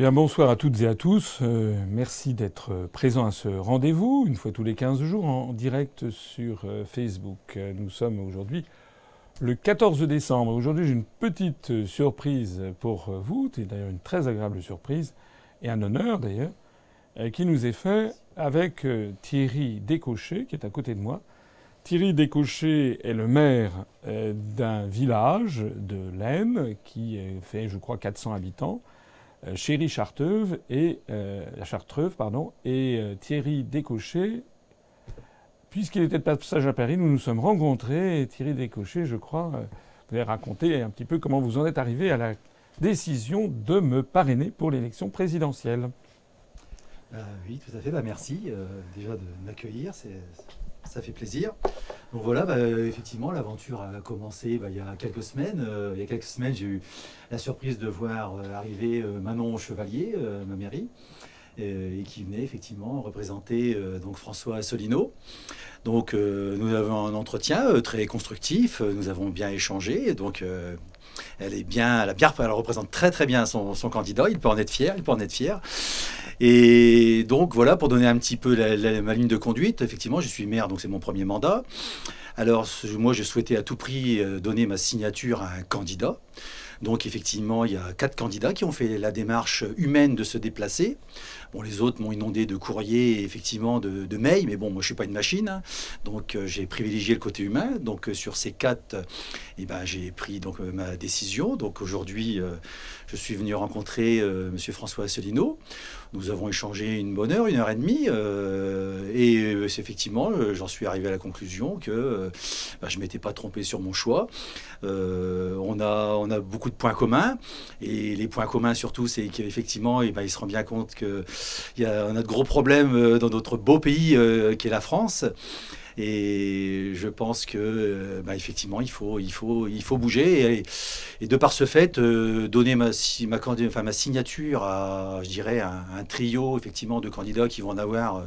Eh bonsoir à toutes et à tous. Euh, merci d'être euh, présents à ce rendez-vous, une fois tous les 15 jours, en direct sur euh, Facebook. Nous sommes aujourd'hui le 14 décembre. Aujourd'hui, j'ai une petite surprise pour vous. C'est d'ailleurs une très agréable surprise et un honneur d'ailleurs, qui nous est fait avec Thierry Décochet, qui est à côté de moi. Thierry Décochet est le maire d'un village de l'Aisne qui fait, je crois, 400 habitants euh, Chéri Charteuve et, euh, Chartreuve pardon, et euh, Thierry Décochet. Puisqu'il était de passage à Paris, nous nous sommes rencontrés. Thierry Décochet, je crois, vous raconter un petit peu comment vous en êtes arrivé à la décision de me parrainer pour l'élection présidentielle. oui, tout à fait. Bah, merci déjà de m'accueillir ça fait plaisir. Donc voilà, bah, effectivement, l'aventure a commencé bah, il y a quelques semaines. Euh, il y a quelques semaines, j'ai eu la surprise de voir euh, arriver euh, Manon Chevalier, ma mairie, et qui venait effectivement représenter donc François Solino. Donc nous avons un entretien très constructif, nous avons bien échangé, donc elle est bien, la pierre elle représente très très bien son, son, candidat, il peut en être fier, il peut en être fier. Et donc voilà, pour donner un petit peu la, ma ligne de conduite, effectivement, je suis maire, donc c'est mon premier mandat. Alors moi, je souhaitais à tout prix euh, donner ma signature à un candidat. Donc effectivement, il y a quatre candidats qui ont fait la démarche humaine de se déplacer. Bon, les autres m'ont inondé de courriers et effectivement de, mails, mais bon, moi je suis pas une machine, hein. donc euh, j'ai privilégié le côté humain. Donc euh, sur ces quatre, et eh ben, j'ai pris donc ma décision. Donc aujourd'hui, je suis venu rencontrer euh, Monsieur François Asselineau. Nous avons échangé une bonne heure, une heure et demie. Euh, et et euh, effectivement, j'en suis arrivé à la conclusion que bah, je ne m'étais pas trompé sur mon choix. on, a, on a beaucoup de points communs. Et les points communs, surtout, c'est qu'effectivement, eh ben, il se rend bien compte il y a un autre gros problème dans notre beau pays qui est la France. Et je pense que, euh, bah, effectivement, il faut, il faut, il faut bouger. Et, de par ce fait, euh, donner ma, ma, ma signature à, je dirais, un, trio effectivement de candidats qui vont en avoir euh,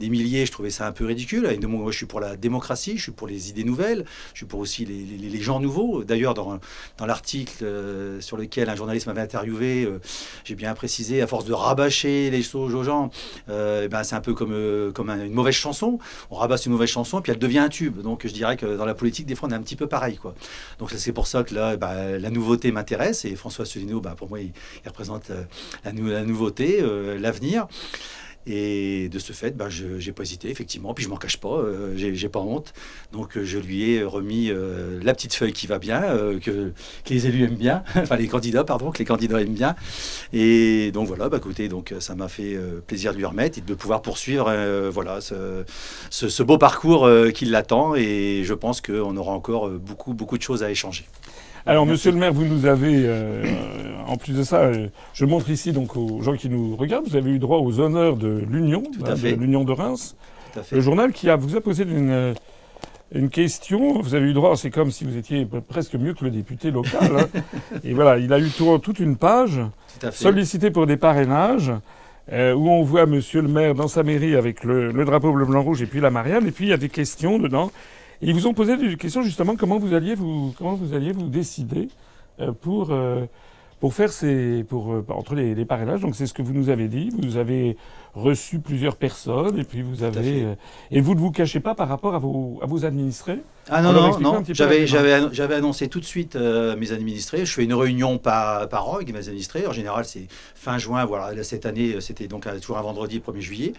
des milliers, je trouvais ça un peu ridicule. Et moi, je suis pour la démocratie, je suis pour les idées nouvelles, je suis pour aussi les, gens nouveaux. D'ailleurs, dans, l'article sur lequel un journaliste m'avait interviewé, j'ai bien précisé, à force de rabâcher les choses aux gens, eh ben, c'est un peu comme, comme une mauvaise chanson. On rabasse une mauvaise chanson puis elle devient un tube. Donc je dirais que dans la politique, des fois, on est un petit peu pareil. Quoi. Donc c'est pour ça que là, bah, la nouveauté m'intéresse, et François Asselineau, bah, pour moi, il, représente euh, la, nouveauté, euh, l'avenir. Et de ce fait, ben, je n'ai pas hésité, effectivement. Puis je m'en cache pas, euh, Je j'ai pas honte. Donc euh, je lui ai remis euh, la petite feuille qui va bien, que, les élus aiment bien, enfin les candidats, pardon, que les candidats aiment bien. Et donc voilà, bah, écoutez, donc, ça m'a fait plaisir de lui remettre et de pouvoir poursuivre voilà, ce, ce, beau parcours qui l'attend. Et je pense qu'on aura encore beaucoup, beaucoup de choses à échanger. Alors, monsieur le maire, vous nous avez, euh, en plus de ça, euh, je montre ici donc aux gens qui nous regardent, vous avez eu droit aux honneurs de l'Union, de l'Union de Reims. Le journal qui vous a posé euh, une, question. Vous avez eu droit, c'est comme si vous étiez presque mieux que le député local. Hein. Et voilà, il a eu tout, toute une page, sollicitée pour des parrainages. où on voit Monsieur le maire dans sa mairie avec le, le drapeau bleu-blanc-rouge et puis la Marianne. Et puis il y a des questions dedans ils vous ont posé des questions justement comment vous alliez vous, comment vous, alliez vous décider euh, pour, euh, pour faire ces. Pour, euh, entre les, les parrainages. Donc c'est ce que vous nous avez dit. Vous avez reçu plusieurs personnes et puis vous avez euh, et vous ne vous cachez pas par rapport à vos à vos administrés. Ah non non non, j'avais j'avais j'avais annoncé tout de suite euh, mes administrés. Je fais une réunion par par mes administrés. En général c'est fin juin. Voilà cette année euh, c'était donc toujours un vendredi 1er juillet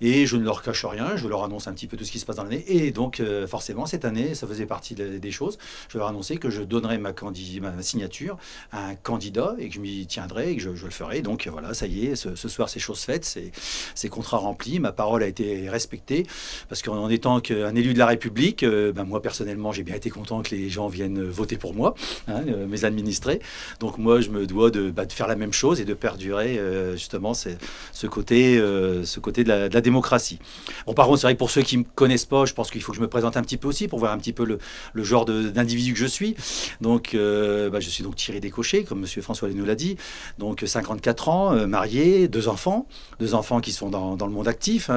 et je ne leur cache rien. Je leur annonce un petit peu tout ce qui se passe dans l'année et donc forcément cette année ça faisait partie des choses. Je leur annonçais que je donnerais ma, ma signature à un candidat et que je m'y tiendrai et que je, le ferai. Donc voilà ça y est ce, soir c'est chose faite c'est ces contrats remplis. Ma parole a été respectée parce qu'en étant qu'un élu de la République, euh, ben, moi personnellement, j'ai bien été content que les gens viennent voter pour moi, hein, euh, mes administrés. Donc moi, je me dois de, bah, faire la même chose et de perdurer euh, justement ce côté, ce côté de la, démocratie. Bon, par contre, c'est vrai que pour ceux qui me connaissent pas, je pense qu'il faut que je me présente un petit peu aussi pour voir un petit peu le, genre d'individu que je suis. Donc, bah, je suis donc Thierry Décoché, comme M. François nous l'a dit. Donc, 54 ans, marié, deux enfants, deux enfants qui sont dans, dans le monde actif,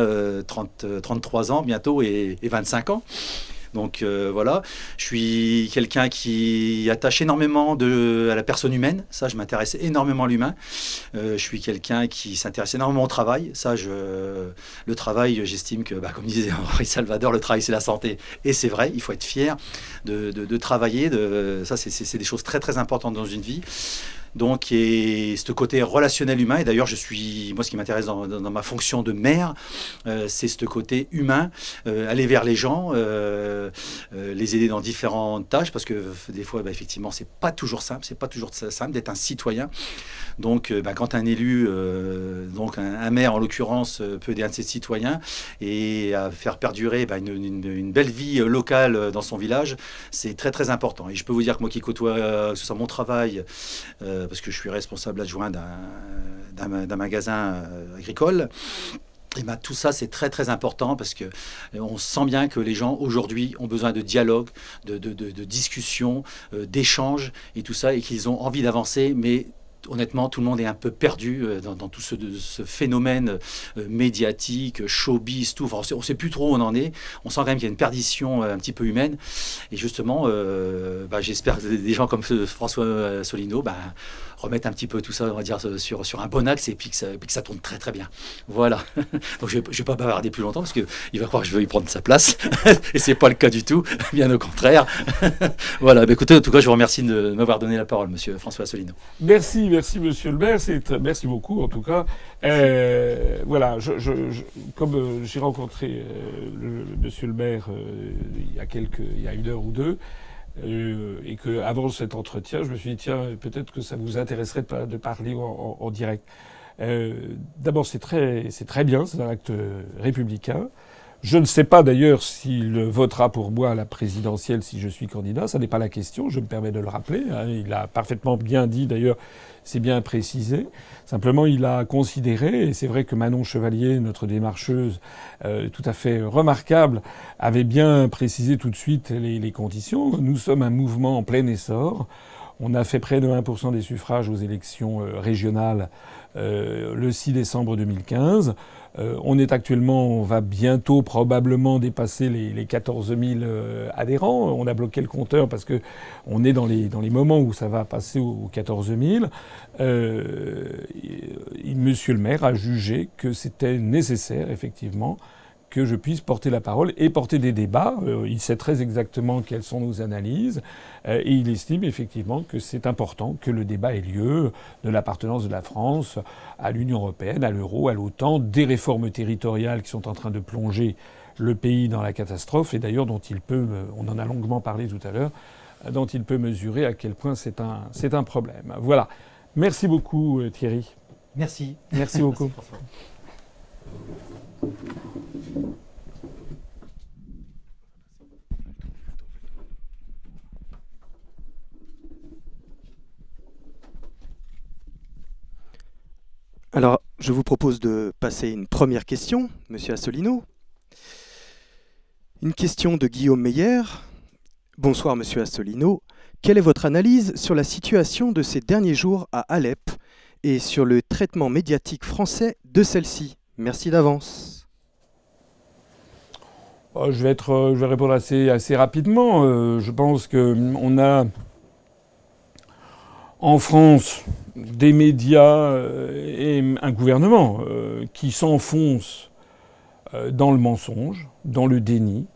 30, hein, 33 euh, ans bientôt et, 25 ans. Donc euh, voilà, je suis quelqu'un qui attache énormément de, à la personne humaine, ça je m'intéresse énormément à l'humain. Euh, je suis quelqu'un qui s'intéresse énormément au travail, ça je, le travail j'estime que, bah, comme disait Henri Salvador, le travail c'est la santé. Et c'est vrai, il faut être fier de, de, travailler, de, ça c'est des choses très très importantes dans une vie. Donc, et ce côté relationnel humain, et d'ailleurs, je suis, moi, ce qui m'intéresse dans, ma fonction de maire, euh, c'est ce côté humain, euh, aller vers les gens, euh, les aider dans différentes tâches, parce que des fois, bah, effectivement, c'est pas toujours simple, c'est pas toujours simple d'être un citoyen. Donc, bah, quand un élu, donc un, maire en l'occurrence, peut aider un de ses citoyens et à faire perdurer bah, une, belle vie locale dans son village, c'est très très important. Et je peux vous dire que moi qui côtoie, que ce soit mon travail, euh, parce que je suis responsable adjoint d'un magasin euh, agricole. Et ben, tout ça, c'est très très important parce que euh, on sent bien que les gens aujourd'hui ont besoin de dialogue, de, de, de discussion, d'échange et tout ça, et qu'ils ont envie d'avancer, mais honnêtement, tout le monde est un peu perdu euh, dans, tout ce, phénomène euh, médiatique, showbiz, tout. on ne sait plus trop où on en est. On sent quand même qu'il y a une perdition euh, un petit peu humaine. Et justement, bah, j'espère que des gens comme François Solino bah, remettre un petit peu tout ça, on va dire, sur, sur un bon axe et puis que ça, puis ça tourne très très bien. Voilà. Donc je ne vais pas bavarder plus longtemps parce qu'il va croire que je veux y prendre sa place. et c'est pas le cas du tout, bien au contraire. voilà, bah, écoutez, en tout cas, je vous remercie de m'avoir donné la parole, monsieur François Asselineau. Merci, merci, monsieur le maire. Merci beaucoup, en tout cas. Euh, voilà, je, comme euh, j'ai rencontré M. Euh, le, monsieur le maire il, y a quelques, il y a une heure ou deux, euh, et que avant cet entretien, je me suis dit tiens, peut-être que ça vous intéresserait de, parler en, direct. Euh, d'abord, c'est très, c'est très bien, c'est un acte républicain. Je ne sais pas d'ailleurs s'il votera pour moi à la présidentielle si je suis candidat, ça n'est pas la question, je me permets de le rappeler. Hein. Il a parfaitement bien dit d'ailleurs c'est bien précisé. Simplement, il a considéré, et c'est vrai que Manon Chevalier, notre démarcheuse euh, tout à fait remarquable, avait bien précisé tout de suite les, conditions. Nous sommes un mouvement en plein essor. On a fait près de 1% des suffrages aux élections euh, régionales euh, le 6 décembre 2015. Euh, on est actuellement, on va bientôt probablement dépasser les, 14 000 euh, adhérents. On a bloqué le compteur parce que on est dans les, moments où ça va passer aux, 14 000. Euh, monsieur le maire a jugé que c'était nécessaire, effectivement, que je puisse porter la parole et porter des débats. Euh, il sait très exactement quelles sont nos analyses euh, et il estime effectivement que c'est important que le débat ait lieu de l'appartenance de la France à l'Union européenne, à l'euro, à l'OTAN, des réformes territoriales qui sont en train de plonger le pays dans la catastrophe et d'ailleurs dont il peut, euh, on en a longuement parlé tout à l'heure, dont il peut mesurer à quel point c'est un, problème. Voilà. Merci beaucoup Thierry. Merci. Merci beaucoup. Alors, je vous propose de passer une première question, Monsieur Assolino. Une question de Guillaume Meyer. Bonsoir, Monsieur Assolino. Quelle est votre analyse sur la situation de ces derniers jours à Alep et sur le traitement médiatique français de celle-ci Merci d'avance. Oh, je, vais être, euh, je vais répondre assez, assez rapidement. Euh, je pense qu'on mm, a en France des médias euh, et un gouvernement qui s'enfonce dans le mensonge, dans le déni.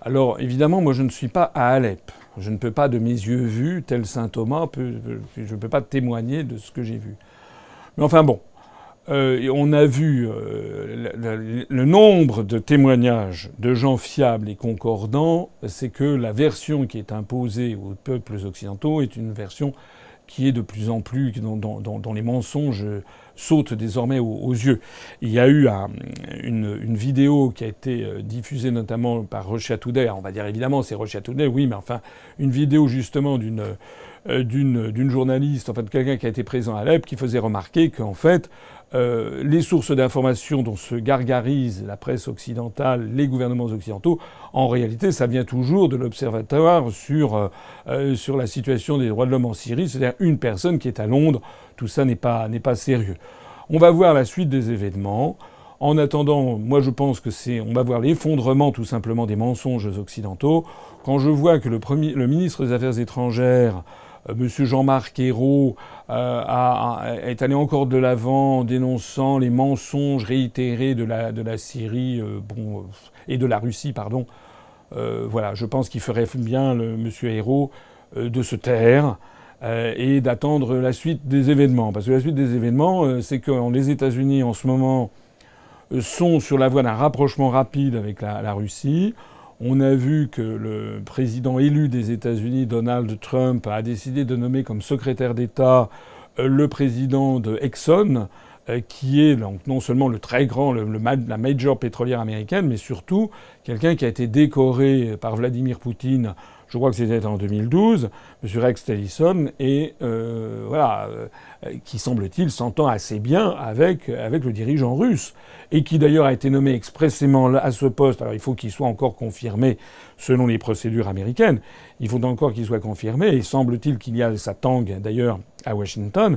Alors évidemment, moi je ne suis pas à Alep. Je ne peux pas, de mes yeux vus, tel saint Thomas, je ne peux pas témoigner de ce que j'ai vu. Mais enfin bon, euh, on a vu euh, le, nombre de témoignages de gens fiables et concordants, c'est que la version qui est imposée aux peuples occidentaux est une version qui est de plus en plus, dont, les mensonges sautent désormais aux, yeux. Il y a eu une, vidéo qui a été euh, diffusée notamment par Russia On va dire évidemment c'est Russia oui, mais enfin une vidéo justement d'une journaliste, en fait quelqu'un qui a été présent à l'EP, qui faisait remarquer qu'en fait euh, les sources d'information dont se gargarisent la presse occidentale, les gouvernements occidentaux, en réalité, ça vient toujours de l'observatoire euh, euh, sur, la situation des droits de l'homme en Syrie, c'est-à-dire une personne qui est à Londres. Tout ça n'est pas, sérieux. On va voir la suite des événements. En attendant, moi je pense que c'est, on va voir l'effondrement tout simplement des mensonges occidentaux. Quand je vois que le, le ministre des Affaires étrangères euh, Monsieur Jean-Marc Ayrault euh, est allé encore de l'avant en dénonçant les mensonges réitérés de la, Syrie euh, et de la Russie, pardon. voilà, je pense qu'il ferait bien, le, Monsieur Ayrault, de se taire et d'attendre la suite des événements. Parce que la suite des événements, c'est que les États-Unis, en ce moment, sont sur la voie d'un rapprochement rapide avec la Russie. On a vu que le président élu des États-Unis, Donald Trump, a décidé de nommer comme secrétaire d'État euh, le président de Exxon, euh, qui est donc non seulement le très grand, la major pétrolière américaine, mais surtout quelqu'un qui a été décoré par Vladimir Poutine je crois que c'était en 2012, M. Rex Tillerson, et euh, voilà, euh, qui semble-t-il s'entend assez bien avec, avec le dirigeant russe, et qui d'ailleurs a été nommé expressément à ce poste. Alors il faut qu'il soit encore confirmé selon les procédures américaines. Il faut encore qu'il soit confirmé, et semble-t-il qu'il y a sa tangue d'ailleurs à Washington.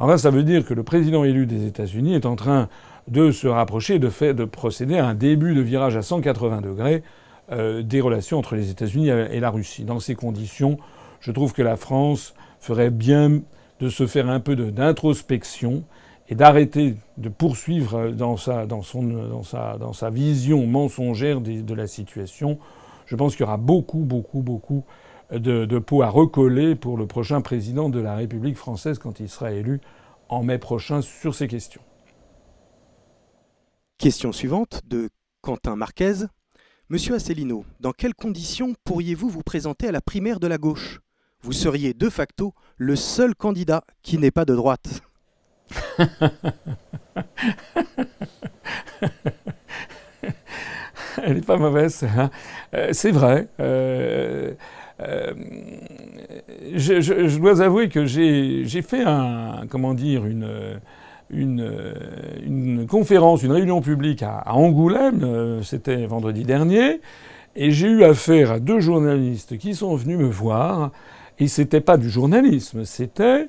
Enfin, ça veut dire que le président élu des États-Unis est en train de se rapprocher, de, fait, de procéder à un début de virage à 180 degrés euh, des relations entre les États-Unis et la Russie. Dans ces conditions, je trouve que la France ferait bien de se faire un peu d'introspection et d'arrêter de poursuivre dans sa, dans son, dans sa, dans sa vision mensongère de, la situation. Je pense qu'il y aura beaucoup, beaucoup, beaucoup de, de peau à recoller pour le prochain président de la République française quand il sera élu en mai prochain sur ces questions. Question suivante de Quentin Marquez. Monsieur Asselineau, dans quelles conditions pourriez-vous vous présenter à la primaire de la gauche Vous seriez de facto le seul candidat qui n'est pas de droite. Elle n'est pas mauvaise. Hein. Euh, c'est vrai. Euh, euh, je, dois avouer que j'ai fait un, comment dire, une euh, une, conférence, une réunion publique à, Angoulême, euh, c'était vendredi dernier, et j'ai eu affaire à deux journalistes qui sont venus me voir, et c'était pas du journalisme, c'était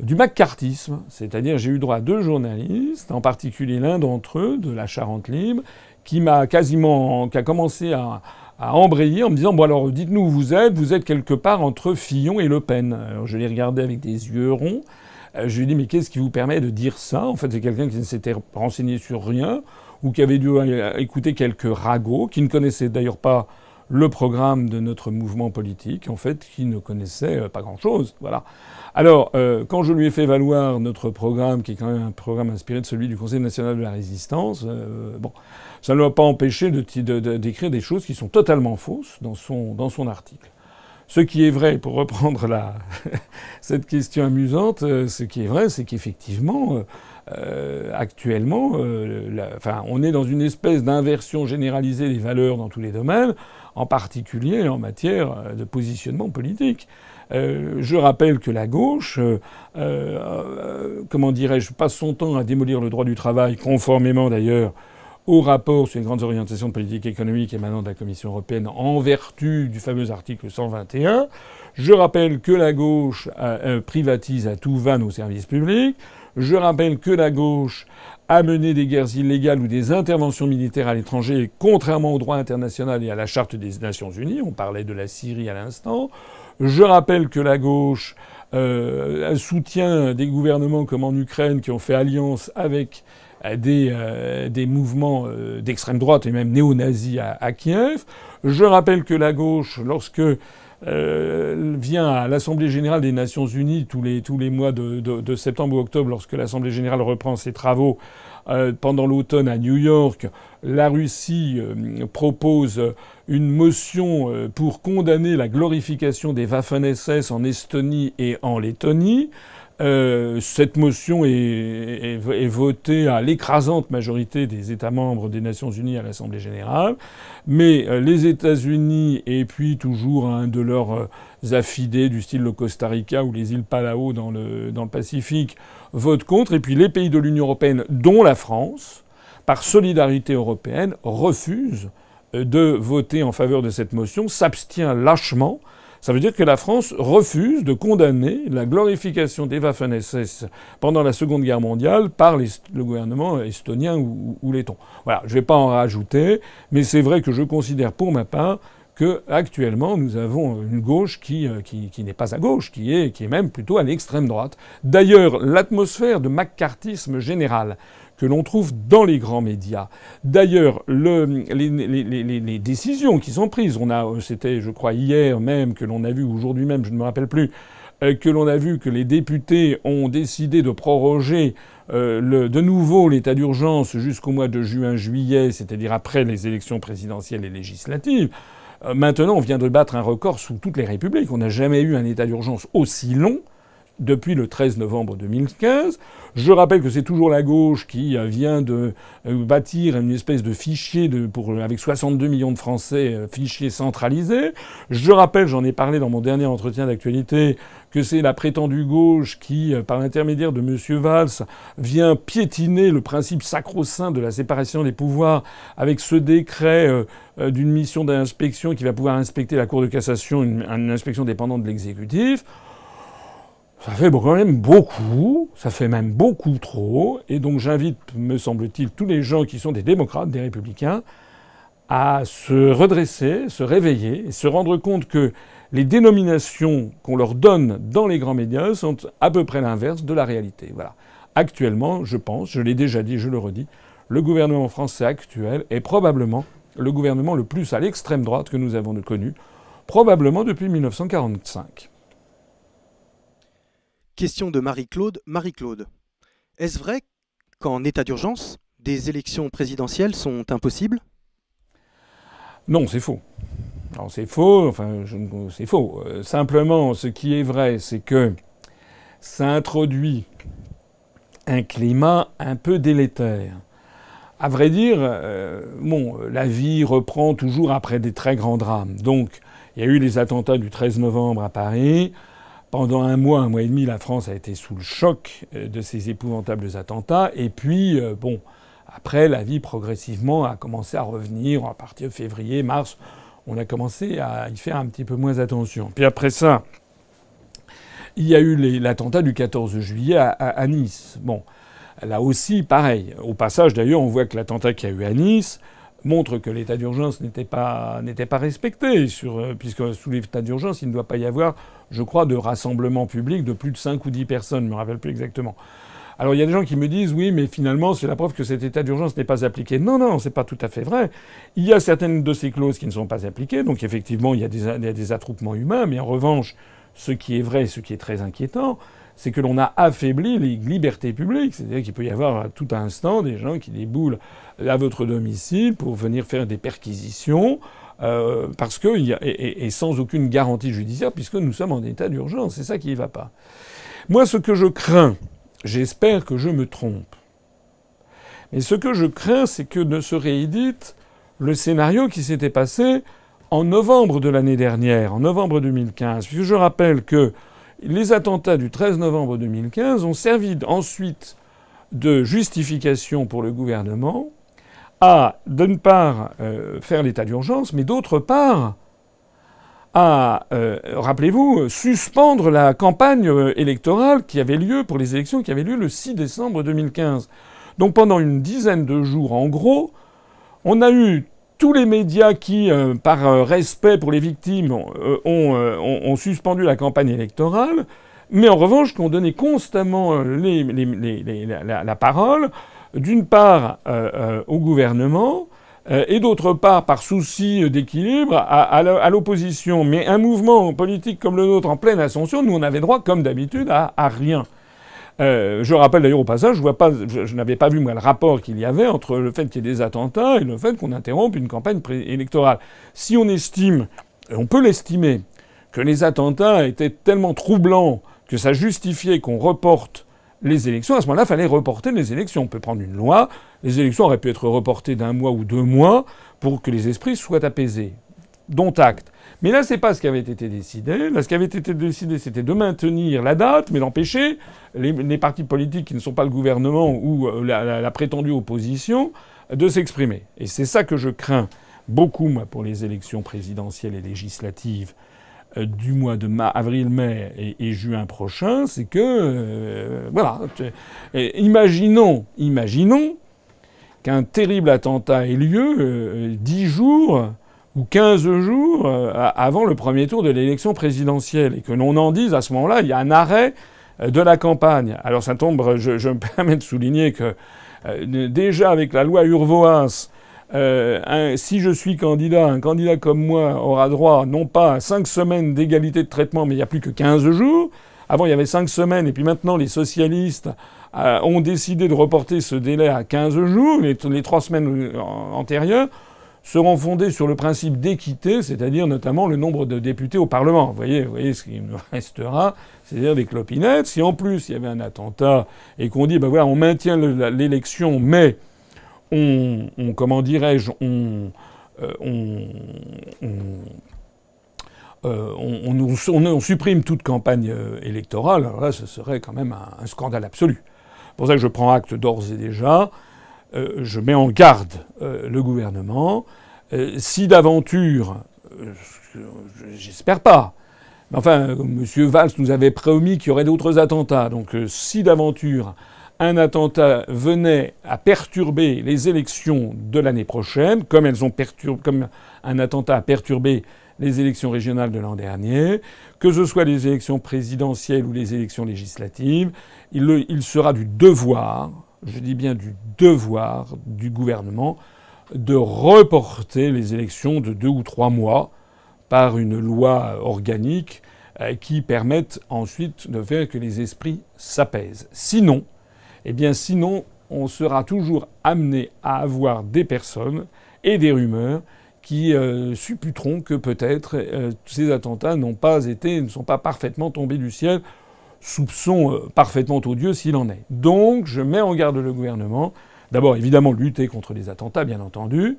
du macartisme, c'est-à-dire j'ai eu droit à deux journalistes, en particulier l'un d'entre eux, de la Charente Libre, qui m'a quasiment, qui a commencé à, à embrayer en me disant Bon, alors dites-nous où vous êtes, vous êtes quelque part entre Fillon et Le Pen. Alors, je les regardais avec des yeux ronds. Euh, je lui ai dit, mais qu'est-ce qui vous permet de dire ça En fait, c'est quelqu'un qui ne s'était renseigné sur rien ou qui avait dû euh, écouter quelques ragots, qui ne connaissait d'ailleurs pas le programme de notre mouvement politique, en fait, qui ne connaissait euh, pas grand-chose. Voilà. Alors, quand je lui ai fait valoir notre programme, qui est quand même un programme inspiré de celui du Conseil national de la résistance, bon, ça ne l'a pas empêché d'écrire de, de, des choses qui sont totalement fausses dans son, dans son article. Ce qui est vrai, pour reprendre cette question amusante, euh, ce qui est vrai, c'est qu'effectivement, euh, euh, actuellement, on est dans une espèce d'inversion généralisée des valeurs dans tous les domaines, en particulier en matière de positionnement politique. je rappelle que la gauche, comment dirais-je, passe son temps à démolir le droit du travail, conformément d'ailleurs au rapport sur les grandes orientations de politique économique émanant de la Commission européenne en vertu du fameux article 121. Je rappelle que la gauche euh, euh, privatise à tout van nos services publics. Je rappelle que la gauche a mené des guerres illégales ou des interventions militaires à l'étranger, contrairement au droit international et à la Charte des Nations Unies. On parlait de la Syrie à l'instant. Je rappelle que la gauche euh, soutient des gouvernements comme en Ukraine qui ont fait alliance avec euh, des, mouvements euh, d'extrême droite et même néo-nazis à, Kiev. Je rappelle que la gauche, lorsque euh, vient à l'Assemblée générale des Nations unies tous les, tous les mois de, septembre ou octobre, lorsque l'Assemblée générale reprend ses travaux pendant l'automne à New York, la Russie propose une motion pour condamner la glorification des Waffen-SS en Estonie et en Lettonie. Euh, cette motion est, votée à l'écrasante majorité des États membres des Nations Unies à l'Assemblée générale, mais euh, les États-Unis et puis toujours un de leurs euh, affidés du style le Costa Rica ou les îles Palao dans le, dans le Pacifique votent contre, et puis les pays de l'Union européenne, dont la France, par solidarité européenne, refusent de voter en faveur de cette motion, s'abstient lâchement ça veut dire que la France refuse de condamner la glorification des Waffen-SS pendant la Seconde Guerre mondiale par le gouvernement estonien ou, ou letton. Voilà, je ne vais pas en rajouter, mais c'est vrai que je considère pour ma part actuellement nous avons une gauche qui, euh, n'est pas à gauche, qui est, même plutôt à l'extrême droite. D'ailleurs, l'atmosphère de macartisme général que l'on trouve dans les grands médias. D'ailleurs, les, décisions qui sont prises, on a, euh, c'était, je crois, hier même que l'on a vu, aujourd'hui même, je ne me rappelle plus, euh, que l'on a vu que les députés ont décidé de proroger de nouveau l'état d'urgence jusqu'au mois de juin-juillet, c'est-à-dire après les élections présidentielles et législatives. Euh, maintenant, on vient de battre un record sous toutes les républiques. On n'a jamais eu un état d'urgence aussi long depuis le 13 novembre 2015. Je rappelle que c'est toujours la gauche qui euh, vient de euh, bâtir une espèce de fichier euh, avec 62 millions de Français, fichier centralisé. Je rappelle, j'en ai parlé dans mon dernier entretien d'actualité, que c'est la prétendue gauche qui, par l'intermédiaire de M. Valls, vient piétiner le principe sacro-saint de la séparation des pouvoirs avec ce décret d'une mission d'inspection qui va pouvoir inspecter la Cour de cassation, une inspection dépendante de l'exécutif. Ça fait quand même beaucoup, ça fait même beaucoup trop, et donc j'invite, me semble-t-il, tous les gens qui sont des démocrates, des républicains, à se redresser, se réveiller, et se rendre compte que les dénominations qu'on leur donne dans les grands médias sont à peu près l'inverse de la réalité. Voilà. Actuellement, je pense, je l'ai déjà dit, je le redis, le gouvernement français actuel est probablement le gouvernement le plus à l'extrême droite que nous avons connu, probablement depuis 1945. Question de Marie-Claude. Marie-Claude, est-ce vrai qu'en état d'urgence, des élections présidentielles sont impossibles Non, c'est faux. Non, c'est faux. Enfin, c'est faux. Euh, simplement, ce qui est vrai, c'est que ça introduit un climat un peu délétère. À vrai dire, euh, bon, la vie reprend toujours après des très grands drames. Donc, il y a eu les attentats du 13 novembre à Paris. Pendant un mois, un mois et demi, la France a été sous le choc euh, de ces épouvantables attentats. Et puis, euh, bon, après, la vie progressivement a commencé à revenir. À partir de février, mars, on a commencé à y faire un petit peu moins attention. Puis après ça, il y a eu l'attentat du 14 juillet à, à, Nice. Bon, là aussi, pareil. Au passage, d'ailleurs, on voit que l'attentat qu'il y a eu à Nice, montre que l'état d'urgence n'était pas, respecté, euh, puisque sous l'état d'urgence, il ne doit pas y avoir, je crois, de rassemblement public de plus de 5 ou 10 personnes, je ne me rappelle plus exactement. Alors il y a des gens qui me disent oui, mais finalement c'est la preuve que cet état d'urgence n'est pas appliqué. Non, non, c'est pas tout à fait vrai. Il y a certaines de ces clauses qui ne sont pas appliquées, donc effectivement il y a des, il y a des attroupements humains, mais en revanche, ce qui est vrai, et ce qui est très inquiétant, c'est que l'on a affaibli les libertés publiques. C'est-à-dire qu'il peut y avoir à tout instant des gens qui déboulent à votre domicile pour venir faire des perquisitions. Euh, parce que et, sans aucune garantie judiciaire, puisque nous sommes en état d'urgence, c'est ça qui ne va pas. Moi, ce que je crains, j'espère que je me trompe, mais ce que je crains, c'est que ne se réédite le scénario qui s'était passé en novembre de l'année dernière, en novembre 2015. Puisque je rappelle que les attentats du 13 novembre 2015 ont servi ensuite de justification pour le gouvernement à, d'une part, euh, faire l'état d'urgence, mais d'autre part, à, euh, rappelez-vous, suspendre la campagne euh, électorale qui avait lieu pour les élections qui avaient lieu le 6 décembre 2015. Donc pendant une dizaine de jours, en gros, on a eu tous les médias qui, par respect pour les victimes, ont, suspendu la campagne électorale, mais en revanche, qui ont donné constamment la, parole d'une part euh, euh, au gouvernement, euh, et d'autre part, par souci d'équilibre, à, l'opposition. Mais un mouvement politique comme le nôtre en pleine ascension, nous, on avait droit, comme d'habitude, à, rien. je rappelle d'ailleurs au passage, je, n'avais pas vu le rapport qu'il y avait entre le fait qu'il y ait des attentats et le fait qu'on interrompe une campagne électorale. Si on estime, et on peut l'estimer, que les attentats étaient tellement troublants que ça justifiait qu'on reporte les élections. À ce moment-là, il fallait reporter les élections. On peut prendre une loi. Les élections auraient pu être reportées d'un mois ou deux mois pour que les esprits soient apaisés. Dont acte. Mais là, c'est pas ce qui avait été décidé. Là, ce qui avait été décidé, c'était de maintenir la date, mais d'empêcher les, partis politiques qui ne sont pas le gouvernement ou euh, la, la, prétendue opposition de s'exprimer. Et c'est ça que je crains beaucoup, moi, pour les élections présidentielles et législatives euh, du mois de avril, mai et, juin prochain, c'est que euh, voilà. Euh, imaginons, imaginons qu'un terrible attentat ait lieu dix 10 jours ou 15 jours avant le premier tour de l'élection présidentielle et que l'on en dise à ce moment-là, il y a un arrêt de la campagne. Alors ça tombe, je, me permets de souligner que déjà avec la loi Urvoas, euh, si je suis candidat, un candidat comme moi aura droit non pas à 5 semaines d'égalité de traitement, mais il n'y a plus que 15 jours. Avant, il y avait 5 semaines, et puis maintenant, les socialistes euh, ont décidé de reporter ce délai à 15 jours. Les, les 3 semaines euh, antérieures seront fondées sur le principe d'équité, c'est-à-dire notamment le nombre de députés au Parlement. Vous voyez, vous voyez ce qui nous restera, c'est-à-dire des clopinettes. Si en plus il y avait un attentat et qu'on dit, ben voilà, on maintient l'élection, mais on, comment dirais-je, on, euh, euh, supprime toute campagne euh, électorale, alors là, ce serait quand même un, scandale absolu. C'est pour ça que je prends acte d'ores et déjà, je mets en garde le gouvernement. si d'aventure, j'espère pas, mais enfin, M. Valls nous avait promis qu'il y aurait d'autres attentats, donc si d'aventure un attentat venait à perturber les élections de l'année prochaine, comme, elles ont comme un attentat a perturbé les élections régionales de l'an dernier, que ce soit les élections présidentielles ou les élections législatives, il sera du devoir, je dis bien du devoir du gouvernement, de reporter les élections de deux ou trois mois par une loi organique euh, qui permette ensuite de faire que les esprits s'apaisent. Sinon, eh bien sinon on sera toujours amené à avoir des personnes et des rumeurs qui euh, supputeront que peut-être euh, ces attentats n'ont pas été, ne sont pas parfaitement tombés du ciel, soupçons euh, parfaitement odieux s'il en est. Donc je mets en garde le gouvernement, d'abord évidemment lutter contre les attentats bien entendu,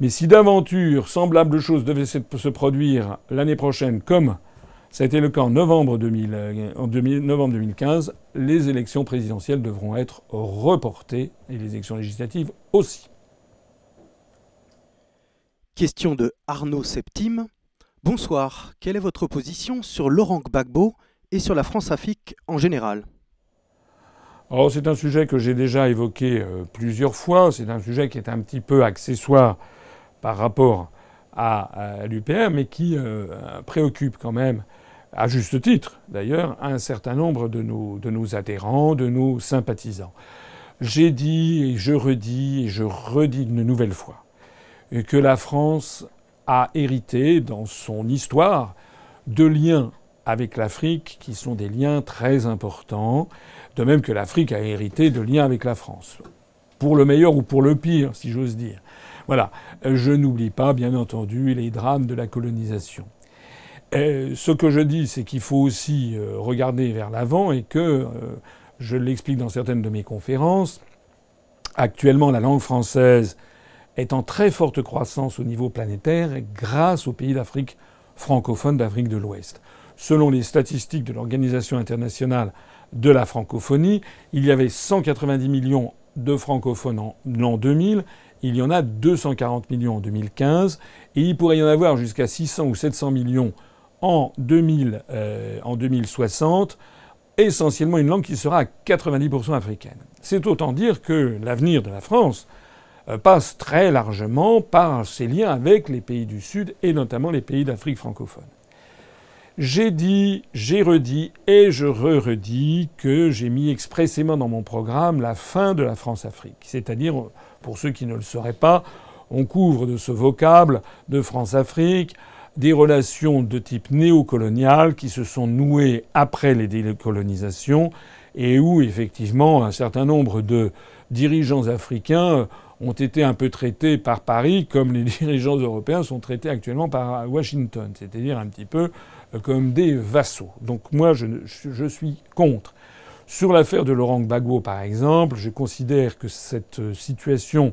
mais si d'aventure semblable choses devait se produire l'année prochaine comme c'était été le cas en novembre, 2015. Euh, les élections présidentielles devront être reportées et les élections législatives aussi. Question de Arnaud Septime. Bonsoir, quelle est votre position sur Laurent Gbagbo et sur la France Afrique en général c'est un sujet que j'ai déjà évoqué euh, plusieurs fois, c'est un sujet qui est un petit peu accessoire par rapport à, l'UPR, mais qui euh, préoccupe quand même à juste titre d'ailleurs, un certain nombre de nos, de nos adhérents, de nos sympathisants. J'ai dit et je redis et je redis une nouvelle fois que la France a hérité dans son histoire de liens avec l'Afrique qui sont des liens très importants, de même que l'Afrique a hérité de liens avec la France, pour le meilleur ou pour le pire, si j'ose dire. Voilà, je n'oublie pas, bien entendu, les drames de la colonisation. Euh, ce que je dis, c'est qu'il faut aussi euh, regarder vers l'avant et que, euh, je l'explique dans certaines de mes conférences, actuellement la langue française est en très forte croissance au niveau planétaire grâce aux pays d'Afrique francophone d'Afrique de l'Ouest. Selon les statistiques de l'Organisation internationale de la francophonie, il y avait 190 millions de francophones en l'an 2000, il y en a 240 millions en 2015, et il pourrait y en avoir jusqu'à 600 ou 700 millions en, 2060 euh, essentiellement une langue qui sera à 90% africaine. C'est autant dire que l'avenir de la France euh, passe très largement par ses liens avec les pays du Sud et notamment les pays d'Afrique francophone. J'ai dit, j'ai redit et je re-redis que j'ai mis expressément dans mon programme la fin de la France-Afrique. C'est-à-dire, euh, pour ceux qui ne le sauraient pas, on couvre de ce vocable de France-Afrique des relations de type néocolonial qui se sont nouées après les décolonisations et où effectivement un certain nombre de dirigeants africains ont été un peu traités par Paris comme les dirigeants européens sont traités actuellement par Washington, c'est-à-dire un petit peu euh, comme des vassaux. Donc moi, je, suis contre. Sur l'affaire de Laurent Gbagbo, par exemple, je considère que cette euh, situation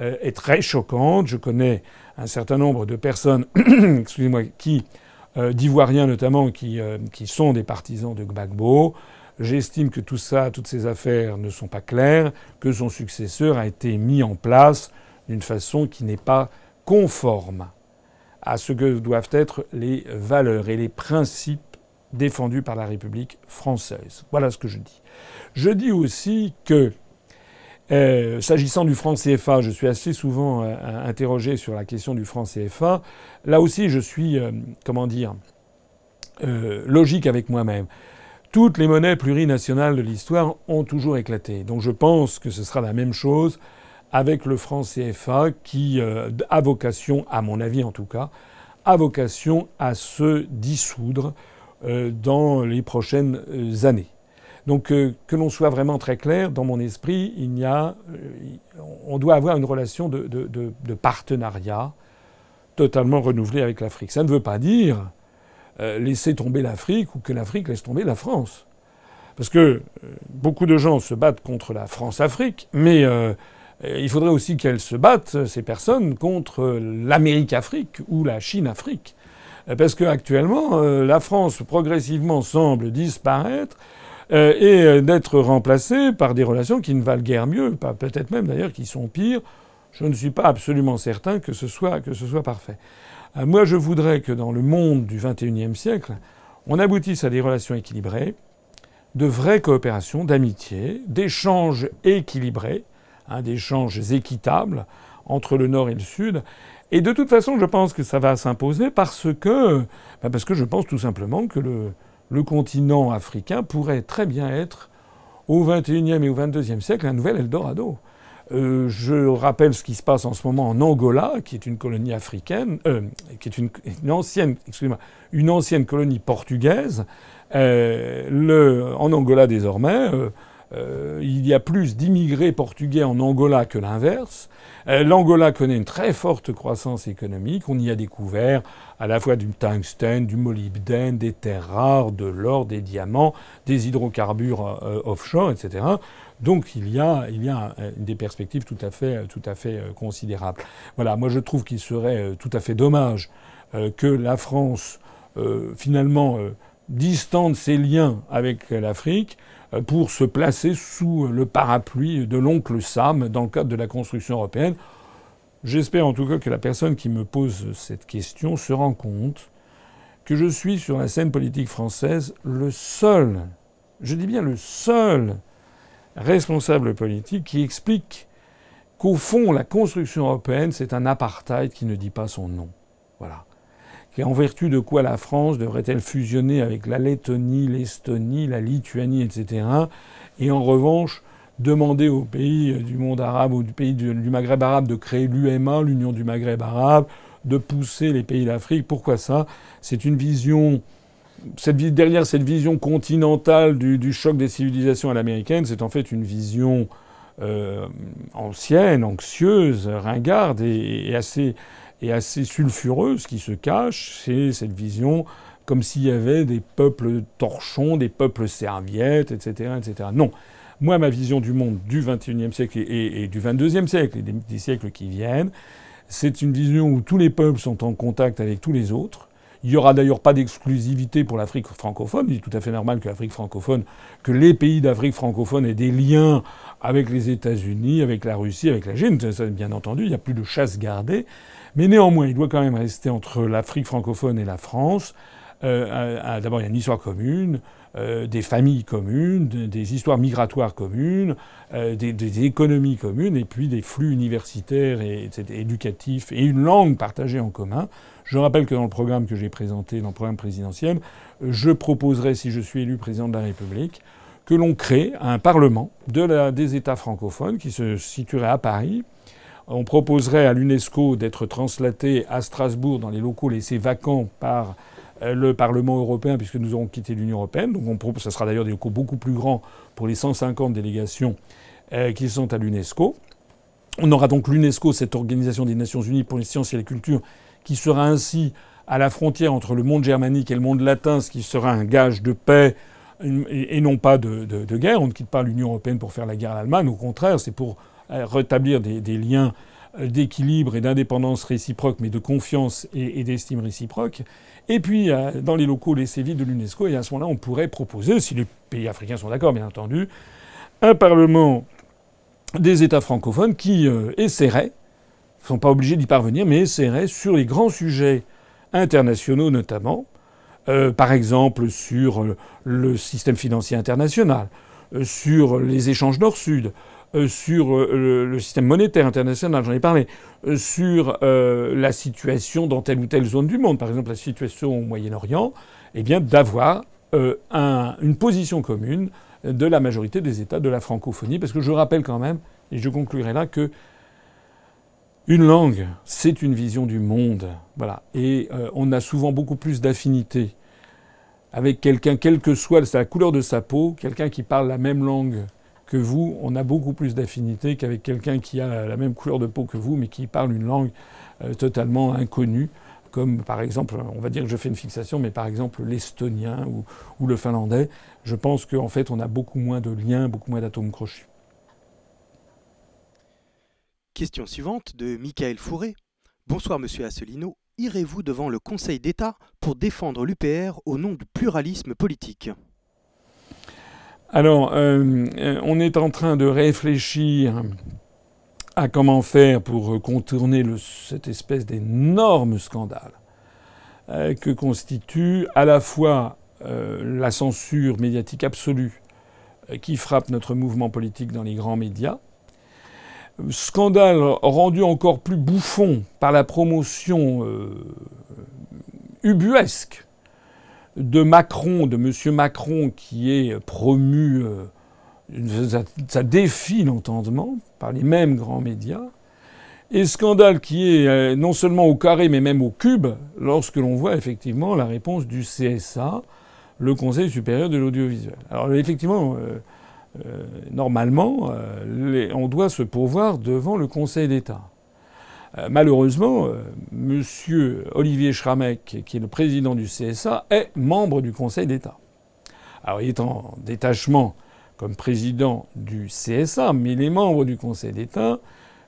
euh, est très choquante. Je connais un certain nombre de personnes, excusez-moi, qui euh, d'Ivoiriens notamment, qui, euh, qui, sont des partisans de Gbagbo. J'estime que tout ça, toutes ces affaires ne sont pas claires, que son successeur a été mis en place d'une façon qui n'est pas conforme à ce que doivent être les valeurs et les principes défendus par la République française. Voilà ce que je dis. Je dis aussi que euh, s'agissant du franc CFA, je suis assez souvent euh, interrogé sur la question du franc CFA. Là aussi, je suis, euh, comment dire, logique avec moi-même. Toutes les monnaies plurinationales de l'histoire ont toujours éclaté. Donc je pense que ce sera la même chose avec le franc CFA qui a vocation, à mon avis en tout cas, a vocation à se dissoudre dans les prochaines années. Donc euh, que l'on soit vraiment très clair, dans mon esprit, il y a, euh, on doit avoir une relation de, partenariat totalement renouvelée avec l'Afrique. Ça ne veut pas dire euh, laisser tomber l'Afrique ou que l'Afrique laisse tomber la France. Parce que beaucoup de gens se battent contre la France-Afrique, mais il faudrait aussi qu'elles se battent, ces personnes, contre l'Amérique-Afrique ou la Chine-Afrique. Parce qu'actuellement, la France progressivement semble disparaître euh, et euh, d'être remplacé par des relations qui ne valent guère mieux, peut-être même d'ailleurs qui sont pires. Je ne suis pas absolument certain que ce soit, que ce soit parfait. Euh, moi, je voudrais que dans le monde du XXIe siècle, on aboutisse à des relations équilibrées, de vraies coopérations, d'amitié, d'échanges équilibrés, hein, d'échanges équitables entre le Nord et le Sud. Et de toute façon, je pense que ça va s'imposer parce que, bah, parce que je pense tout simplement que le, le continent africain pourrait très bien être au XXIe et au XXIIe siècle un nouvel Eldorado. Euh, je rappelle ce qui se passe en ce moment en Angola, qui est une colonie africaine, euh, qui est une, ancienne, une ancienne colonie portugaise. Euh, le, en Angola désormais, euh, il y a plus d'immigrés portugais en Angola que l'inverse. Euh, L'Angola connaît une très forte croissance économique. On y a découvert à la fois du tungstène, du molybdène, des terres rares, de l'or, des diamants, des hydrocarbures euh, offshore, etc. Donc il y a, des perspectives tout à fait, tout à fait considérables. Voilà, moi je trouve qu'il serait tout à fait dommage que la France, finalement, distante ses liens avec l'Afrique euh, pour se placer sous le parapluie de l'oncle Sam dans le cadre de la construction européenne. J'espère en tout cas que la personne qui me pose cette question se rend compte que je suis sur la scène politique française le seul, je dis bien le seul responsable politique qui explique qu'au fond la construction européenne c'est un apartheid qui ne dit pas son nom. Voilà et en vertu de quoi la France devrait-elle fusionner avec la Lettonie, l'Estonie, la Lituanie, etc. Et en revanche, demander aux pays du monde arabe ou du pays du, Maghreb arabe de créer l'UMA, l'Union du Maghreb arabe, de pousser les pays d'Afrique. Pourquoi ça C'est une vision. Cette, derrière cette vision continentale du, choc des civilisations à l'américaine, c'est en fait une vision euh, ancienne, anxieuse, ringarde et assez et assez sulfureux. Ce qui se cache, c'est cette vision comme s'il y avait des peuples torchons, des peuples serviettes, etc. etc. Non. Moi, ma vision du monde du XXIe siècle et, et, du XXIIe siècle et des, siècles qui viennent, c'est une vision où tous les peuples sont en contact avec tous les autres. Il n'y aura d'ailleurs pas d'exclusivité pour l'Afrique francophone. Il est tout à fait normal que l'Afrique francophone, que les pays d'Afrique francophone aient des liens avec les États-Unis, avec la Russie, avec la Chine. bien entendu, il n'y a plus de chasse gardée. Mais néanmoins, il doit quand même rester entre l'Afrique francophone et la France. Euh, d'abord, il y a une histoire commune, euh, des familles communes, des, histoires migratoires communes, euh, des, économies communes, et puis des flux universitaires et, éducatifs, et une langue partagée en commun. Je rappelle que dans le programme que j'ai présenté, dans le programme présidentiel, je proposerai, si je suis élu président de la République, que l'on crée un parlement de la, des États francophones qui se situerait à Paris, on proposerait à l'UNESCO d'être translaté à Strasbourg dans les locaux laissés vacants par euh, le Parlement européen, puisque nous aurons quitté l'Union européenne. Donc on propose, ça sera d'ailleurs des locaux beaucoup plus grands pour les 150 délégations euh, qui sont à l'UNESCO. On aura donc l'UNESCO, cette organisation des Nations Unies pour les sciences et la culture, qui sera ainsi à la frontière entre le monde germanique et le monde latin, ce qui sera un gage de paix et non pas de, de guerre. On ne quitte pas l'Union européenne pour faire la guerre à l'Allemagne, au contraire, c'est pour rétablir des, liens euh, d'équilibre et d'indépendance réciproque, mais de confiance et, d'estime réciproque. Et puis, euh, dans les locaux les vides de l'UNESCO, et à ce moment-là, on pourrait proposer, si les pays africains sont d'accord, bien entendu, un Parlement des États francophones qui euh, essaierait, ne sont pas obligés d'y parvenir, mais essaieraient sur les grands sujets internationaux notamment, par exemple sur le système financier international, sur les échanges nord-sud, euh, sur euh, le système monétaire international, j'en ai parlé, euh, sur la situation dans telle ou telle zone du monde, par exemple la situation au Moyen-Orient, eh bien d'avoir une position commune de la majorité des États de la francophonie, parce que je rappelle quand même, et je conclurai là, que une langue, c'est une vision du monde, voilà, et on a souvent beaucoup plus d'affinités avec quelqu'un, quelle que soit la couleur de sa peau, quelqu'un qui parle la même langue que vous, on a beaucoup plus d'affinité qu'avec quelqu'un qui a la même couleur de peau que vous, mais qui parle une langue euh, totalement inconnue, comme par exemple, on va dire que je fais une fixation, mais par exemple l'estonien ou, le finlandais. Je pense qu'en fait, on a beaucoup moins de liens, beaucoup moins d'atomes crochus. Question suivante de Michael Fourré. Bonsoir Monsieur Asselineau. Irez-vous devant le Conseil d'État pour défendre l'UPR au nom du pluralisme politique alors, euh, euh, on est en train de réfléchir à comment faire pour contourner cette espèce d'énorme scandale euh, que constitue à la fois la censure médiatique absolue qui frappe notre mouvement politique dans les grands médias, scandale rendu encore plus bouffon par la promotion ubuesque de Macron, de M. Macron, qui est promu, euh, ça, défie l'entendement par les mêmes grands médias, et scandale qui est euh, non seulement au carré, mais même au cube, lorsque l'on voit effectivement la réponse du CSA, le Conseil supérieur de l'audiovisuel. Alors euh, effectivement, normalement, on doit se pourvoir devant le Conseil d'État. Euh, malheureusement, M. Euh, Monsieur Olivier Schramek, qui est le président du CSA, est membre du Conseil d'État. Alors, il est en détachement comme président du CSA, mais les membres du Conseil d'État,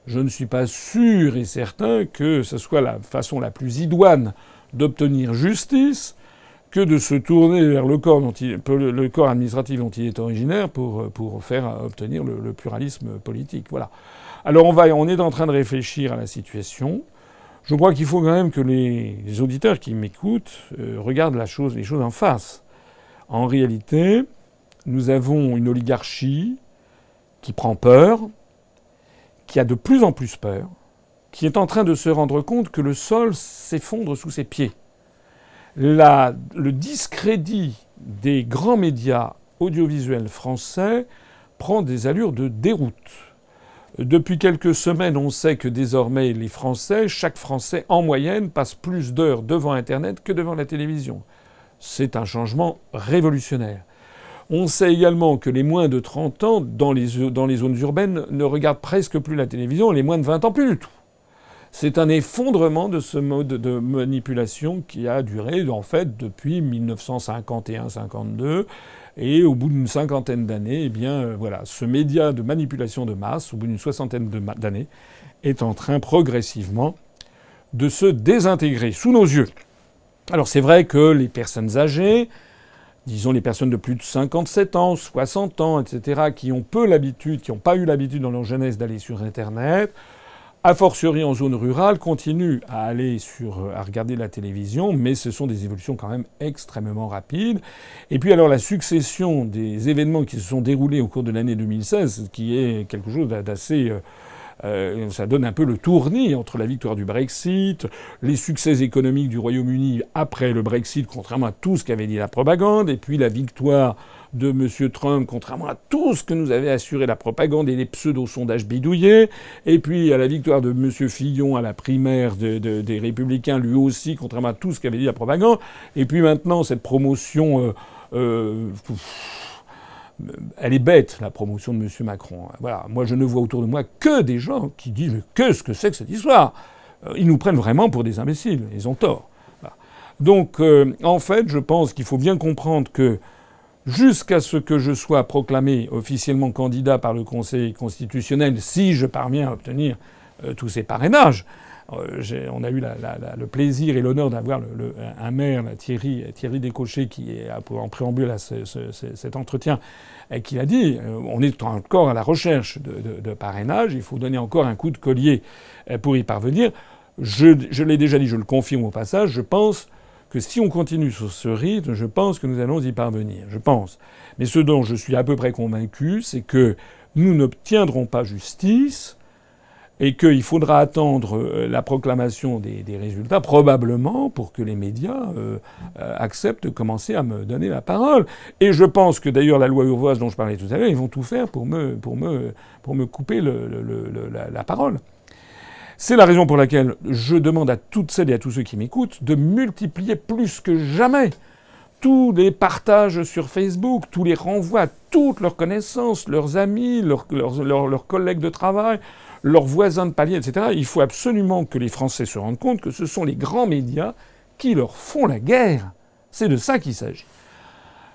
je ne suis pas sûr et certain que ce soit la façon la plus idoine d'obtenir justice que de se tourner vers le corps, administratif dont il est originaire pour, faire obtenir le, le pluralisme politique. Voilà. Alors on, va, on est en train de réfléchir à la situation. Je crois qu'il faut quand même que les, auditeurs qui m'écoutent euh, regardent la chose, les choses en face. En réalité, nous avons une oligarchie qui prend peur, qui a de plus en plus peur, qui est en train de se rendre compte que le sol s'effondre sous ses pieds. le discrédit des grands médias audiovisuels français prend des allures de déroute. Depuis quelques semaines, on sait que désormais les Français, chaque Français en moyenne, passe plus d'heures devant Internet que devant la télévision. C'est un changement révolutionnaire. On sait également que les moins de 30 ans dans les, zones urbaines ne regardent presque plus la télévision, les moins de 20 ans plus du tout. C'est un effondrement de ce mode de manipulation qui a duré en fait depuis 1951-52 et au bout d'une cinquantaine d'années, eh bien, euh, voilà, ce média de manipulation de masse, au bout d'une soixantaine d'années, est en train progressivement de se désintégrer sous nos yeux. Alors c'est vrai que les personnes âgées, disons les personnes de plus de 57 ans, 60 ans, etc., qui ont peu l'habitude, qui n'ont pas eu l'habitude dans leur jeunesse d'aller sur Internet, a fortiori en zone rurale, continue à aller sur, à regarder la télévision, mais ce sont des évolutions quand même extrêmement rapides. Et puis alors la succession des événements qui se sont déroulés au cours de l'année 2016, qui est quelque chose d'assez euh, euh, ça donne un peu le tournis entre la victoire du Brexit, les succès économiques du Royaume-Uni après le Brexit, contrairement à tout ce qu'avait dit la propagande, et puis la victoire de M. Trump, contrairement à tout ce que nous avait assuré la propagande et les pseudo-sondages bidouillés. Et puis à la victoire de M. Fillon à la primaire des Républicains, lui aussi, contrairement à tout ce qu'avait dit la propagande. Et puis maintenant, cette promotion... Euh, euh, elle est bête, la promotion de M. Macron. Hein. Voilà. Moi, je ne vois autour de moi que des gens qui disent ce que c'est que cette histoire euh, Ils nous prennent vraiment pour des imbéciles. Ils ont tort. Donc, en fait, je pense qu'il faut bien comprendre que jusqu'à ce que je sois proclamé officiellement candidat par le Conseil constitutionnel, si je parviens à obtenir euh, tous ces parrainages. Euh, on a eu le plaisir et l'honneur d'avoir un maire, Thierry, Thierry qui est en préambule à cet entretien, et qui a dit euh, on est encore à la recherche de, de, parrainage, il faut donner encore un coup de collier pour y parvenir. je l'ai déjà dit, je le confirme au passage, je pense que si on continue sur ce rythme, je pense que nous allons y parvenir. Je pense. Mais ce dont je suis à peu près convaincu, c'est que nous n'obtiendrons pas justice et qu'il faudra attendre euh, la proclamation des, résultats, probablement, pour que les médias euh, euh, acceptent de commencer à me donner la parole. Et je pense que d'ailleurs la loi urvoise dont je parlais tout à l'heure, ils vont tout faire pour me, pour me, pour me couper la parole. C'est la raison pour laquelle je demande à toutes celles et à tous ceux qui m'écoutent de multiplier plus que jamais tous les partages sur Facebook, tous les renvois toutes leurs connaissances, leurs amis, leurs, leurs collègues de travail, leurs voisins de palier, etc. Il faut absolument que les Français se rendent compte que ce sont les grands médias qui leur font la guerre. C'est de ça qu'il s'agit.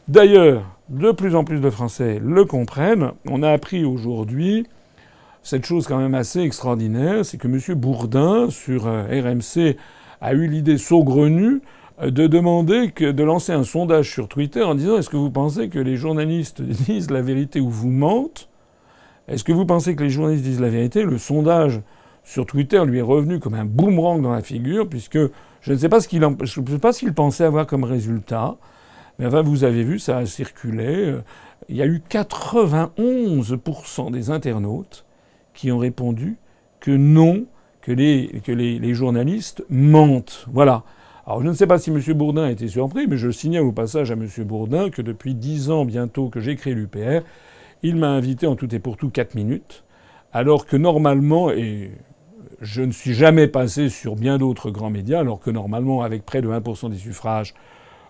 D'ailleurs, de plus en plus de Français le comprennent. On a appris aujourd'hui cette chose quand même assez extraordinaire, c'est que M. Bourdin, sur euh, RMC, a eu l'idée saugrenue euh, de demander de lancer un sondage sur Twitter en disant est-ce que vous pensez que les journalistes disent la vérité ou vous mentent Est-ce que vous pensez que les journalistes disent la vérité Le sondage sur Twitter lui est revenu comme un boomerang dans la figure puisque je ne sais pas ce qu'il pas pensait avoir comme résultat. Mais enfin, vous avez vu, ça a circulé. Euh, il y a eu 91% des internautes qui ont répondu que non, que les, les, journalistes mentent. Voilà. Alors je ne sais pas si M. Bourdin a été surpris, mais je signale au passage à M. Bourdin que depuis dix ans bientôt que j'ai créé l'UPR, il m'a invité en tout et pour tout quatre minutes, alors que normalement, et je ne suis jamais passé sur bien d'autres grands médias, alors que normalement, avec près de 1% des suffrages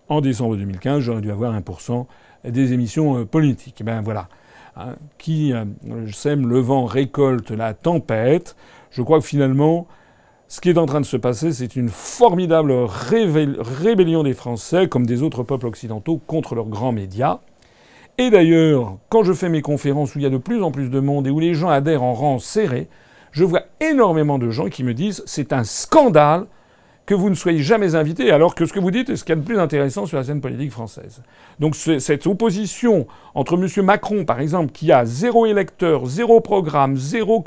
en décembre 2015, j'aurais dû avoir 1% des émissions euh, politiques. ben voilà. Hein, qui euh, sème le vent, récolte la tempête, je crois que finalement, ce qui est en train de se passer, c'est une formidable rébellion des Français, comme des autres peuples occidentaux, contre leurs grands médias. Et d'ailleurs, quand je fais mes conférences où il y a de plus en plus de monde et où les gens adhèrent en rang serré, je vois énormément de gens qui me disent c'est un scandale que vous ne soyez jamais invité, alors que ce que vous dites est ce qu'il y a de plus intéressant sur la scène politique française. Donc cette opposition entre M. Macron, par exemple, qui a zéro électeur, zéro programme, zéro,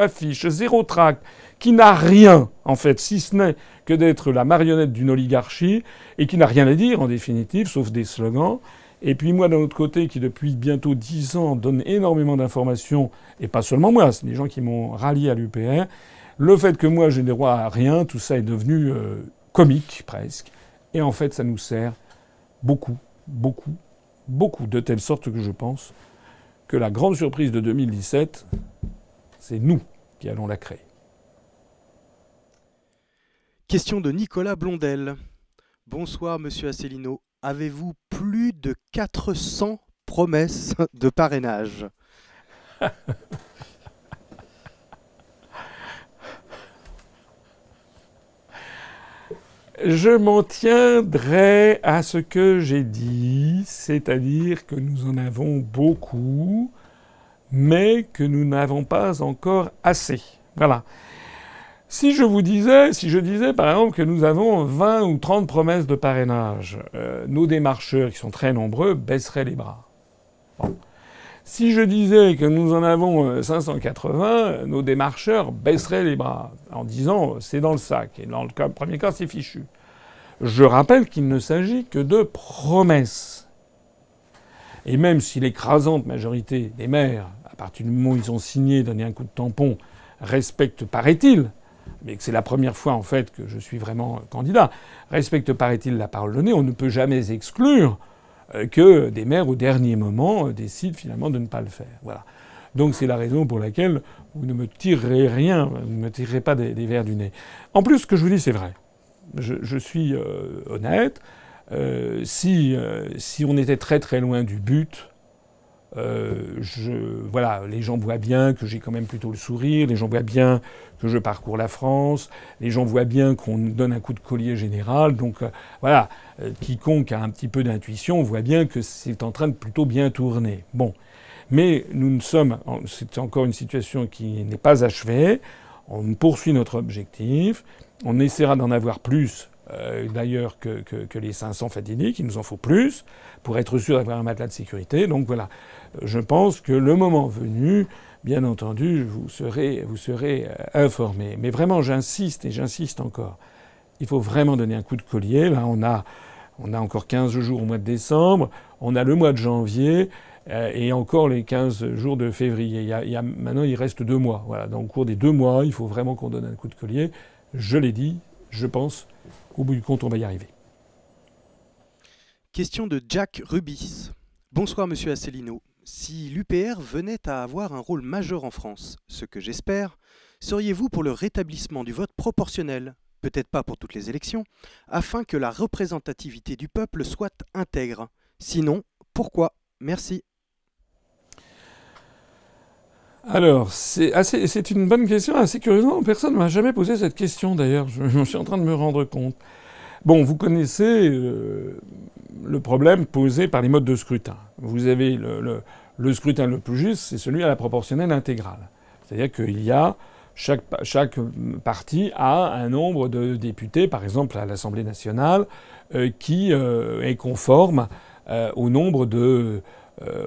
affiche, zéro tract, qui n'a rien, en fait, si ce n'est que d'être la marionnette d'une oligarchie, et qui n'a rien à dire, en définitive, sauf des slogans, et puis moi, d'un autre côté, qui depuis bientôt dix ans donne énormément d'informations, et pas seulement moi, c'est des gens qui m'ont rallié à l'UPR, le fait que moi, je n'ai droit à rien, tout ça est devenu euh, comique presque. Et en fait, ça nous sert beaucoup, beaucoup, beaucoup, de telle sorte que je pense que la grande surprise de 2017, c'est nous qui allons la créer. Question de Nicolas Blondel. Bonsoir, monsieur Asselineau. Avez-vous plus de 400 promesses de parrainage Je m'en tiendrai à ce que j'ai dit, c'est-à-dire que nous en avons beaucoup, mais que nous n'avons pas encore assez. Voilà. Si je vous disais, si je disais par exemple que nous avons 20 ou 30 promesses de parrainage, euh, nos démarcheurs, qui sont très nombreux, baisseraient les bras. Si je disais que nous en avons 580, euh, euh, nos démarcheurs baisseraient les bras en disant euh, c'est dans le sac. Et dans le premier cas, c'est fichu. Je rappelle qu'il ne s'agit que de promesses. Et même si l'écrasante majorité des maires, à partir du moment où ils ont signé, donné un coup de tampon, respecte paraît-il, mais que c'est la première fois en fait que je suis vraiment candidat, respecte, paraît-il, la parole donnée, on ne peut jamais exclure euh, que des maires au dernier moment euh, décident finalement de ne pas le faire. Voilà. Donc c'est la raison pour laquelle vous ne me tirerez rien, vous ne me tirerez pas des, vers du nez. En plus, ce que je vous dis, c'est vrai. Je, suis euh, honnête. si, si on était très très loin du but, euh, je, voilà, les gens voient bien que j'ai quand même plutôt le sourire, les gens voient bien que je parcours la France, les gens voient bien qu'on donne un coup de collier général. Donc euh, voilà, euh, quiconque a un petit peu d'intuition voit bien que c'est en train de plutôt bien tourner. Bon, mais nous ne sommes, c'est encore une situation qui n'est pas achevée. On poursuit notre objectif. On essaiera d'en avoir plus d'ailleurs que, les 500 fatidiques. il nous en faut plus pour être sûr d'avoir un matelas de sécurité. Donc voilà, je pense que le moment venu, bien entendu, vous serez, vous euh, informés. Mais vraiment, j'insiste et j'insiste encore. Il faut vraiment donner un coup de collier. Là, on a, on a encore 15 jours au mois de décembre, on a le mois de janvier euh, et encore les 15 jours de février. Il maintenant, il reste deux mois. Voilà. Donc, au cours des deux mois, il faut vraiment qu'on donne un coup de collier. Je l'ai dit, je pense qu'au bout du compte, on va y arriver. Question de Jack Rubis. Bonsoir, monsieur Asselineau. Si l'UPR venait à avoir un rôle majeur en France, ce que j'espère, seriez-vous pour le rétablissement du vote proportionnel, peut-être pas pour toutes les élections, afin que la représentativité du peuple soit intègre Sinon, pourquoi Merci. Alors, c'est une bonne question, assez curieusement. Personne ne m'a jamais posé cette question d'ailleurs, je, suis en train de me rendre compte. Bon, vous connaissez euh, le problème posé par les modes de scrutin. Vous avez le, le, scrutin le plus juste, c'est celui à la proportionnelle intégrale. C'est-à-dire qu'il y a chaque, mm, parti a un nombre de députés, par exemple à l'Assemblée nationale, euh, qui euh, est conforme euh, au nombre de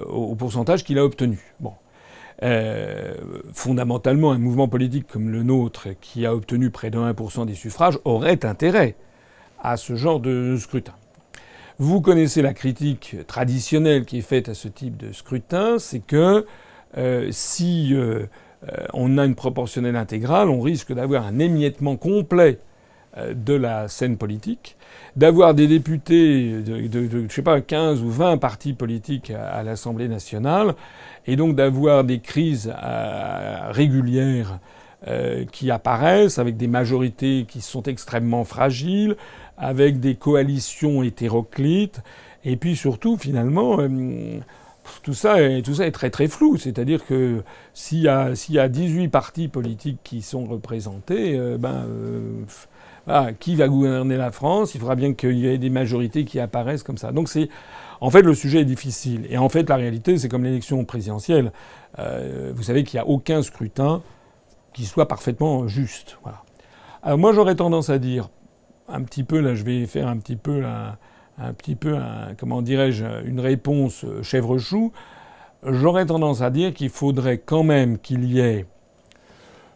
au pourcentage qu'il a obtenu. Bon. fondamentalement, un mouvement politique comme le nôtre, qui a obtenu près de 1% des suffrages, aurait intérêt à ce genre de scrutin. Vous connaissez la critique traditionnelle qui est faite à ce type de scrutin, c'est que euh, si euh, euh, on a une proportionnelle intégrale, on risque d'avoir un émiettement complet de la scène politique, d'avoir des députés de, je sais pas, 15 ou 20 partis politiques à, l'Assemblée nationale, et donc d'avoir des crises régulières qui apparaissent avec des majorités qui sont extrêmement fragiles, avec des coalitions hétéroclites. Et puis surtout, finalement, euh, tout ça, est, tout ça est très très flou. C'est-à-dire que s'il y, a, 18 partis politiques qui sont représentés, euh, ben, euh, qui va gouverner la France Il faudra bien qu'il y ait des majorités qui apparaissent comme ça. Donc c'est, en fait, le sujet est difficile. Et en fait, la réalité, c'est comme l'élection présidentielle. vous savez qu'il n'y a aucun scrutin qui soit parfaitement juste. Voilà. Alors moi, j'aurais tendance à dire, un petit peu, là, je vais faire un petit peu, un petit peu, comment dirais-je, une réponse euh, chèvre-chou, j'aurais tendance à dire qu'il faudrait quand même qu'il y ait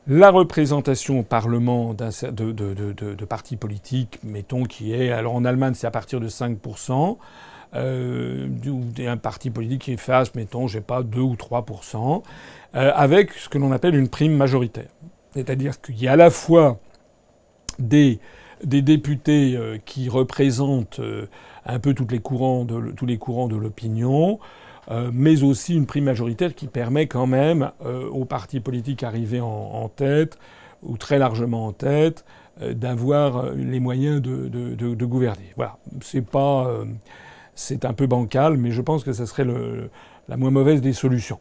la représentation au Parlement de, de, partis politiques, mettons, qui est, alors en Allemagne c'est à partir de 5%, euh, ou d'un parti politique qui fasse, mettons, je sais pas, 2 ou 3%, euh, avec ce que l'on appelle une prime majoritaire. C'est-à-dire qu'il y a à la fois des des députés euh, qui représentent euh, un peu toutes les courants de, tous les courants de l'opinion, euh, mais aussi une prime majoritaire qui permet quand même aux partis politiques arrivés en, tête, ou très largement en tête, d'avoir les moyens de, gouverner. Voilà, c'est pas, c'est un peu bancal, mais je pense que ça serait la moins mauvaise des solutions.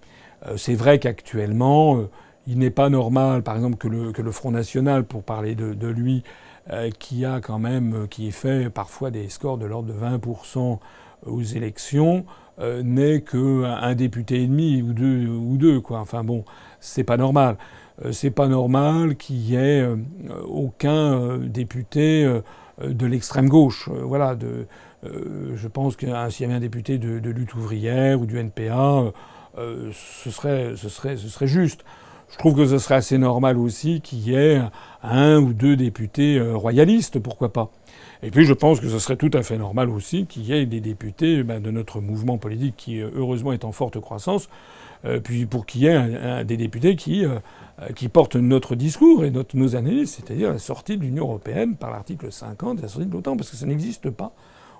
c'est vrai qu'actuellement, il n'est pas normal, par exemple, que le, que le Front National, pour parler de, lui, euh, qui a quand même, euh, qui fait parfois des scores de l'ordre de 20% aux élections, euh, n'est qu'un député et demi ou deux, ou deux quoi. Enfin bon, c'est pas normal. c'est pas normal qu'il y ait aucun député de l'extrême gauche. voilà, je pense qu'un hein, s'il y avait un député de, lutte ouvrière ou du NPA, ce serait juste. Je trouve que ce serait assez normal aussi qu'il y ait un ou deux députés euh, royalistes, pourquoi pas. Et puis je pense que ce serait tout à fait normal aussi qu'il y ait des députés ben, de notre mouvement politique qui euh, heureusement est en forte croissance, euh, puis pour qu'il y ait des députés qui, portent notre discours et nos analyses, c'est-à-dire la sortie de l'Union européenne par l'article 50 et la sortie de l'OTAN, parce que ça n'existe pas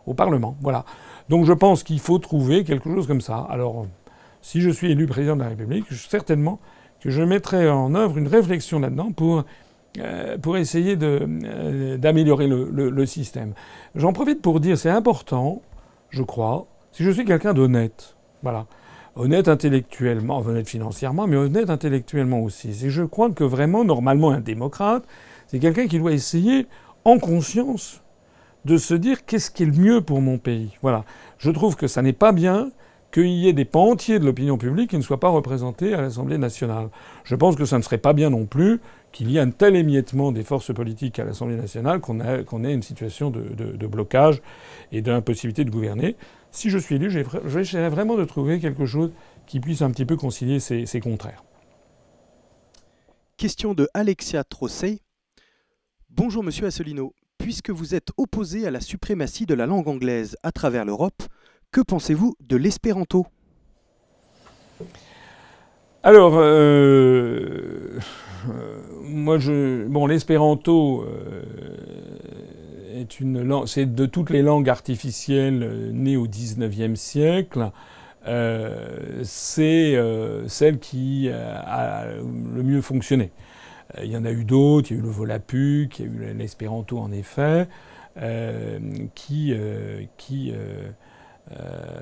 au Parlement. Voilà. Donc je pense qu'il faut trouver quelque chose comme ça. Alors si je suis élu président de la République, certainement que je mettrai en œuvre une réflexion là-dedans pour, euh, pour essayer euh, d'améliorer le, système. J'en profite pour dire, c'est important, je crois, si je suis quelqu'un d'honnête, voilà, honnête intellectuellement, honnête financièrement, mais honnête intellectuellement aussi. Si je crois que vraiment, normalement, un démocrate, c'est quelqu'un qui doit essayer, en conscience, de se dire qu'est-ce qui est le mieux pour mon pays. Voilà. Je trouve que ça n'est pas bien qu'il y ait des pans entiers de l'opinion publique qui ne soient pas représentés à l'Assemblée nationale. Je pense que ça ne serait pas bien non plus qu'il y ait un tel émiettement des forces politiques à l'Assemblée nationale qu'on ait une situation de, blocage et d'impossibilité de gouverner. Si je suis élu, j'essaierai vraiment de trouver quelque chose qui puisse un petit peu concilier ces, contraires. Question de Alexia Trosset. Bonjour Monsieur Asselineau. Puisque vous êtes opposé à la suprématie de la langue anglaise à travers l'Europe, que pensez-vous de l'espéranto alors, euh, euh, moi, je, bon, l'espéranto euh, est une langue, c'est de toutes les langues artificielles nées au XIXe siècle, c'est celle qui a le mieux fonctionné. Il y en a eu d'autres, il y a eu le volapük, il y a eu l'espéranto en effet, qui, qui euh,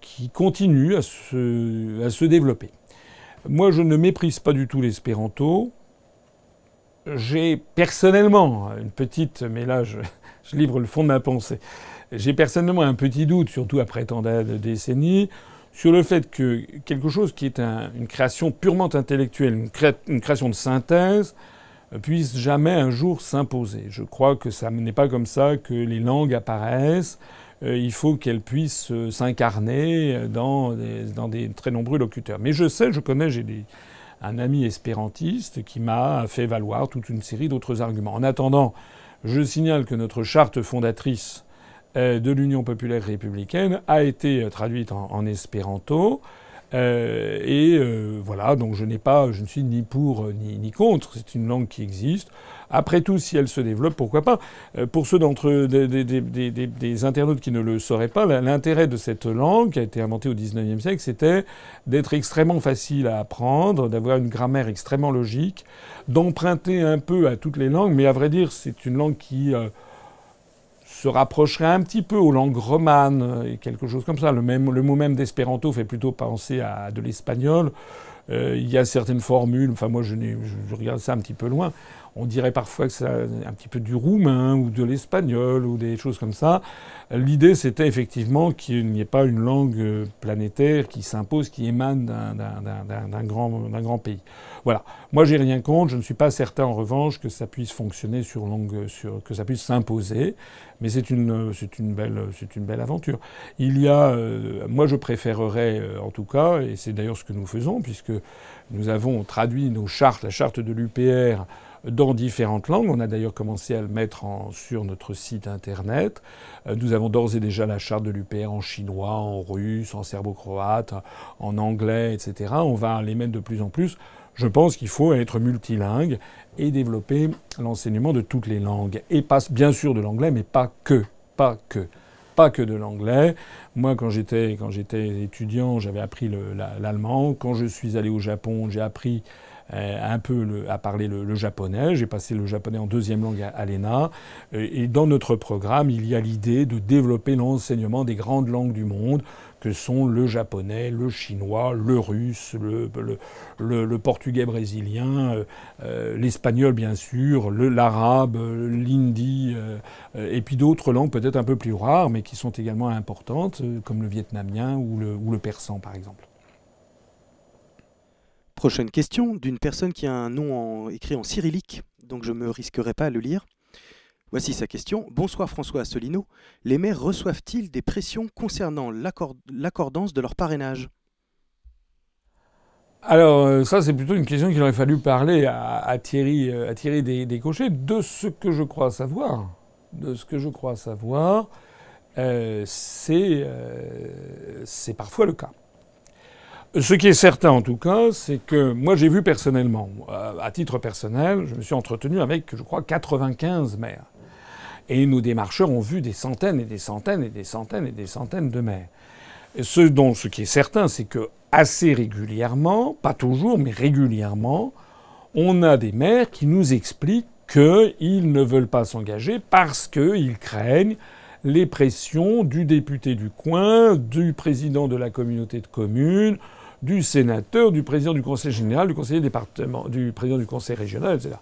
qui continue à se, développer. Moi, je ne méprise pas du tout l'espéranto. J'ai personnellement une petite, mais là, je, livre le fond de ma pensée. J'ai personnellement un petit doute, surtout après tant de décennies, sur le fait que quelque chose qui est une création purement intellectuelle, une, création de synthèse, puisse jamais un jour s'imposer. Je crois que ça n'est pas comme ça que les langues apparaissent. Euh, il faut qu'elle puisse euh, s'incarner euh, dans des, très nombreux locuteurs. Mais je sais, je connais, j'ai un ami espérantiste qui m'a fait valoir toute une série d'autres arguments. En attendant, je signale que notre charte fondatrice de l'Union populaire républicaine a été traduite en, espéranto. et voilà, donc je n'ai pas, je ne suis ni pour ni contre. C'est une langue qui existe. Après tout, si elle se développe, pourquoi pas euh, Pour ceux d'entre des, internautes qui ne le sauraient pas, l'intérêt de cette langue qui a été inventée au XIXe siècle, c'était d'être extrêmement facile à apprendre, d'avoir une grammaire extrêmement logique, d'emprunter un peu à toutes les langues, mais à vrai dire, c'est une langue qui... Euh, se rapprocherait un petit peu aux langues romanes euh, et quelque chose comme ça. Le, même, le mot même d'espéranto fait plutôt penser à de l'espagnol. Il y a certaines formules, enfin moi je, regarde ça un petit peu loin on dirait parfois que c'est un petit peu du roumain ou de l'espagnol ou des choses comme ça. L'idée, c'était effectivement qu'il n'y ait pas une langue euh, planétaire qui s'impose, qui émane d'un grand, grand, pays. Voilà. Moi, j'ai rien contre. Je ne suis pas certain, en revanche, que ça puisse fonctionner sur euh, sur, que ça puisse s'imposer. Mais c'est une, euh, c'est une belle, c'est une belle aventure. Il y a, moi, je préférerais, en tout cas, et c'est d'ailleurs ce que nous faisons, puisque nous avons traduit nos chartes, la charte de l'UPR dans différentes langues. On a d'ailleurs commencé à le mettre sur notre site internet. Euh, nous avons d'ores et déjà la charte de l'UPR en chinois, en russe, en serbo-croate, en anglais, etc. On va les mettre de plus en plus. Je pense qu'il faut être multilingue et développer l'enseignement de toutes les langues. Et pas, bien sûr de l'anglais, mais pas que. Pas que pas que de l'anglais. Moi, quand j'étais étudiant, j'avais appris l'allemand. quand je suis allé au Japon, j'ai appris euh, un peu le, à parler le, japonais. J'ai passé le japonais en deuxième langue à, l'ENA. Euh, et, dans notre programme, il y a l'idée de développer l'enseignement des grandes langues du monde que sont le japonais, le chinois, le russe, le, le, le, portugais brésilien, euh, l'espagnol bien sûr, l'arabe, l'hindi, et puis d'autres langues peut-être un peu plus rares, mais qui sont également importantes, comme le vietnamien ou le ou persan par exemple. Prochaine question d'une personne qui a un nom écrit en cyrillique, donc je ne me risquerai pas à le lire. Voici sa question. Bonsoir François Asselineau. Les maires reçoivent-ils des pressions concernant l'accordance de leur parrainage alors euh, ça, c'est plutôt une question qu'il aurait fallu parler à, Thierry, euh, à De ce que je crois savoir, de ce que je crois savoir, euh, c'est parfois le cas. Ce qui est certain en tout cas, c'est que moi j'ai vu personnellement, euh, à titre personnel, je me suis entretenu avec, je crois, 95 maires. Et nos démarcheurs ont vu des centaines et des centaines et des centaines et des centaines de maires. Ce, dont, ce qui est certain, c'est que assez régulièrement, pas toujours, mais régulièrement, on a des maires qui nous expliquent qu'ils ne veulent pas s'engager parce qu'ils craignent les pressions du député du coin, du président de la communauté de communes, du sénateur, du président du conseil général, du conseiller département, du président du conseil régional, etc.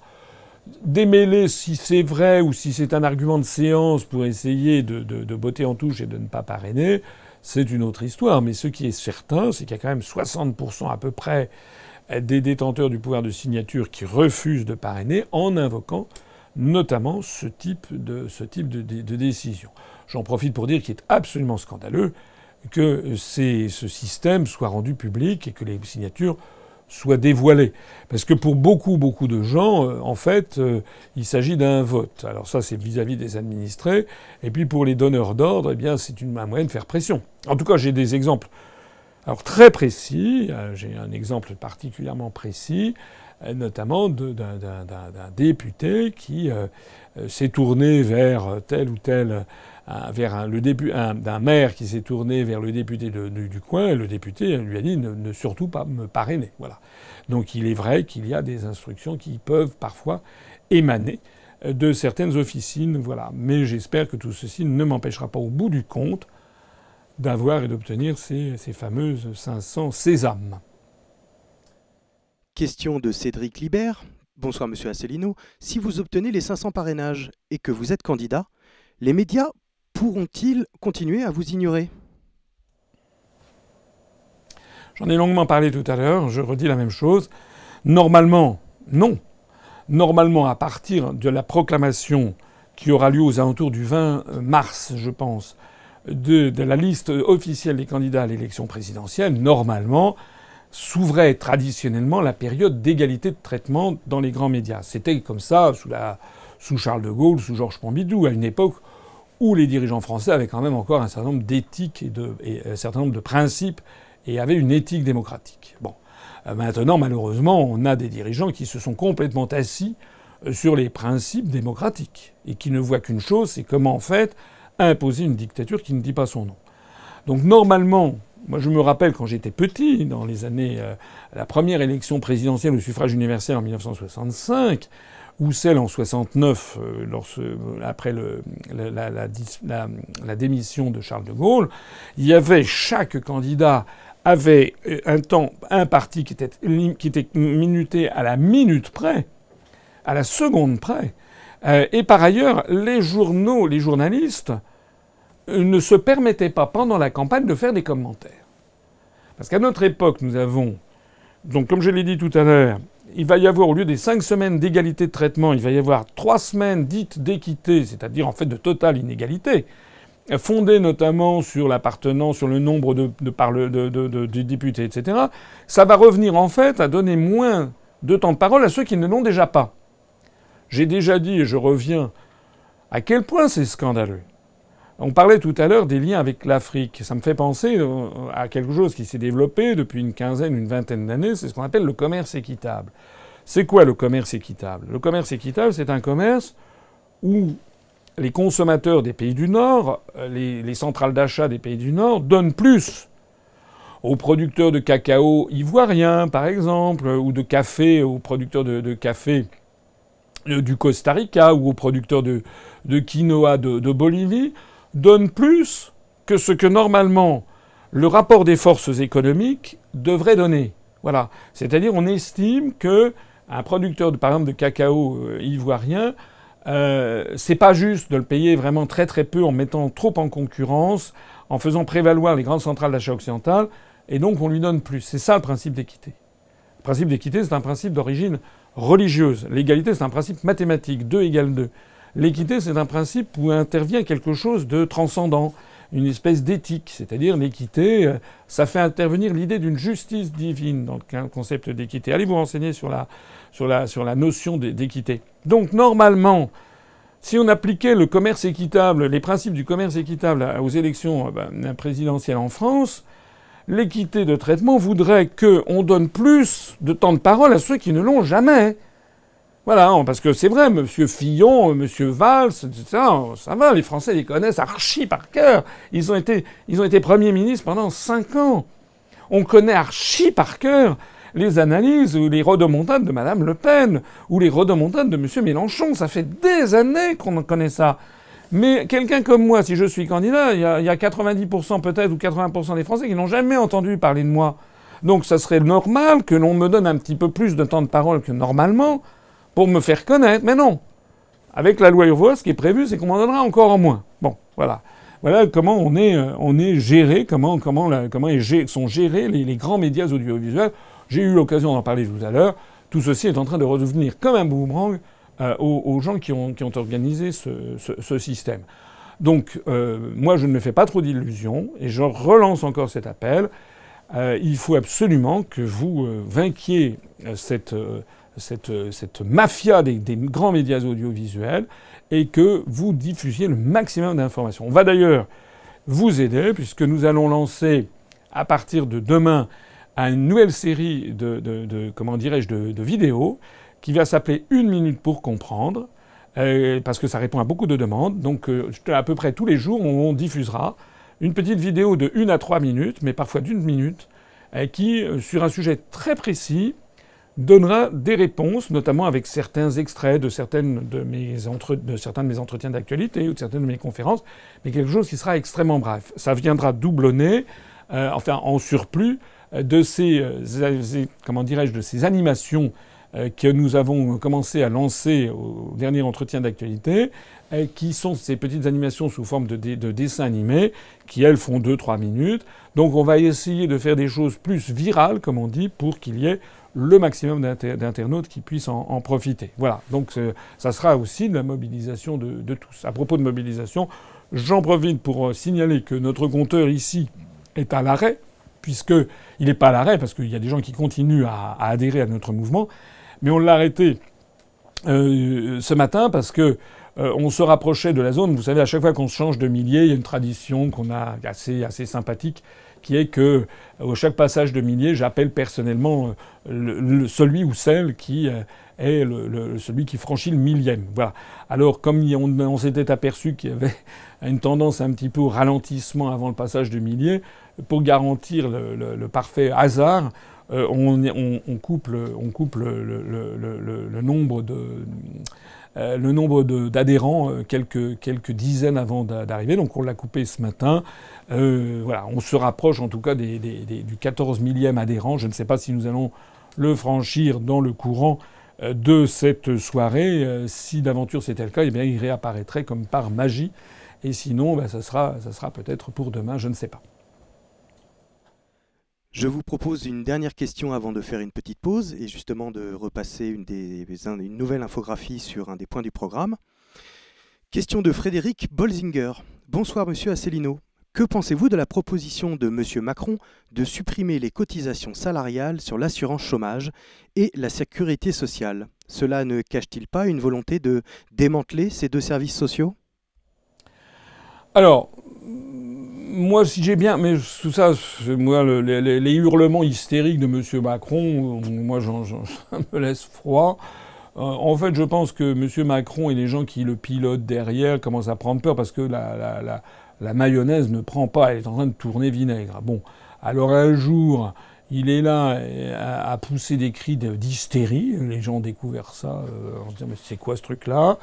Démêler si c'est vrai ou si c'est un argument de séance pour essayer de, de, botter en touche et de ne pas parrainer, c'est une autre histoire. Mais ce qui est certain, c'est qu'il y a quand même 60% à peu près des détenteurs du pouvoir de signature qui refusent de parrainer en invoquant notamment ce type de décision. J'en profite pour dire qu'il est absolument scandaleux que ce système soit rendu public et que les signatures soient dévoilées. Parce que pour beaucoup, beaucoup de gens, euh, en fait, euh, il s'agit d'un vote. Alors ça, c'est vis-à-vis des administrés. Et puis pour les donneurs d'ordre, eh bien, c'est un moyen de faire pression. En tout cas, j'ai des exemples alors très précis, euh, j'ai un exemple particulièrement précis, notamment d'un député qui s'est tourné vers tel ou tel vers le début d'un maire qui s'est tourné vers le député du coin, et le député lui a dit ne, surtout pas me parrainer. Voilà. Donc il est vrai qu'il y a des instructions qui peuvent parfois émaner euh, de certaines officines, voilà. Mais j'espère que tout ceci ne m'empêchera pas au bout du compte d'avoir et d'obtenir ces, ces, fameuses 500 sésames. Question de Cédric Libert. Bonsoir Monsieur Asselineau. Si vous obtenez les 500 parrainages et que vous êtes candidat, les médias pourront-ils continuer à vous ignorer J'en ai longuement parlé tout à l'heure, je redis la même chose. Normalement, non. Normalement, à partir de la proclamation qui aura lieu aux alentours du 20 euh, mars, je pense, de, la liste officielle des candidats à l'élection présidentielle, normalement, s'ouvrait traditionnellement la période d'égalité de traitement dans les grands médias. C'était comme ça sous, la, sous Charles de Gaulle, sous Georges Pompidou, à une époque où les dirigeants français avaient quand même encore un certain nombre d'éthiques et, euh, un certain nombre de principes et avaient une éthique démocratique. Bon. Euh, maintenant, malheureusement, on a des dirigeants qui se sont complètement assis euh, sur les principes démocratiques et qui ne voient qu'une chose, c'est comment en fait imposer une dictature qui ne dit pas son nom. Donc normalement, moi je me rappelle quand j'étais petit, dans les années, la première élection présidentielle au suffrage universel en 1965, ou celle en 69, euh, lorsque, euh, après le, la, la, démission de Charles de Gaulle, il y avait chaque candidat avait euh, un temps, un parti qui était, qui était minuté à la minute près, à la seconde près. et par ailleurs, les journaux, les journalistes ne se permettaient pas pendant la campagne de faire des commentaires. Parce qu'à notre époque, nous avons, donc comme je l'ai dit tout à l'heure, il va y avoir, au lieu des cinq semaines d'égalité de traitement, il va y avoir trois semaines dites d'équité, c'est-à-dire en fait de totale inégalité, fondée notamment sur l'appartenance, sur le nombre de, de, députés, etc., ça va revenir en fait à donner moins de temps de parole à ceux qui ne l'ont déjà pas. J'ai déjà dit, et je reviens, à quel point c'est scandaleux. On parlait tout à l'heure des liens avec l'Afrique. Ça me fait penser euh, à quelque chose qui s'est développé depuis une quinzaine, une vingtaine d'années, c'est ce qu'on appelle le commerce équitable. C'est quoi le commerce équitable Le commerce équitable, c'est un commerce où les consommateurs des pays du Nord, euh, les, centrales d'achat des pays du Nord donnent plus aux producteurs de cacao ivoiriens, par exemple, ou de café, aux producteurs de, café euh, du Costa Rica, ou aux producteurs de, quinoa de Bolivie, donne plus que ce que normalement le rapport des forces économiques devrait donner. Voilà. C'est-à-dire on estime que un producteur, de, par exemple, de cacao euh, ivoirien, euh, c'est pas juste de le payer vraiment très très peu en mettant trop en concurrence, en faisant prévaloir les grandes centrales d'achat occidentales, et donc on lui donne plus. C'est ça le principe d'équité. Le principe d'équité, c'est un principe d'origine religieuse. L'égalité, c'est un principe mathématique. 2 égale 2. L'équité, c'est un principe où intervient quelque chose de transcendant, une espèce d'éthique, c'est-à-dire l'équité, euh, ça fait intervenir l'idée d'une justice divine dans le concept d'équité. Allez vous renseigner sur la, sur sur la notion d'équité. Donc normalement, si on appliquait le commerce équitable, les principes du commerce équitable aux élections euh, ben, présidentielles en France, l'équité de traitement voudrait qu'on donne plus de temps de parole à ceux qui ne l'ont jamais. Voilà, hein, parce que c'est vrai, M. Fillon, euh, M. Valls, ça, euh, ça va, les Français les connaissent archi par cœur. Ils ont été, ils ont été Premier ministre pendant 5 ans. On connaît archi par cœur les analyses ou les rodomontades de Mme Le Pen ou les rodomontades de M. Mélenchon. Ça fait des années qu'on connaît ça. Mais quelqu'un comme moi, si je suis candidat, il y a 90% peut-être ou 80% des Français qui n'ont jamais entendu parler de moi. Donc ça serait normal que l'on me donne un petit peu plus de temps de parole que normalement pour me faire connaître. Mais non. Avec la loi Urvois, ce qui est prévu, c'est qu'on m'en donnera encore en moins. Bon, voilà. Voilà comment on est, euh, on est géré, comment, comment, comment sont gérés les, grands médias audiovisuels. J'ai eu l'occasion d'en parler tout à l'heure. Tout ceci est en train de redevenir comme un boomerang euh, aux, gens qui ont, ont organisé ce, système. Donc, euh, moi, je ne me fais pas trop d'illusions et je relance encore cet appel. il faut absolument que vous vainquiez cette, euh, cette, mafia des, grands médias audiovisuels et que vous diffusiez le maximum d'informations. On va d'ailleurs vous aider puisque nous allons lancer à partir de demain une nouvelle série de, comment dirais-je de, vidéos qui va s'appeler Une minute pour comprendre euh, parce que ça répond à beaucoup de demandes. Donc euh, à peu près tous les jours on, on diffusera une petite vidéo de 1 à 3 minutes, mais parfois d'une minute, qui, sur un sujet très précis, donnera des réponses, notamment avec certains extraits de, certaines de, certains de mes entretiens d'actualité ou de certaines de mes conférences, mais quelque chose qui sera extrêmement bref. Ça viendra doublonner, euh, enfin en surplus, euh, de euh, ces, comment dirais-je, de ces animations que nous avons commencé à lancer au dernier entretien d'actualité, qui sont ces petites animations sous forme de dessins animés, qui elles font 2-3 minutes. Donc on va essayer de faire des choses plus virales, comme on dit, pour qu'il y ait le maximum d'internautes qui puissent en, profiter. Voilà, donc euh, ça sera aussi de la mobilisation de, tous. À propos de mobilisation, j'en profite pour euh, signaler que notre compteur ici est à l'arrêt, puisqu'il n'est pas à l'arrêt, parce qu'il y a des gens qui continuent à, adhérer à notre mouvement, mais on l'a arrêté euh, ce matin parce que on se rapprochait de la zone. Vous savez, à chaque fois qu'on change de millier, il y a une tradition qu'on a assez, assez sympathique qui est que euh, au chaque passage de millier, j'appelle personnellement euh, celui ou celle qui euh, est celui qui franchit le millième. Voilà. Alors comme on, s'était aperçu qu'il y avait une tendance un petit peu au ralentissement avant le passage de millier, pour garantir le, parfait hasard, on, coupe le, nombre de euh, le nombre d'adhérents euh, quelques, quelques dizaines avant d'arriver. Donc on l'a coupé ce matin. Euh, voilà, on se rapproche en tout cas du 14 millième adhérent. Je ne sais pas si nous allons le franchir dans le courant de cette soirée. Si d'aventure c'était le cas, eh bien, il réapparaîtrait comme par magie. Et sinon, ben, sera, ça sera peut-être pour demain, je ne sais pas. Je vous propose une dernière question avant de faire une petite pause et justement de repasser une, nouvelle infographie sur un des points du programme. Question de Frédéric Bolzinger. Bonsoir Monsieur Asselineau. Que pensez-vous de la proposition de Monsieur Macron de supprimer les cotisations salariales sur l'assurance chômage et la sécurité sociale Cela ne cache-t-il pas une volonté de démanteler ces deux services sociaux Alors, moi, si j'ai bien, mais tout ça, moi, les, hurlements hystériques de M. Macron, euh, moi, j me laisse froid. Euh, en fait, je pense que M. Macron et les gens qui le pilotent derrière commencent à prendre peur parce que la, mayonnaise ne prend pas, elle est en train de tourner vinaigre. Bon, alors un jour, il est là à pousser des cris d'hystérie. Les gens ont découvert ça euh, en se disant Mais c'est quoi ce truc-là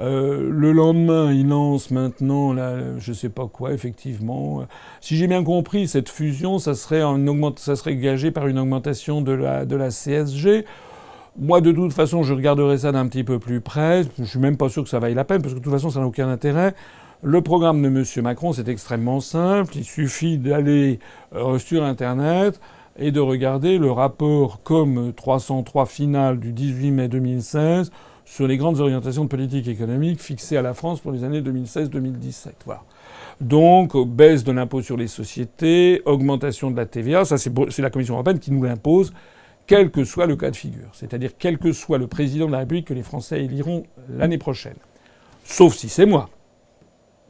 euh, le lendemain, il lance maintenant, la, je ne sais pas quoi, effectivement. Si j'ai bien compris, cette fusion, ça serait, une gagé par une augmentation de la, CSG. Moi, de toute façon, je regarderai ça d'un petit peu plus près. Je suis même pas sûr que ça vaille la peine, parce que de toute façon, ça n'a aucun intérêt. Le programme de M. Macron, c'est extrêmement simple. Il suffit d'aller euh, sur Internet et de regarder le rapport comme 303 final du 18 mai 2016 sur les grandes orientations de politique économique fixées à la France pour les années 2016-2017. Donc, baisse de l'impôt sur les sociétés, augmentation de la TVA, ça c'est la Commission européenne qui nous l'impose, quel que soit le cas de figure, c'est-à-dire quel que soit le président de la République que les Français éliront l'année prochaine. Sauf si c'est moi,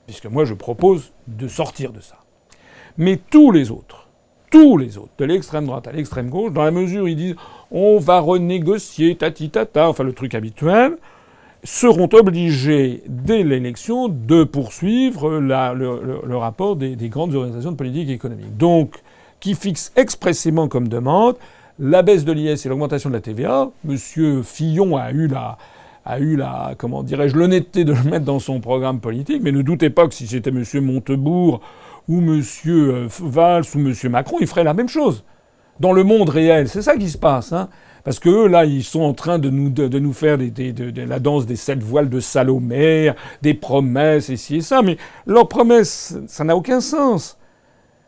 puisque moi je propose de sortir de ça. Mais tous les autres, tous les autres, de l'extrême droite à l'extrême gauche, dans la mesure où ils disent on va renégocier, tati tata, enfin le truc habituel, seront obligés dès l'élection de poursuivre le, rapport des, grandes organisations de politique économique. Donc, qui fixe expressément comme demande la baisse de l'IS et l'augmentation de la TVA. Monsieur Fillon a eu la, a eu la, comment dirais-je, l'honnêteté de le mettre dans son programme politique, mais ne doutez pas que si c'était Monsieur Montebourg ou M. Valls ou monsieur Macron, ils feraient la même chose dans le monde réel. C'est ça qui se passe. Hein. Parce que eux, là, ils sont en train de nous, faire de, la danse des sept voiles de Salomé, des promesses, et si et ça. Mais leurs promesses, ça n'a aucun sens.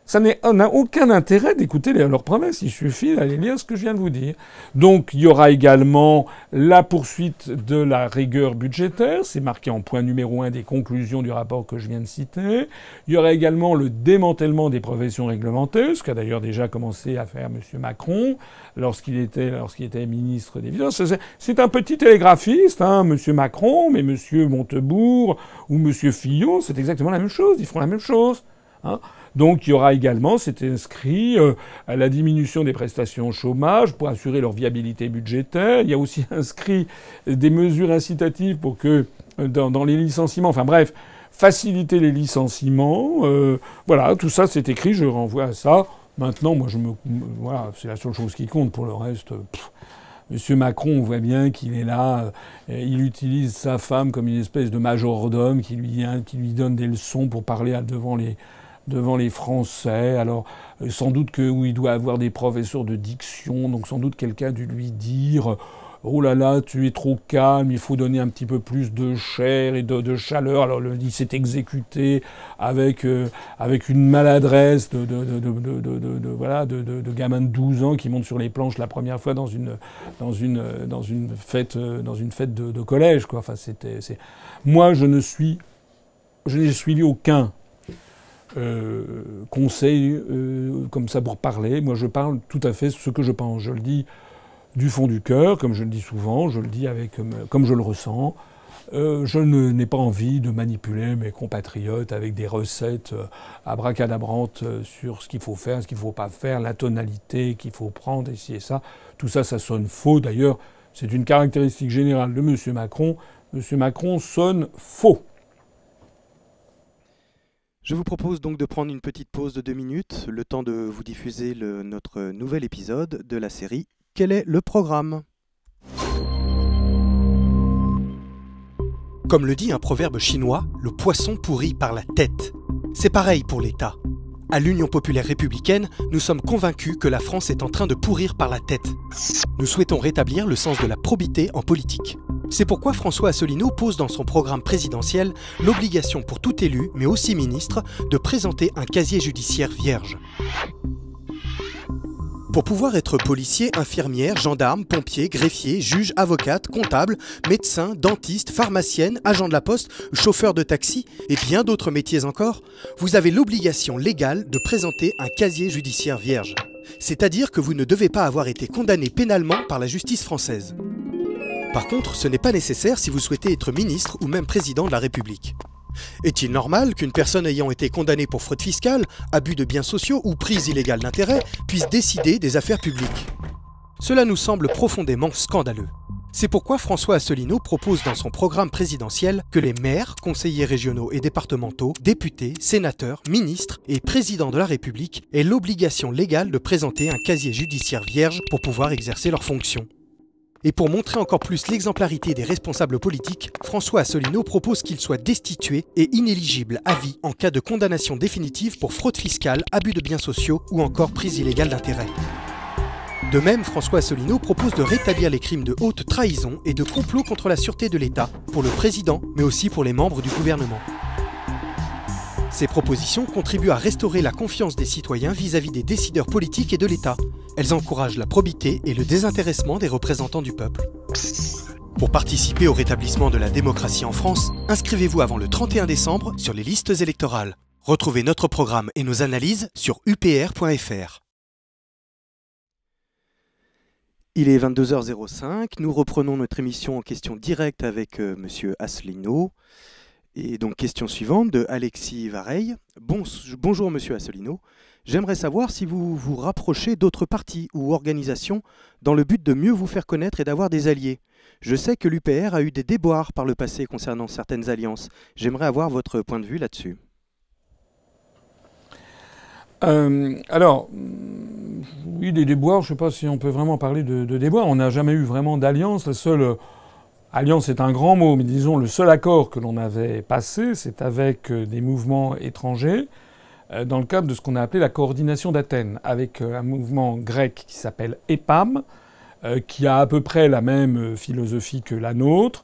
Ça euh, n'a aucun intérêt d'écouter leurs promesses. Il suffit d'aller lire ce que je viens de vous dire. Donc, il y aura également la poursuite de la rigueur budgétaire. C'est marqué en point numéro un des conclusions du rapport que je viens de citer. Il y aura également le démantèlement des professions réglementées, ce qu'a d'ailleurs déjà commencé à faire M. Macron lorsqu'il était, était ministre des Finances. C'est un petit télégraphiste, hein, M. Macron, mais M. Montebourg ou M. Fillon, c'est exactement la même chose. Ils feront la même chose. Hein. Donc il y aura également, c'est inscrit, à euh, la diminution des prestations au chômage pour assurer leur viabilité budgétaire. Il y a aussi inscrit des mesures incitatives pour que euh, dans, les licenciements, enfin bref, faciliter les licenciements. Euh, voilà, tout ça c'est écrit, je renvoie à ça. Maintenant, moi je me. Voilà, c'est la seule chose qui compte. Pour le reste. Monsieur Macron, on voit bien qu'il est là, il utilise sa femme comme une espèce de majordome qui lui, hein, qui lui donne des leçons pour parler devant les, devant les Français. Alors, euh, sans doute que où il doit avoir des professeurs de diction, donc sans doute quelqu'un a dû lui dire oh là là, tu es trop calme, il faut donner un petit peu plus de chair et de, chaleur. Alors il s'est exécuté avec, euh, avec une maladresse de, de, de voilà, de, gamin de 12 ans qui monte sur les planches la première fois dans une, dans une, dans une fête, euh, dans une fête de, collège. Quoi. Enfin, c'était, Moi, je ne suis... Je n'ai suivi aucun euh, conseil euh, comme ça pour parler. Moi, je parle tout à fait ce que je pense. Je le dis du fond du cœur, comme je le dis souvent, je le dis avec euh, comme je le ressens. Euh, je n'ai pas envie de manipuler mes compatriotes avec des recettes à abracadabrantes sur ce qu'il faut faire, ce qu'il faut pas faire, la tonalité qu'il faut prendre, ici et ça. Tout ça, ça sonne faux. D'ailleurs, c'est une caractéristique générale de M. Macron. M. Macron sonne faux. Je vous propose donc de prendre une petite pause de deux minutes, le temps de vous diffuser notre nouvel épisode de la série Quel est le programme Comme le dit un proverbe chinois, le poisson pourrit par la tête. C'est pareil pour l'État. À l'Union populaire républicaine, nous sommes convaincus que la France est en train de pourrir par la tête. Nous souhaitons rétablir le sens de la probité en politique. C'est pourquoi François Asselineau pose dans son programme présidentiel l'obligation pour tout élu, mais aussi ministre, de présenter un casier judiciaire vierge. Pour pouvoir être policier, infirmière, gendarme, pompier, greffier, juge, avocate, comptable, médecin, dentiste, pharmacienne, agent de la poste, chauffeur de taxi et bien d'autres métiers encore, vous avez l'obligation légale de présenter un casier judiciaire vierge. C'est-à-dire que vous ne devez pas avoir été condamné pénalement par la justice française. Par contre, ce n'est pas nécessaire si vous souhaitez être ministre ou même président de la République. Est-il normal qu'une personne ayant été condamnée pour fraude fiscale, abus de biens sociaux ou prise illégale d'intérêt puisse décider des affaires publiques Cela nous semble profondément scandaleux. C'est pourquoi François Asselineau propose dans son programme présidentiel que les maires, conseillers régionaux et départementaux, députés, sénateurs, ministres et présidents de la République aient l'obligation légale de présenter un casier judiciaire vierge pour pouvoir exercer leurs fonctions. Et pour montrer encore plus l'exemplarité des responsables politiques, François Asselineau propose qu'il soit destitué et inéligible à vie en cas de condamnation définitive pour fraude fiscale, abus de biens sociaux ou encore prise illégale d'intérêt. De même, François Asselineau propose de rétablir les crimes de haute trahison et de complot contre la sûreté de l'État pour le président, mais aussi pour les membres du gouvernement. Ces propositions contribuent à restaurer la confiance des citoyens vis-à-vis des décideurs politiques et de l'État. Elles encouragent la probité et le désintéressement des représentants du peuple. Pour participer au rétablissement de la démocratie en France, inscrivez-vous avant le 31 décembre sur les listes électorales. Retrouvez notre programme et nos analyses sur upr.fr. Il est 22h05, nous reprenons notre émission en question directe avec euh, M. Asselineau. Et donc, question suivante de Alexis Vareille. bonjour, monsieur Assolino. J'aimerais savoir si vous vous rapprochez d'autres partis ou organisations dans le but de mieux vous faire connaître et d'avoir des alliés. Je sais que l'UPR a eu des déboires par le passé concernant certaines alliances. J'aimerais avoir votre point de vue là-dessus. Euh, alors, oui, des déboires, je ne sais pas si on peut vraiment parler de, de déboires. On n'a jamais eu vraiment d'alliance. La seule Alliance est un grand mot, mais disons le seul accord que l'on avait passé, c'est avec euh, des mouvements étrangers euh, dans le cadre de ce qu'on a appelé la coordination d'Athènes, avec euh, un mouvement grec qui s'appelle EPAM, qui a à peu près la même philosophie que la nôtre,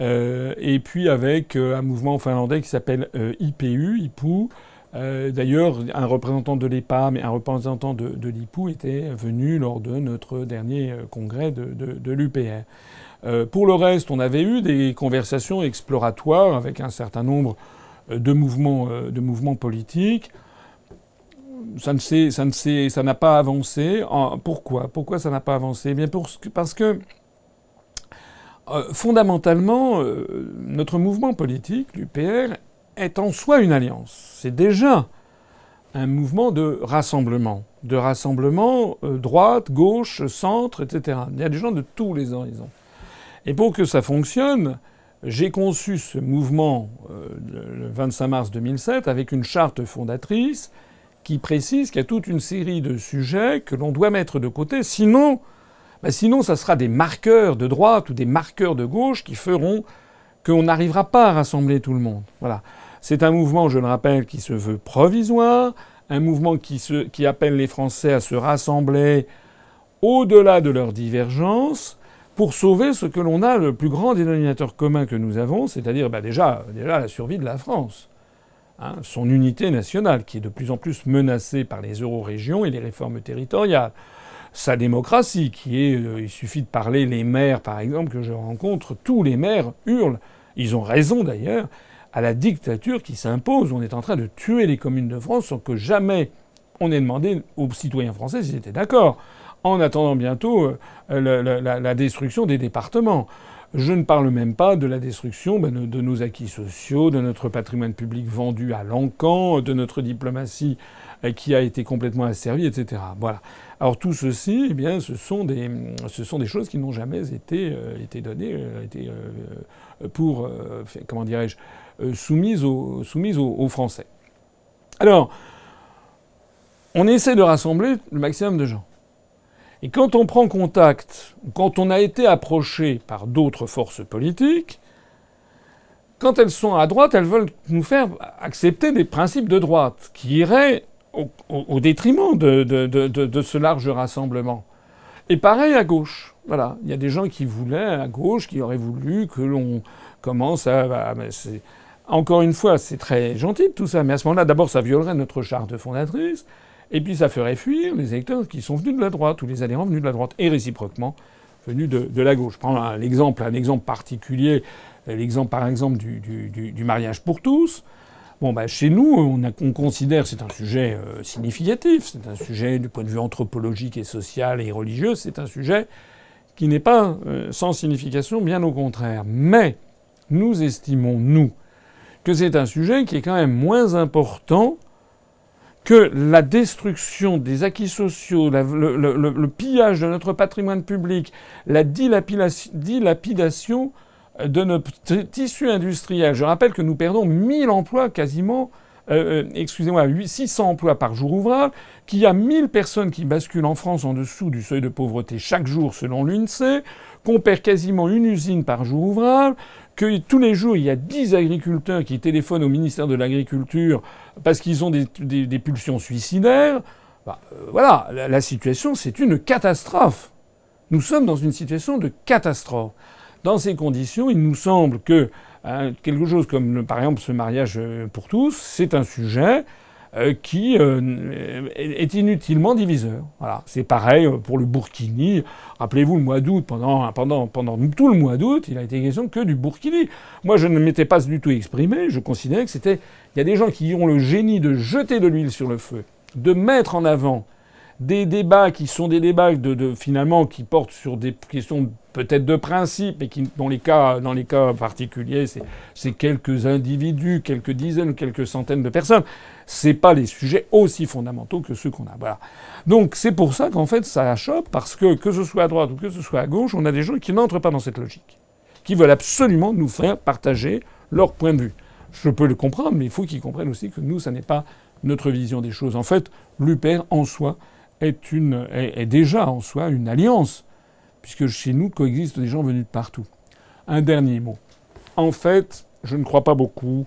et puis avec un mouvement finlandais qui s'appelle IPU, IPU. D'ailleurs, un représentant de l'EPAM et un représentant de, l'IPU étaient venus lors de notre dernier congrès de, de l'UPR. Euh, pour le reste, on avait eu des conversations exploratoires avec un certain nombre euh, de mouvements, euh, de mouvements politiques. Ça n'a pas avancé. Pourquoi Pourquoi ça n'a pas avancé eh bien parce que fondamentalement, notre mouvement politique, l'UPR, est en soi une alliance. C'est déjà un mouvement de rassemblement, de rassemblement droite, gauche, centre, etc. Il y a des gens de tous les horizons. Et pour que ça fonctionne, j'ai conçu ce mouvement euh, le 25 mars 2007 avec une charte fondatrice qui précise qu'il y a toute une série de sujets que l'on doit mettre de côté, sinon, ben sinon ça sera des marqueurs de droite ou des marqueurs de gauche qui feront qu'on n'arrivera pas à rassembler tout le monde. Voilà. C'est un mouvement, je le rappelle, qui se veut provisoire, un mouvement qui, qui appelle les Français à se rassembler au-delà de leurs divergences, pour sauver ce que l'on a, le plus grand dénominateur commun que nous avons, c'est-à-dire bah, déjà, la survie de la France, hein, son unité nationale, qui est de plus en plus menacée par les euro-régions et les réformes territoriales, sa démocratie, qui est, euh, il suffit de parler, les maires par exemple que je rencontre, tous les maires hurlent, ils ont raison d'ailleurs, à la dictature qui s'impose. On est en train de tuer les communes de France sans que jamais on ait demandé aux citoyens français s'ils étaient d'accord en attendant bientôt euh, la, destruction des départements. Je ne parle même pas de la destruction ben, de, nos acquis sociaux, de notre patrimoine public vendu à l'encan, de notre diplomatie euh, qui a été complètement asservie, etc. Voilà. Alors tout ceci, eh bien, ce sont des, ce sont des choses qui n'ont jamais été, euh, été données, été, pour, comment dirais-je, soumises, aux Français. Alors, on essaie de rassembler le maximum de gens. Et quand on prend contact, quand on a été approché par d'autres forces politiques, quand elles sont à droite, elles veulent nous faire accepter des principes de droite qui iraient au, détriment de, ce large rassemblement. Et pareil à gauche. Voilà, il y a des gens qui voulaient à gauche, qui auraient voulu que l'on commence à. Encore une fois, c'est très gentil tout ça, mais à ce moment-là, d'abord, ça violerait notre charte fondatrice. Et puis ça ferait fuir les électeurs qui sont venus de la droite, ou les adhérents venus de la droite, et réciproquement venus de, la gauche. Je prends un, exemple, un exemple particulier, l'exemple par exemple du, mariage pour tous. Bon, ben, chez nous, on, a, on considère c'est un sujet euh, significatif, c'est un sujet du point de vue anthropologique et social et religieux, c'est un sujet qui n'est pas euh, sans signification, bien au contraire. Mais nous estimons, nous, que c'est un sujet qui est quand même moins important que la destruction des acquis sociaux, le, pillage de notre patrimoine public, la dilapidation euh, de notre tissu industriel. Je rappelle que nous perdons 1000 emplois quasiment, euh, euh excusez-moi, 600 emplois par jour ouvrable, qu'il y a 1000 personnes qui basculent en France en dessous du seuil de pauvreté chaque jour selon l'UNCE. E, qu'on perd quasiment une usine par jour ouvrable, que tous les jours, il y a 10 agriculteurs qui téléphonent au ministère de l'Agriculture parce qu'ils ont des, pulsions suicidaires, bah, euh, voilà, la, situation, c'est une catastrophe. Nous sommes dans une situation de catastrophe. Dans ces conditions, il nous semble que hein, quelque chose comme, par exemple, ce mariage euh, pour tous, c'est un sujet euh, qui euh, est inutilement diviseur. Voilà. C'est pareil euh, pour le Burkini. Rappelez-vous, le mois d'août, pendant, pendant, pendant tout le mois d'août, il a été question que du Burkini. Moi, je ne m'étais pas du tout exprimé. Je considérais que c'était... Il y a des gens qui ont le génie de jeter de l'huile sur le feu, de mettre en avant des débats qui sont des débats de, de finalement qui portent sur des questions peut-être de principe et qui dans les cas dans les cas particuliers c'est quelques individus, quelques dizaines, quelques centaines de personnes c'est pas les sujets aussi fondamentaux que ceux qu'on a. Voilà. Donc c'est pour ça qu'en fait ça chope parce que que ce soit à droite ou que ce soit à gauche, on a des gens qui n'entrent pas dans cette logique, qui veulent absolument nous faire partager leur point de vue. Je peux le comprendre, mais il faut qu'ils comprennent aussi que nous, ça n'est pas notre vision des choses. En fait, l'UPR en soi est, est déjà en soi une alliance, puisque chez nous coexistent des gens venus de partout. Un dernier mot. En fait, je ne crois pas beaucoup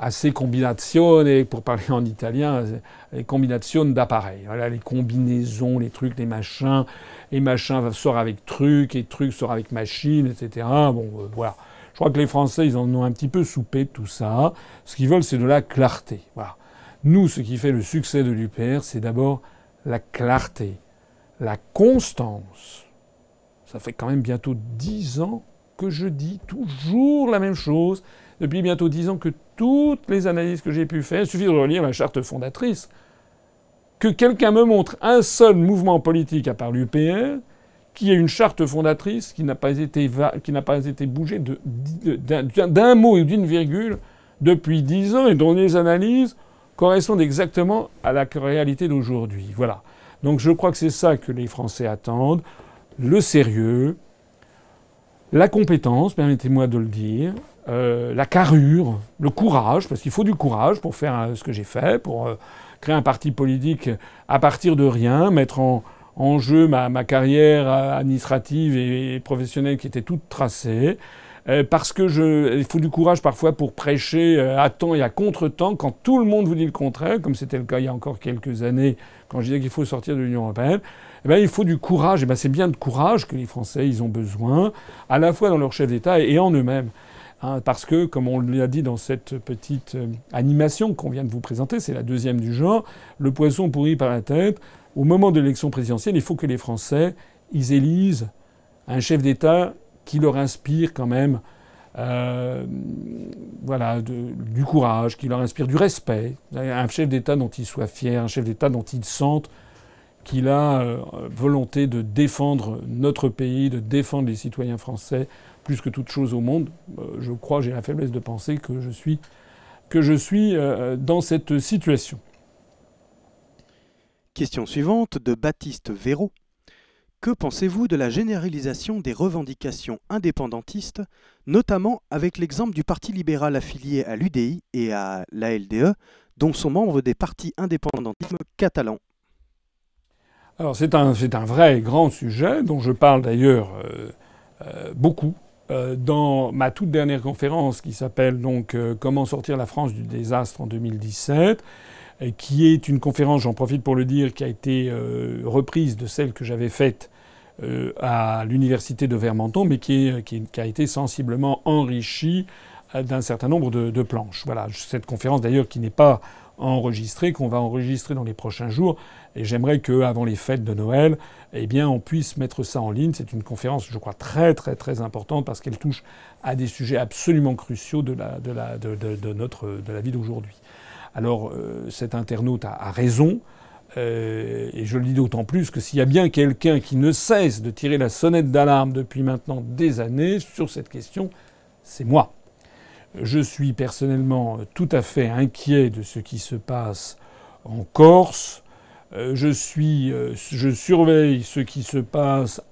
assez et pour parler en italien, les combinazioni d'appareils. Voilà, les combinaisons, les trucs, les machins, et machin sort avec truc, et truc sort avec machine, etc. Bon, euh, voilà. Je crois que les Français, ils en ont un petit peu soupé tout ça. Ce qu'ils veulent, c'est de la clarté. Voilà. Nous, ce qui fait le succès de l'UPR, c'est d'abord la clarté, la constance. Ça fait quand même bientôt dix ans que je dis toujours la même chose depuis bientôt dix ans que toutes les analyses que j'ai pu faire, il suffit de relire la charte fondatrice, que quelqu'un me montre un seul mouvement politique à part l'UPR qui a une charte fondatrice qui n'a pas été, qui n'a pas été bougée d'un mot ou d'une virgule depuis dix ans et dont les analyses correspondent exactement à la réalité d'aujourd'hui. Voilà. Donc je crois que c'est ça que les Français attendent, le sérieux, la compétence, permettez-moi de le dire, euh, la carrure, le courage, parce qu'il faut du courage pour faire euh, ce que j'ai fait, pour euh, créer un parti politique à partir de rien, mettre en, jeu ma, carrière administrative et, professionnelle qui était toute tracée. Parce que il faut du courage parfois pour prêcher à temps et à contre-temps quand tout le monde vous dit le contraire, comme c'était le cas il y a encore quelques années quand je disais qu'il faut sortir de l'Union européenne. Eh ben, il faut du courage. Et eh ben, c'est bien de courage que les Français ils ont besoin, à la fois dans leur chef d'État et en eux-mêmes. Hein, parce que, comme on l'a dit dans cette petite euh, animation qu'on vient de vous présenter, c'est la deuxième du genre, le poisson pourri par la tête, au moment de l'élection présidentielle, il faut que les Français, ils élisent un chef d'État qui leur inspire quand même euh, du courage, qui leur inspire du respect, un chef d'État dont ils soient fiers, un chef d'État dont ils sentent qu'il a euh, volonté de défendre notre pays, de défendre les citoyens français, plus que toute chose au monde, euh, je crois, j'ai la faiblesse de penser que je suis, que je suis euh, dans cette situation. Question suivante de Baptiste Véraud. Que pensez-vous de la généralisation des revendications indépendantistes, notamment avec l'exemple du Parti libéral affilié à l'UDI et à la l'ALDE, dont sont membres des partis indépendantistes catalans Alors c'est un, un, vrai grand sujet dont je parle d'ailleurs euh, beaucoup euh, dans ma toute dernière conférence qui s'appelle donc euh, Comment sortir la France du désastre en 2017, qui est une conférence, j'en profite pour le dire, qui a été euh, reprise de celle que j'avais faite à l'université de Vermonton, mais qui, a été sensiblement enrichie d'un certain nombre de, de, planches. Voilà, cette conférence d'ailleurs qui n'est pas Enregistré qu'on va enregistrer dans les prochains jours. Et j'aimerais qu'avant les fêtes de Noël, eh bien, on puisse mettre ça en ligne. C'est une conférence, je crois, très, très, très importante parce qu'elle touche à des sujets absolument cruciaux de la, de de, notre, de la vie d'aujourd'hui. Alors, euh, cet internaute a, raison. Euh, et je le dis d'autant plus que s'il y a bien quelqu'un qui ne cesse de tirer la sonnette d'alarme depuis maintenant des années sur cette question, c'est moi. Je suis personnellement euh, tout à fait inquiet de ce qui se passe en Corse. Euh, euh, je, surveille ce qui se passe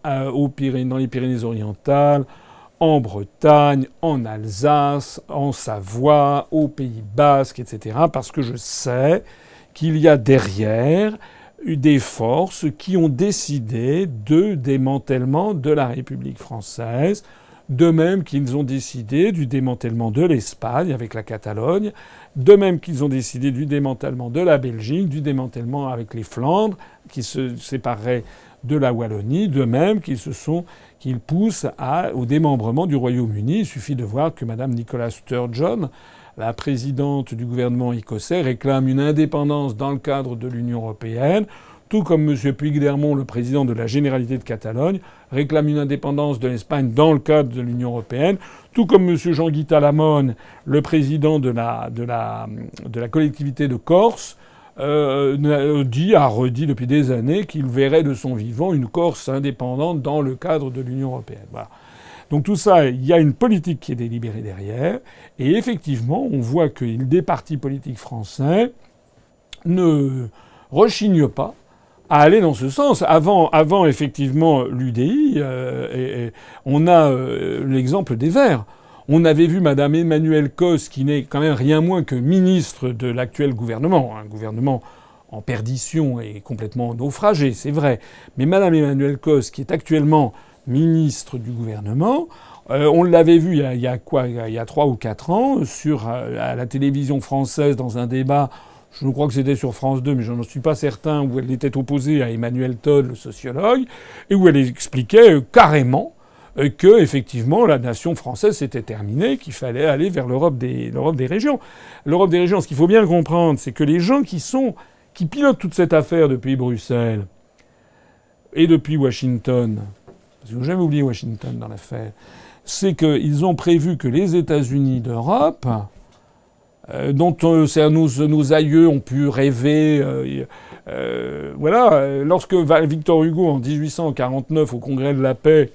Pyrénées, dans les Pyrénées-Orientales, en Bretagne, en Alsace, en Savoie, au Pays Basque, etc. Parce que je sais qu'il y a derrière des forces qui ont décidé de démantèlement de la République française de même qu'ils ont décidé du démantèlement de l'Espagne avec la Catalogne, de même qu'ils ont décidé du démantèlement de la Belgique, du démantèlement avec les Flandres qui se sépareraient de la Wallonie, de même qu'ils se sont qu'ils poussent à, au démembrement du Royaume-Uni. Il suffit de voir que Mme Nicola Sturgeon, la présidente du gouvernement écossais, réclame une indépendance dans le cadre de l'Union européenne tout comme M. Puigdemont, le président de la Généralité de Catalogne, réclame une indépendance de l'Espagne dans le cadre de l'Union européenne, tout comme M. Jean-Guy Talamone, le président de la, de la, de la collectivité de Corse, euh, euh, dit, a redit depuis des années qu'il verrait de son vivant une Corse indépendante dans le cadre de l'Union européenne. Donc tout ça, il y a une politique qui est délibérée derrière. Et effectivement, on voit que des partis politiques français ne rechignent pas à aller dans ce sens. Avant, avant effectivement l'UDI, euh, on a euh, l'exemple des Verts. On avait vu Madame Emmanuelle Cos, qui n'est quand même rien moins que ministre de l'actuel gouvernement, un gouvernement en perdition et complètement naufragé, c'est vrai. Mais Madame Emmanuelle Cos, qui est actuellement ministre du gouvernement, euh, on l'avait vu il y, a, quoi Il y a trois ou quatre ans sur à la télévision française dans un débat je crois que c'était sur France 2, mais je n'en suis pas certain, où elle était opposée à Emmanuel Todd, le sociologue, et où elle expliquait euh, carrément euh, que effectivement la nation française s'était terminée, qu'il fallait aller vers l'Europe des, régions. L'Europe des régions, ce qu'il faut bien comprendre, c'est que les gens qui sont qui pilotent toute cette affaire depuis Bruxelles et depuis Washington, parce que j'ai jamais oublié Washington dans l'affaire, c'est qu'ils ont prévu que les États-Unis d'Europe euh, dont euh, nos, nos, aïeux ont pu rêver. Euh, voilà, lorsque Victor Hugo, en 1849, au Congrès de la paix,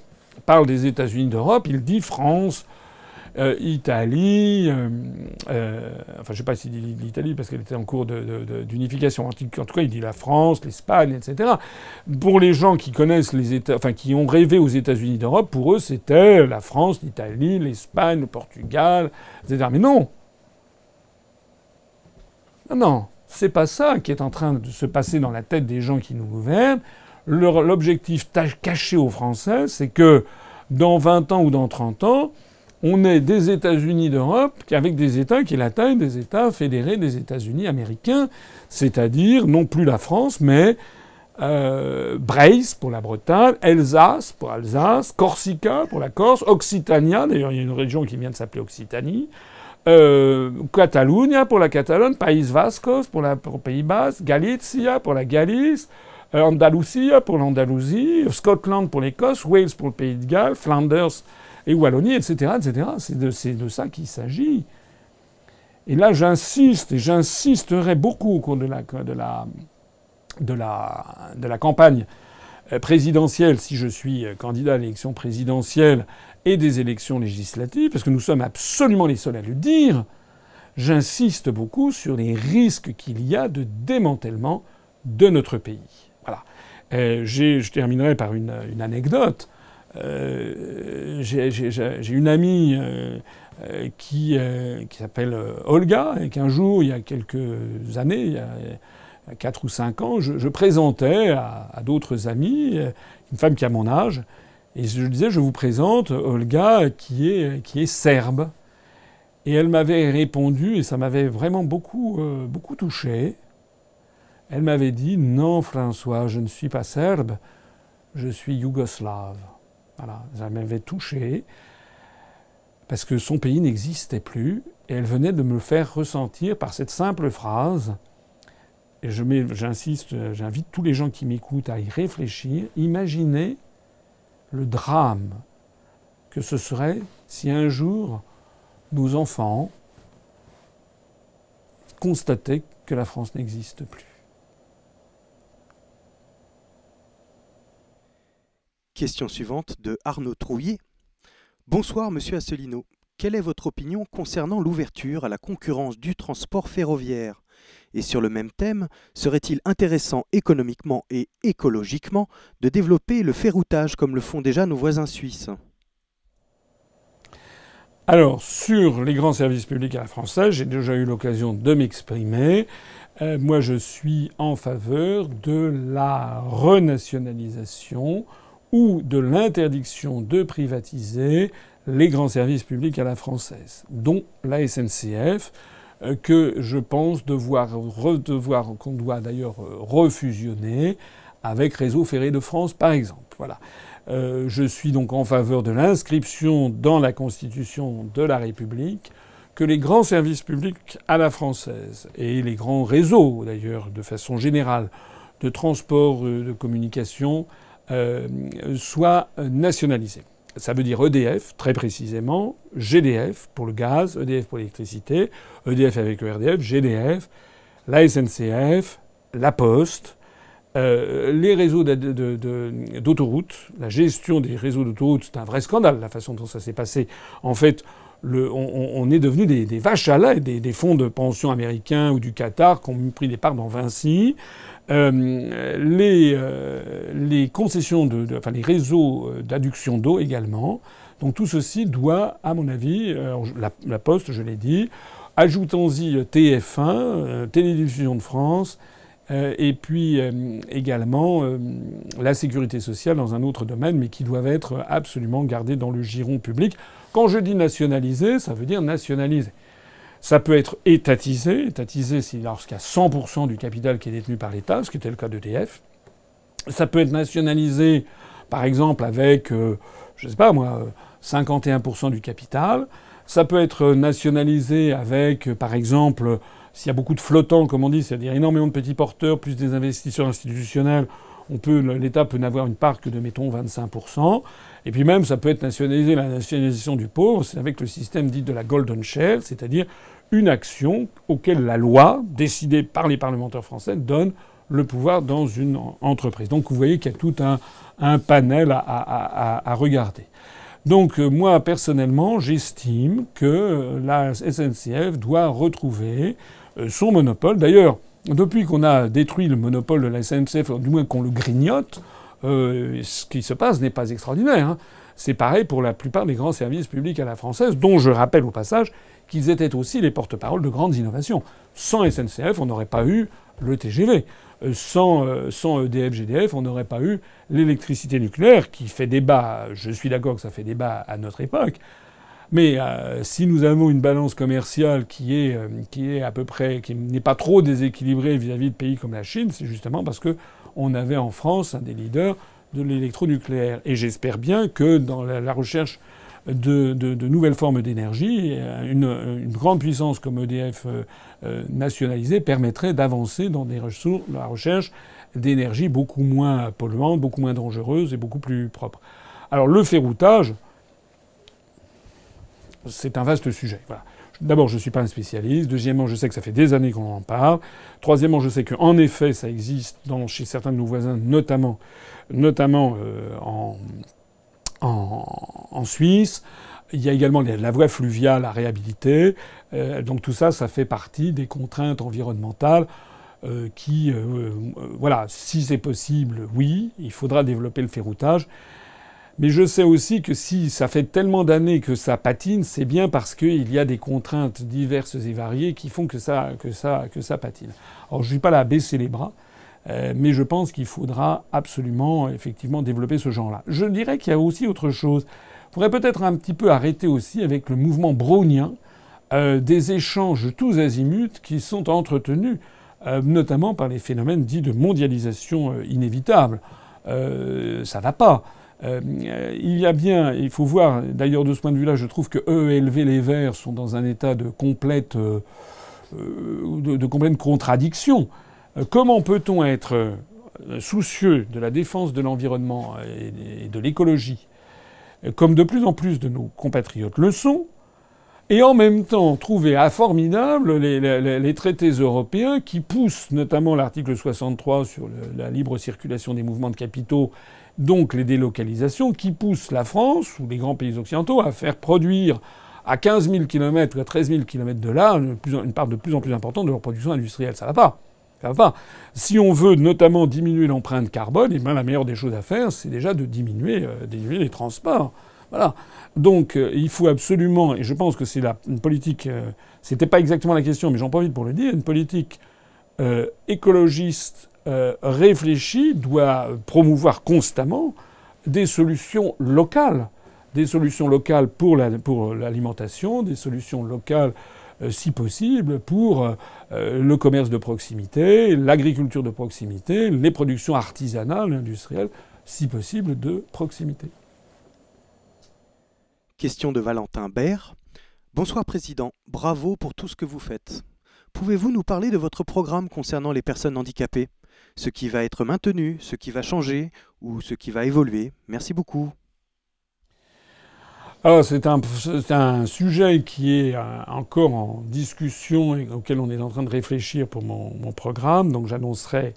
parle des États-Unis d'Europe, il dit France, Italie, enfin je sais pas s'il dit l'Italie parce qu'elle était en cours d'unification. En tout cas, il dit la France, l'Espagne, etc. Pour les gens qui connaissent les États, enfin qui ont rêvé aux États-Unis d'Europe, pour eux c'était la France, l'Italie, l'Espagne, le Portugal, etc. Mais non, non, non, c'est pas ça qui est en train de se passer dans la tête des gens qui nous gouvernent. L'objectif caché aux Français, c'est que dans 20 ans ou dans 30 ans, on ait des États-Unis d'Europe avec des États qui l'atteignent, des États fédérés des États-Unis américains, c'est-à-dire non plus la France, mais euh, pour la Bretagne, Alsace pour Alsace, Corsica pour la Corse, Occitania, d'ailleurs il y a une région qui vient de s'appeler Occitanie, euh, Catalunya pour la Catalogne, País Vascos pour, la, Pays Basque, Galicia pour la Galice, euh, Andalousie pour l'Andalousie, Scotland pour l'Écosse, Wales pour le Pays de Galles, Flanders et Wallonie, etc. etc. C'est de, ça qu'il s'agit. Et là, j'insiste, et j'insisterai beaucoup au cours de de de la campagne euh, présidentielle, si je suis euh, candidat à l'élection présidentielle, et des élections législatives, parce que nous sommes absolument les seuls à le dire, j'insiste beaucoup sur les risques qu'il y a de démantèlement de notre pays. Voilà. Euh, je terminerai par une, une anecdote. Euh, j'ai une amie euh, qui, qui s'appelle Olga, et qu'un jour, il y a quelques années, il y a, 4 ou 5 ans, je, présentais à, à d'autres amis, une femme qui a mon âge, et je disais, je vous présente Olga qui est, qui est serbe. Et elle m'avait répondu, et ça m'avait vraiment beaucoup, euh, beaucoup touché. Elle m'avait dit Non, François, je ne suis pas serbe, je suis yougoslave. Voilà, ça m'avait touché parce que son pays n'existait plus et elle venait de me le faire ressentir par cette simple phrase. Et j'insiste, j'invite tous les gens qui m'écoutent à y réfléchir. Imaginez le drame que ce serait si un jour nos enfants constataient que la France n'existe plus. Question suivante de Arnaud Trouillet. Bonsoir Monsieur Asselineau. Quelle est votre opinion concernant l'ouverture à la concurrence du transport ferroviaire et sur le même thème, serait-il intéressant économiquement et écologiquement de développer le ferroutage comme le font déjà nos voisins suisses alors, sur les grands services publics à la française, j'ai déjà eu l'occasion de m'exprimer. Euh, moi, je suis en faveur de la renationalisation ou de l'interdiction de privatiser les grands services publics à la française, dont la SNCF, euh, que je pense devoir, devoir qu'on doit d'ailleurs euh, refusionner avec Réseau Ferré de France, par exemple. Voilà. Euh, je suis donc en faveur de l'inscription dans la Constitution de la République que les grands services publics à la française et les grands réseaux, d'ailleurs, de façon générale, de transport, de communication, soient nationalisés ça veut dire EDF, très précisément, GDF pour le gaz, EDF pour l'électricité, EDF avec ERDF, GDF, la SNCF, la Poste, euh, les réseaux d'autoroutes. La gestion des réseaux d'autoroutes, c'est un vrai scandale, la façon dont ça s'est passé. En fait, le, on, est devenu des, vaches à lait, des, des, fonds de pension américains ou du Qatar qui ont pris des parts dans Vinci. Euh, euh, les, concessions, de, enfin les réseaux euh, d'adduction d'eau également. Donc tout ceci doit, à mon avis, la, Poste, je l'ai dit, ajoutons-y TF1, Télédiffusion de France, et puis également la sécurité sociale dans un autre domaine, mais qui doivent être absolument gardés dans le giron public. Quand je dis nationaliser, ça veut dire nationaliser. Ça peut être étatisé. Étatisé, c'est lorsqu'il y a 100% du capital qui est détenu par l'État, ce qui était le cas d'EDF. Ça peut être nationalisé, par exemple, avec, euh, je ne sais pas moi, 51% du capital. Ça peut être nationalisé avec, euh, par exemple, s'il y a beaucoup de flottants, comme on dit, c'est-à-dire énormément de petits porteurs, plus des investisseurs institutionnels, l'État peut n'avoir une part que de, mettons, 25%. Et puis même, ça peut être nationalisé, la nationalisation du pauvre, c'est avec le système dit de la golden shell, c'est-à-dire une action auquel la loi, décidée par les parlementaires français, donne le pouvoir dans une entreprise. Donc vous voyez qu'il y a tout un, panel à, regarder. Donc euh, moi, personnellement, j'estime que euh, la SNCF doit retrouver euh, son monopole. D'ailleurs, depuis qu'on a détruit le monopole de la SNCF, du moins qu'on le grignote, ce qui se passe n'est pas extraordinaire. Hein. C'est pareil pour la plupart des grands services publics à la française, dont je rappelle au passage qu'ils étaient aussi les porte paroles de grandes innovations. Sans SNCF, on n'aurait pas eu le TGV. Euh, sans, EDF, euh, e GDF, on n'aurait pas eu l'électricité nucléaire qui fait débat. Je suis d'accord que ça fait débat à notre époque. Mais euh, si nous avons une balance commerciale qui est, qui est à peu près, qui n'est pas trop déséquilibrée vis-à-vis de pays comme la Chine, c'est justement parce que on avait en France un des leaders de l'électronucléaire. Et j'espère bien que dans la recherche de, nouvelles formes d'énergie. Euh, euh, une, grande puissance comme EDF euh, nationalisée permettrait d'avancer dans des ressources, la recherche d'énergie beaucoup moins polluante, beaucoup moins dangereuse et beaucoup plus propre. Alors le ferroutage, c'est un vaste sujet. D'abord, je ne suis pas un spécialiste. Deuxièmement, je sais que ça fait des années qu'on en parle. Troisièmement, je sais qu'en effet, ça existe chez certains de nos voisins, notamment, notamment en, en, Suisse. Il y a également la voie fluviale à réhabiliter. Euh, donc tout ça, ça fait partie des contraintes environnementales euh, qui, euh, voilà, si c'est possible, oui, il faudra développer le ferroutage. Mais je sais aussi que si ça fait tellement d'années que ça patine, c'est bien parce qu'il y a des contraintes diverses et variées qui font que ça, que ça, que ça patine. Alors je ne suis pas la baisser les bras. Euh, mais je pense qu'il faudra absolument, effectivement, développer ce genre-là. Je dirais qu'il y a aussi autre chose. On pourrait peut-être un petit peu arrêter aussi avec le mouvement brownien euh, des échanges tous azimuts qui sont entretenus, euh, notamment par les phénomènes dits de mondialisation inévitable. ça va pas. il y a bien, il faut voir, d'ailleurs de ce point de vue-là, je trouve que EELV les Verts sont dans un état de complète, de, de complète contradiction. Euh, comment peut-on être euh, soucieux de la défense de l'environnement euh, et de l'écologie, comme de plus en plus de nos compatriotes le sont, et en même temps trouver formidable les, traités européens qui poussent notamment l'article 63 sur la libre circulation des mouvements de capitaux, donc les délocalisations, qui poussent la France ou les grands pays occidentaux à faire produire à 15 000 km ou à 13 000 km de là une part de plus en plus importante de leur production industrielle. Ça va pas ça Si on veut notamment diminuer l'empreinte carbone, et eh bien la meilleure des choses à faire, c'est déjà de diminuer, euh, les transports. Voilà. Donc euh, il faut absolument, et je pense que c'est une politique, euh, c'était pas exactement la question, mais j'en profite pour le dire, une politique écologiste réfléchie doit promouvoir constamment des solutions locales, des solutions locales pour l'alimentation, la, pour des solutions locales si possible pour euh, le commerce de proximité, l'agriculture de proximité, les productions artisanales, industrielles, si possible, de proximité. Question de Valentin Baird. Bonsoir Président, bravo pour tout ce que vous faites. Pouvez-vous nous parler de votre programme concernant les personnes handicapées Ce qui va être maintenu, ce qui va changer ou ce qui va évoluer Merci beaucoup. Alors ah, c'est un, sujet qui est euh, encore en discussion et auquel on est en train de réfléchir pour mon, programme. Donc j'annoncerai,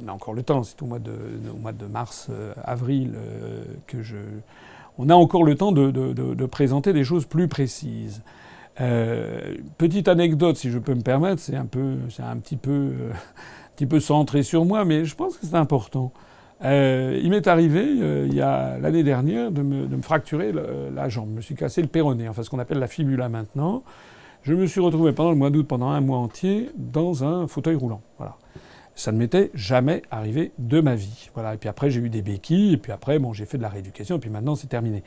on a encore le temps, c'est au, mois de, mars, euh, avril, euh, que je. On a encore le temps de, présenter des choses plus précises. petite anecdote, si je peux me permettre, c'est un, peu, un petit un petit peu centré sur moi, mais je pense que c'est important. Euh, il m'est arrivé, euh, il y a l'année dernière, de me, fracturer la jambe. Je me suis cassé le péroné, enfin ce qu'on appelle la fibula maintenant. Je me suis retrouvé pendant le mois d'août, pendant un mois entier, dans un fauteuil roulant. Voilà. Ça ne m'était jamais arrivé de ma vie. Voilà. Et puis après, j'ai eu des béquilles, et puis après, bon, j'ai fait de la rééducation, et puis maintenant, c'est terminé.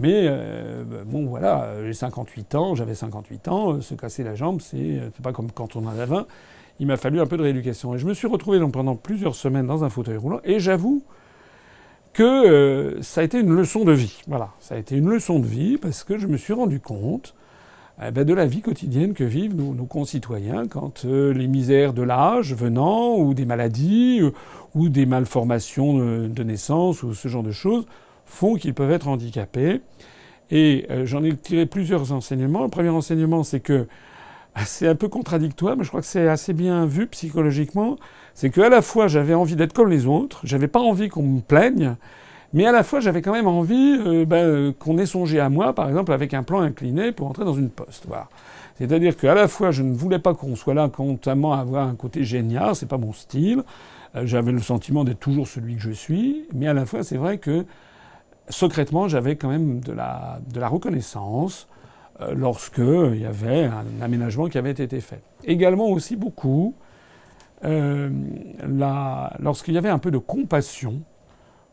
Mais euh, bon, voilà, j'ai 58 ans, j'avais 58 ans, se casser la jambe, c'est pas comme quand on en a 20 il m'a fallu un peu de rééducation. Et je me suis retrouvé pendant plusieurs semaines dans un fauteuil roulant, et j'avoue que euh, ça a été une leçon de vie. Voilà, ça a été une leçon de vie parce que je me suis rendu compte eh ben, de la vie quotidienne que vivent nos, concitoyens quand euh, les misères de l'âge venant, ou des maladies, euh, ou, des malformations de, naissance, ou ce genre de choses, font qu'ils peuvent être handicapés. Et j'en ai tiré plusieurs enseignements. Le premier enseignement, c'est que c'est un peu contradictoire, mais je crois que c'est assez bien vu psychologiquement. C'est à la fois, j'avais envie d'être comme les autres, j'avais pas envie qu'on me plaigne, mais à la fois, j'avais quand même envie euh, ben, euh, qu'on ait songé à moi, par exemple, avec un plan incliné pour entrer dans une poste. Voilà. C'est-à-dire qu'à la fois, je ne voulais pas qu'on soit là, à avoir un côté génial, c'est pas mon style. Euh, j'avais le sentiment d'être toujours celui que je suis, mais à la fois, c'est vrai que secrètement, j'avais quand même de la reconnaissance euh, lorsqu'il euh, y avait un aménagement qui avait été fait. Également aussi beaucoup, euh, lorsqu'il y avait un peu de compassion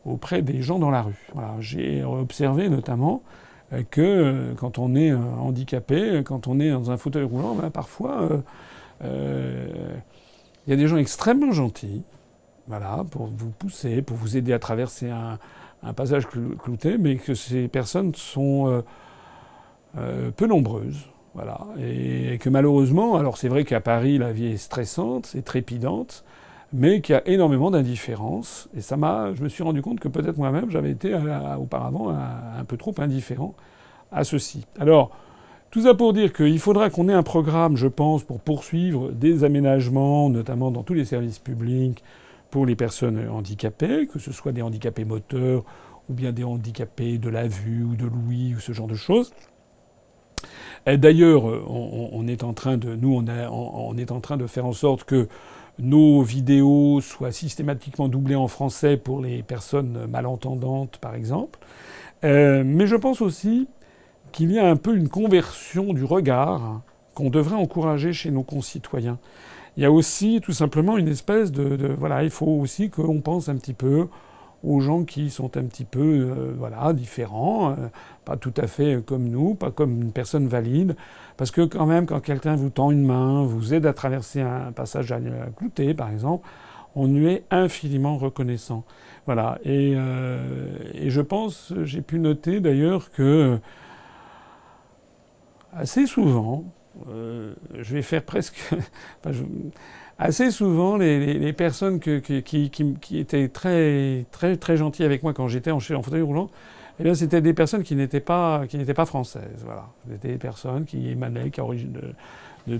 auprès des gens dans la rue. J'ai observé notamment que quand on est handicapé, quand on est dans un fauteuil roulant, ben, parfois il y a des gens extrêmement gentils, voilà, pour vous pousser, pour vous aider à traverser un, un passage clouté, mais que ces personnes sont euh, peu nombreuses. Voilà. Et que malheureusement, alors c'est vrai qu'à Paris, la vie est stressante, c'est trépidante, mais qu'il y a énormément d'indifférence. Et ça m'a, je me suis rendu compte que peut-être moi-même, j'avais été euh, auparavant un peu trop indifférent à ceci. Alors, tout ça pour dire qu'il faudra qu'on ait un programme, je pense, pour poursuivre des aménagements, notamment dans tous les services publics, pour les personnes handicapées, que ce soit des handicapés moteurs ou bien des handicapés de la vue ou de l'ouïe ou ce genre de choses. D'ailleurs, euh, on, est en train de, nous, on, est en train de faire en sorte que nos vidéos soient systématiquement doublées en français pour les personnes malentendantes, par exemple. Euh, mais je pense aussi qu'il y a un peu une conversion du regard qu'on devrait encourager chez nos concitoyens. Il y a aussi tout simplement une espèce de, voilà, il faut aussi qu'on pense un petit peu aux gens qui sont un petit peu euh, voilà différents pas tout à fait comme nous, pas comme une personne valide, parce que quand même, quand quelqu'un vous tend une main, vous aide à traverser un passage à clouté, par exemple, on lui est infiniment reconnaissant. Voilà. Euh, et, je pense, j'ai pu noter d'ailleurs que assez souvent, euh, je vais faire presque. assez souvent, les, personnes qui, étaient très, très, très gentilles avec moi quand j'étais en, en fauteuil roulant, eh bien, c'était des personnes qui n'étaient pas, qui n'étaient pas françaises. Voilà. C'était des personnes qui émanaient, qui origine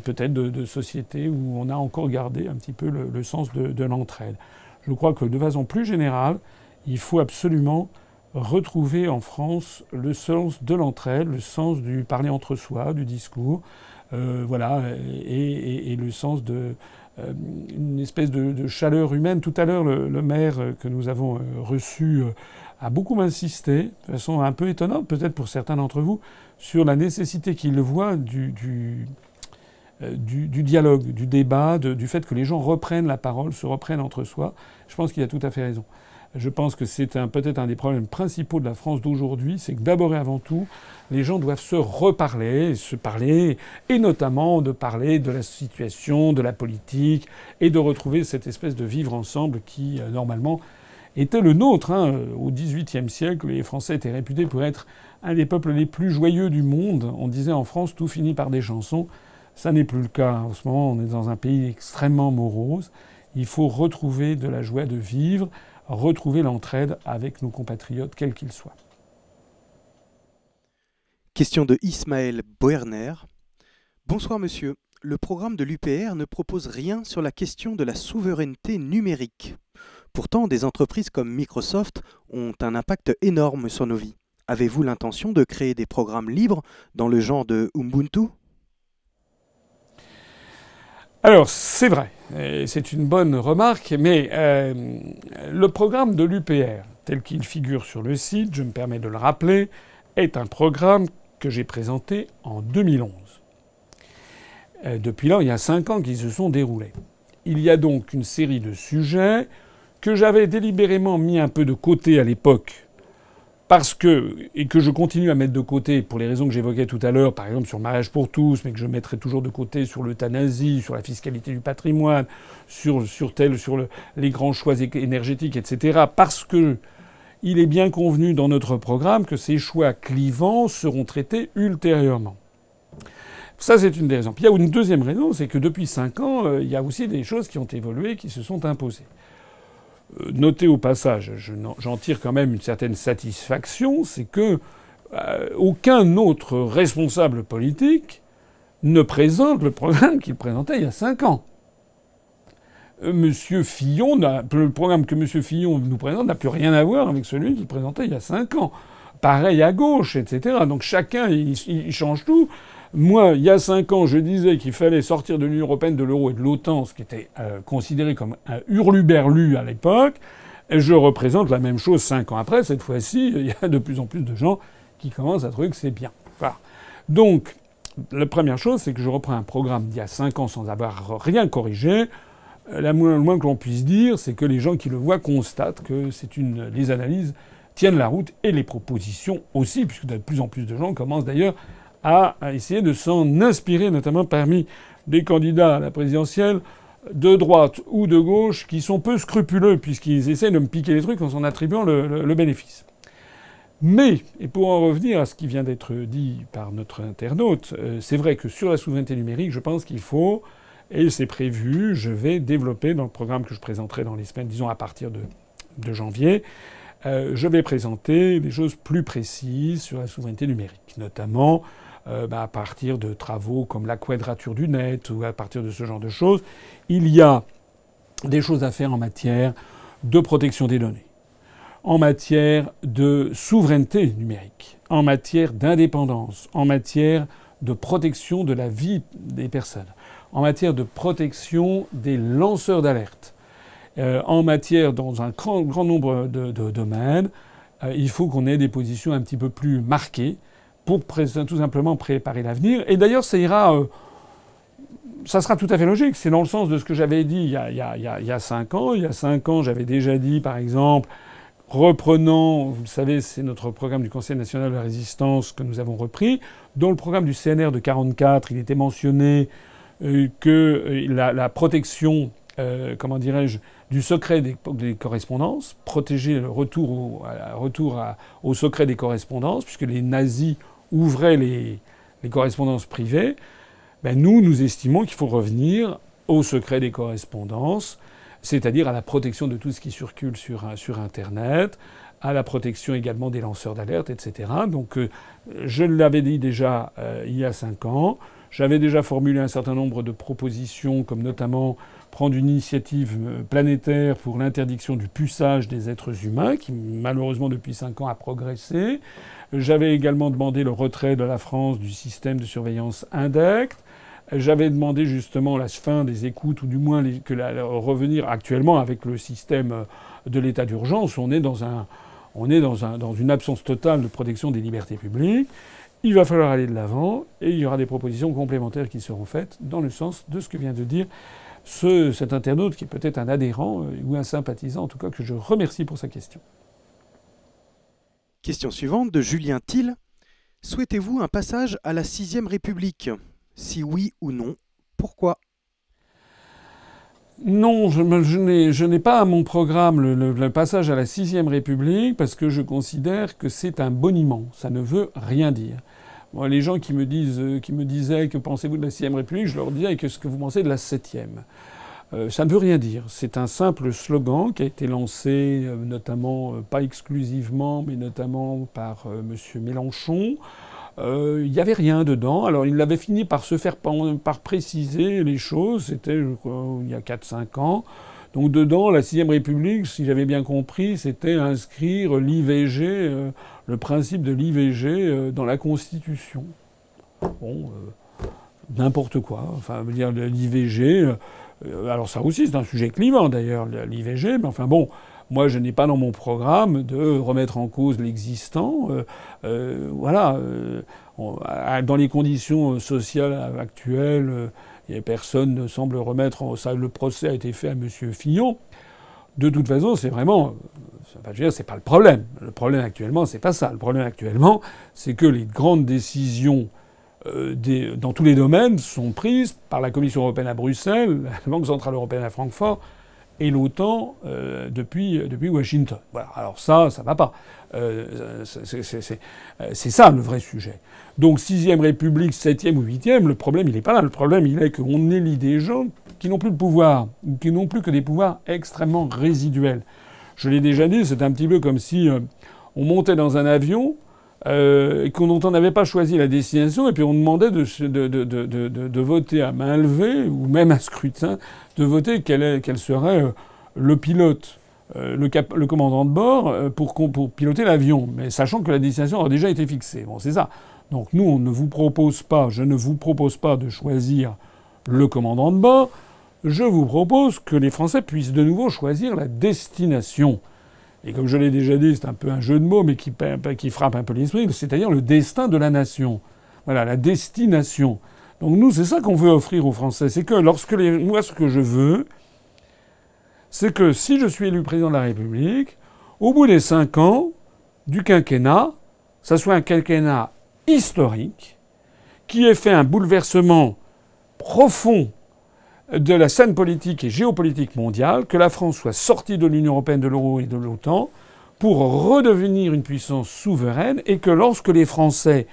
peut-être de, sociétés où on a encore gardé un petit peu le, sens de, l'entraide. Je crois que de façon plus générale, il faut absolument retrouver en France le sens de l'entraide, le sens du parler entre soi, du discours, euh, voilà, et, et, le sens de euh, une espèce de, de, chaleur humaine. Tout à l'heure, le, le, maire que nous avons euh, reçu a beaucoup insisté, de façon un peu étonnante peut-être pour certains d'entre vous, sur la nécessité qu'il voit du, du, euh, dialogue, du débat, du fait que les gens reprennent la parole, se reprennent entre soi. Je pense qu'il a tout à fait raison. Je pense que c'est peut-être un des problèmes principaux de la France d'aujourd'hui, c'est que d'abord et avant tout, les gens doivent se reparler, se parler, et notamment de parler de la situation, de la politique, et de retrouver cette espèce de vivre ensemble qui, euh, normalement, était le nôtre. Hein. Au XVIIIe siècle, les Français étaient réputés pour être un des peuples les plus joyeux du monde. On disait en France, tout finit par des chansons. Ça n'est plus le cas. En ce moment, on est dans un pays extrêmement morose. Il faut retrouver de la joie de vivre, retrouver l'entraide avec nos compatriotes, quels qu'ils soient. Question de Ismaël Boerner. Bonsoir monsieur. Le programme de l'UPR ne propose rien sur la question de la souveraineté numérique. Pourtant, des entreprises comme Microsoft ont un impact énorme sur nos vies. Avez-vous l'intention de créer des programmes libres dans le genre de Ubuntu alors, c'est vrai, c'est une bonne remarque, mais euh, le programme de l'UPR, tel qu'il figure sur le site, je me permets de le rappeler, est un programme que j'ai présenté en 2011. Euh, depuis là, il y a cinq ans qu'ils se sont déroulés. Il y a donc une série de sujets que j'avais délibérément mis un peu de côté à l'époque, parce que, et que je continue à mettre de côté pour les raisons que j'évoquais tout à l'heure, par exemple sur le mariage pour tous, mais que je mettrai toujours de côté sur l'euthanasie, sur la fiscalité du patrimoine, sur, sur, tel, sur les grands choix énergétiques, etc., parce que il est bien convenu dans notre programme que ces choix clivants seront traités ultérieurement. Ça, c'est une des raisons. Puis il y a une deuxième raison, c'est que depuis cinq ans, euh, il y a aussi des choses qui ont évolué, qui se sont imposées. Euh, notez au passage, j'en tire quand même une certaine satisfaction, c'est que euh, aucun autre responsable politique ne présente le programme qu'il présentait il y a cinq ans. Euh, Monsieur Fillon, le programme que M. Fillon nous présente n'a plus rien à voir avec celui qu'il présentait il y a cinq ans. Pareil à gauche, etc. Donc chacun, il change tout. Moi, il y a cinq ans, je disais qu'il fallait sortir de l'Union européenne, de l'euro et de l'OTAN, ce qui était euh, considéré comme un hurluberlu à l'époque. je représente la même chose cinq ans après. Cette fois-ci, il y a de plus en plus de gens qui commencent à trouver que c'est bien. Voilà. Donc, la première chose, c'est que je reprends un programme d'il y a cinq ans sans avoir rien corrigé. Euh, la moins, le moins que l'on puisse dire, c'est que les gens qui le voient constatent que c'est une, les analyses tiennent la route et les propositions aussi, puisque de plus en plus de gens commencent d'ailleurs à essayer de s'en inspirer, notamment parmi des candidats à la présidentielle de droite ou de gauche qui sont peu scrupuleux puisqu'ils essaient de me piquer les trucs en s'en attribuant le, bénéfice. Mais, et pour en revenir à ce qui vient d'être dit par notre internaute, euh, c'est vrai que sur la souveraineté numérique, je pense qu'il faut, et c'est prévu, je vais développer dans le programme que je présenterai dans les semaines, disons à partir de, janvier, euh, je vais présenter des choses plus précises sur la souveraineté numérique, notamment euh, bah, à partir de travaux comme la quadrature du net ou à partir de ce genre de choses. Il y a des choses à faire en matière de protection des données, en matière de souveraineté numérique, en matière d'indépendance, en matière de protection de la vie des personnes, en matière de protection des lanceurs d'alerte, euh, en matière, dans un grand, nombre de, domaines, euh, il faut qu'on ait des positions un petit peu plus marquées pour tout simplement préparer l'avenir. Et d'ailleurs, ça ira. Euh, ça sera tout à fait logique. C'est dans le sens de ce que j'avais dit il y, a, il, y a, il y, a, cinq ans. Il y a cinq ans, j'avais déjà dit, par exemple, reprenant, vous le savez, c'est notre programme du Conseil national de la résistance que nous avons repris. Dans le programme du CNR de 44, il était mentionné euh, que euh, la, la protection, comment dirais-je, du secret des, correspondances, protéger le retour au, retour au secret des correspondances, puisque les nazis ouvrait les, correspondances privées, ben, nous, nous estimons qu'il faut revenir au secret des correspondances, c'est-à-dire à la protection de tout ce qui circule sur, sur Internet, à la protection également des lanceurs d'alerte, etc. Donc euh, je l'avais dit déjà euh, il y a cinq ans, j'avais déjà formulé un certain nombre de propositions, comme notamment prendre une initiative euh, planétaire pour l'interdiction du puçage des êtres humains, qui malheureusement depuis cinq ans a progressé, j'avais également demandé le retrait de la France du système de surveillance index. J'avais demandé justement la fin des écoutes, ou du moins que la, revenir actuellement avec le système euh, de l'état d'urgence. On est, dans, on est dans, une absence totale de protection des libertés publiques. Il va falloir aller de l'avant et il y aura des propositions complémentaires qui seront faites dans le sens de ce que vient de dire cet internaute qui est peut-être un adhérent euh, ou un sympathisant, en tout cas que je remercie pour sa question. Question suivante de Julien Thiel. Souhaitez-vous un passage à la Sixième République Si oui ou non, pourquoi non, je, n'ai pas à mon programme le, passage à la sixième République parce que je considère que c'est un boniment. Ça ne veut rien dire. les gens qui me, disent, euh, qui me disaient que pensez-vous de la sixième République, je leur disais que ce que vous pensez de la septième. Euh, ça ne veut rien dire. C'est un simple slogan qui a été lancé euh, notamment, euh, pas exclusivement, mais notamment par M. Mélenchon. Il n'y avait rien dedans. Alors il avait fini par se faire par, préciser les choses. C'était il y a 4-5 ans. Donc dedans, la Sixième République, si j'avais bien compris, c'était inscrire l'IVG, le principe de l'IVG dans la Constitution. Bon, n'importe quoi. Enfin, dire l'IVG euh, alors ça aussi, c'est un sujet clivant d'ailleurs, l'IVG, mais enfin bon, moi je n'ai pas dans mon programme de remettre en cause l'existant. Euh, euh, voilà, dans les conditions sociales actuelles, personne ne semble remettre en ça. Le procès a été fait à M. Fillon. De toute façon, c'est vraiment, ça dire, c'est pas le problème. Le problème actuellement, c'est pas ça. Le problème actuellement, c'est que les grandes décisions euh, dans tous les domaines sont prises par la Commission européenne à Bruxelles, la Banque centrale européenne à Francfort et l'OTAN euh, euh, depuis, Washington. Voilà. Alors ça, ça va pas. c'est ça le vrai sujet. Donc 6e République, 7e ou 8e, le problème, il n'est pas là. Le problème, il est qu'on élit des gens qui n'ont plus de pouvoir, qui n'ont plus que des pouvoirs extrêmement résiduels. Je l'ai déjà dit, c'est un petit peu comme si on montait dans un avion, euh, dont on n'avait pas choisi la destination, et puis on demandait de, voter à main levée, ou même à scrutin, de voter quel, serait euh, le pilote, euh, le, commandant de bord, euh, pour, pour piloter l'avion, mais sachant que la destination aurait déjà été fixée. Bon, c'est ça. Donc nous, on ne vous propose pas, je ne vous propose pas de choisir le commandant de bord, je vous propose que les Français puissent de nouveau choisir la destination et comme je l'ai déjà dit, c'est un peu un jeu de mots, mais qui, frappe un peu l'esprit, c'est-à-dire le destin de la nation. Voilà, la destination. Donc nous, c'est ça qu'on veut offrir aux Français. C'est que lorsque moi, ce que je veux, c'est que si je suis élu président de la République, au bout des cinq ans du quinquennat, ça soit un quinquennat historique, qui ait fait un bouleversement profond de la scène politique et géopolitique mondiale que la France soit sortie de l'Union européenne, de l'euro et de l'OTAN pour redevenir une puissance souveraine et que lorsque les Français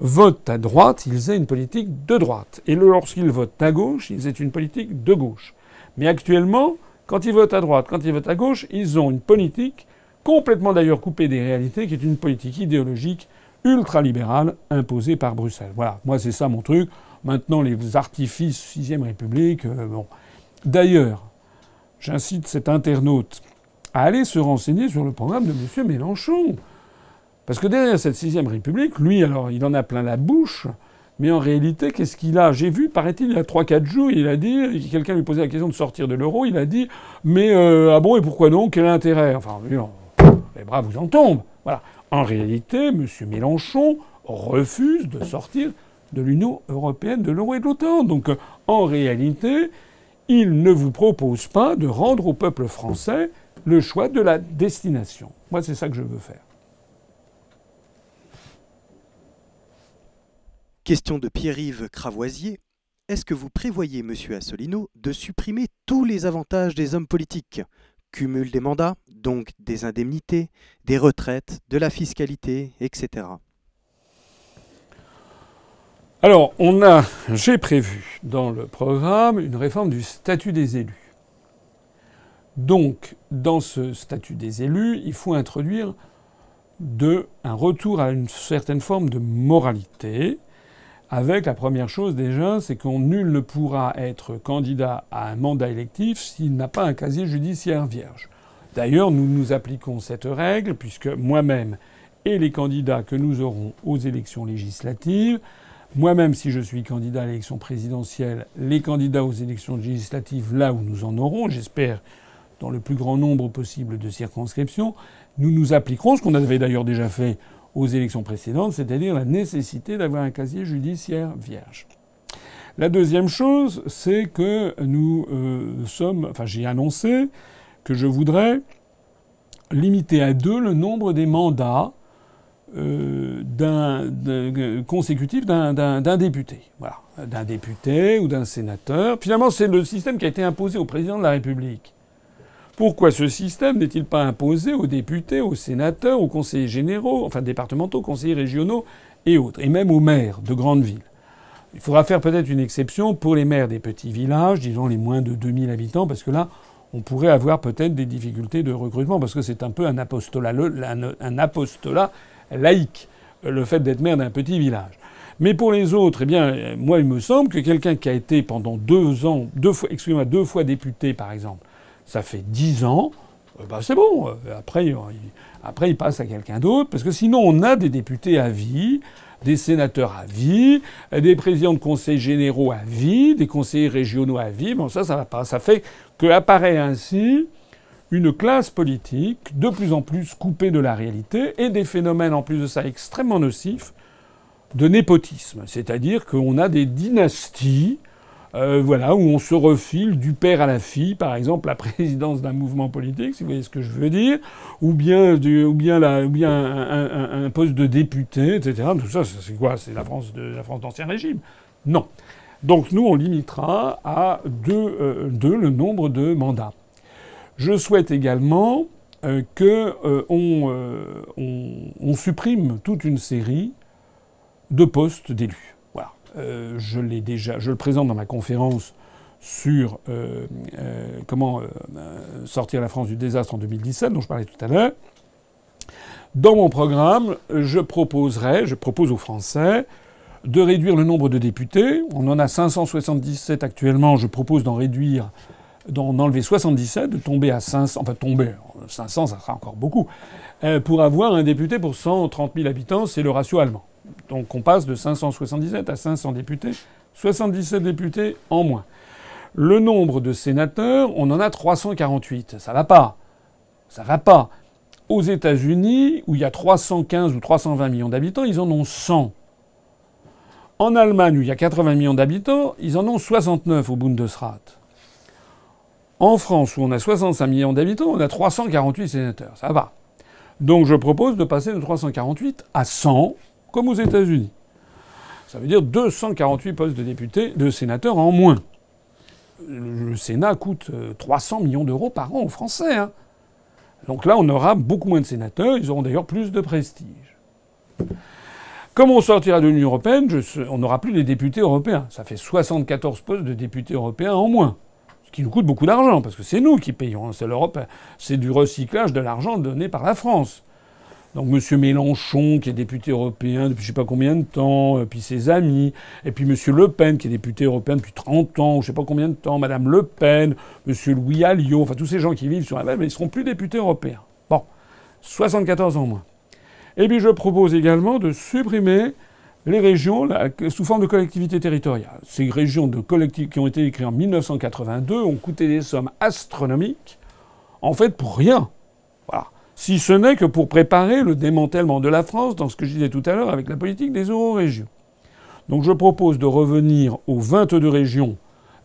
votent à droite, ils aient une politique de droite. Et lorsqu'ils votent à gauche, ils aient une politique de gauche. Mais actuellement, quand ils votent à droite, quand ils votent à gauche, ils ont une politique complètement d'ailleurs coupée des réalités, qui est une politique idéologique ultralibérale imposée par Bruxelles. Voilà, moi c'est ça mon truc. Maintenant, les artifices 6 Sixième République, euh, bon. D'ailleurs, j'incite cet internaute à aller se renseigner sur le programme de M. Mélenchon. Parce que derrière cette Sixième République, lui, alors, il en a plein la bouche, mais en réalité, qu'est-ce qu'il a J'ai vu, paraît-il, il y a 3-4 jours, il a dit, quelqu'un lui posait la question de sortir de l'euro, il a dit, mais euh, ah bon, et pourquoi non Quel intérêt Enfin, les bras vous en tombent. Voilà. En réalité, M. Mélenchon refuse de sortir de l'Union européenne, de l'euro et de l'OTAN. Donc euh, en réalité, il ne vous propose pas de rendre au peuple français le choix de la destination. Moi, c'est ça que je veux faire. Question de Pierre-Yves Cravoisier. Est-ce que vous prévoyez, monsieur Assolino, de supprimer tous les avantages des hommes politiques Cumul des mandats, donc des indemnités, des retraites, de la fiscalité, etc. Alors, on a, j'ai prévu dans le programme une réforme du statut des élus. Donc, dans ce statut des élus, il faut introduire un retour à une certaine forme de moralité, avec la première chose déjà, c'est qu'on nul ne pourra être candidat à un mandat électif s'il n'a pas un casier judiciaire vierge. D'ailleurs, nous nous appliquons cette règle, puisque moi-même et les candidats que nous aurons aux élections législatives, moi-même, si je suis candidat à l'élection présidentielle, les candidats aux élections législatives, là où nous en aurons, j'espère dans le plus grand nombre possible de circonscriptions, nous nous appliquerons, ce qu'on avait d'ailleurs déjà fait aux élections précédentes, c'est-à-dire la nécessité d'avoir un casier judiciaire vierge. La deuxième chose, c'est que nous euh, sommes, enfin j'ai annoncé que je voudrais limiter à deux le nombre des mandats euh, d'un, euh, consécutif d'un, député. Voilà. D'un député ou d'un sénateur. Finalement, c'est le système qui a été imposé au président de la République. Pourquoi ce système n'est-il pas imposé aux députés, aux sénateurs, aux conseillers généraux, enfin départementaux, conseillers régionaux et autres, et même aux maires de grandes villes Il faudra faire peut-être une exception pour les maires des petits villages, disons les moins de 2000 habitants, parce que là, on pourrait avoir peut-être des difficultés de recrutement, parce que c'est un peu un apostolat, un apostolat laïque, le fait d'être maire d'un petit village. Mais pour les autres, eh bien, moi, il me semble que quelqu'un qui a été pendant deux ans, deux fois, excusez-moi, deux fois député, par exemple, ça fait dix ans, eh ben, c'est bon. Après, il, après, il passe à quelqu'un d'autre, parce que sinon, on a des députés à vie, des sénateurs à vie, des présidents de conseils généraux à vie, des conseillers régionaux à vie. Bon, ça, ça va pas. Ça fait que apparaît ainsi une classe politique de plus en plus coupée de la réalité et des phénomènes en plus de ça extrêmement nocifs de népotisme. C'est-à-dire qu'on a des dynasties euh, voilà, où on se refile du père à la fille, par exemple la présidence d'un mouvement politique, si vous voyez ce que je veux dire, ou bien, ou bien, bien un, poste de député, etc. Tout ça, c'est quoi C'est la France de la France d'ancien régime Non. Donc nous, on limitera à deux, euh, deux le nombre de mandats. Je souhaite également euh, que qu'on euh, euh, on, supprime toute une série de postes d'élus. Voilà. je l'ai déjà, je le présente dans ma conférence sur comment sortir la France du désastre en 2017, dont je parlais tout à l'heure. Dans mon programme, je proposerai, je propose aux Français de réduire le nombre de députés. On en a 577 actuellement. Je propose d'en réduire d'en enlever 77, de tomber à 500, enfin tomber, 500 ça sera encore beaucoup, euh, pour avoir un député pour 130 000 habitants, c'est le ratio allemand. Donc on passe de 577 à 500 députés, 77 députés en moins. Le nombre de sénateurs, on en a 348, ça va pas, ça va pas. Aux États-Unis, où il y a 315 ou 320 millions d'habitants, ils en ont 100. En Allemagne, où il y a 80 millions d'habitants, ils en ont 69 au Bundesrat. En France, où on a 65 millions d'habitants, on a 348 sénateurs. Ça va. Donc je propose de passer de 348 à 100, comme aux États-Unis. Ça veut dire 248 postes de députés, de sénateurs en moins. Le Sénat coûte 300 euh, millions d'euros par an aux Français. Hein. Donc là, on aura beaucoup moins de sénateurs. Ils auront d'ailleurs plus de prestige. Comme on sortira de l'Union européenne, on n'aura plus les députés européens. Ça fait 74 postes de députés européens en moins qui nous coûte beaucoup d'argent, parce que c'est nous qui payons, hein, c'est l'Europe, c'est du recyclage de l'argent donné par la France. Donc M. Mélenchon, qui est député européen depuis je sais pas combien de temps, euh, puis ses amis, et puis M. Le Pen, qui est député européen depuis 30 ans, je sais pas combien de temps, Mme Le Pen, M. Louis Alliot, enfin tous ces gens qui vivent sur la même, ils ne seront plus députés européens. Bon, 74 ans moins. Et eh puis je propose également de supprimer les régions, sous forme de collectivités territoriales. Ces régions de qui ont été écrites en 1982 ont coûté des sommes astronomiques, en fait pour rien. Voilà. Si ce n'est que pour préparer le démantèlement de la France dans ce que je disais tout à l'heure avec la politique des euro-régions. Donc je propose de revenir aux 22 régions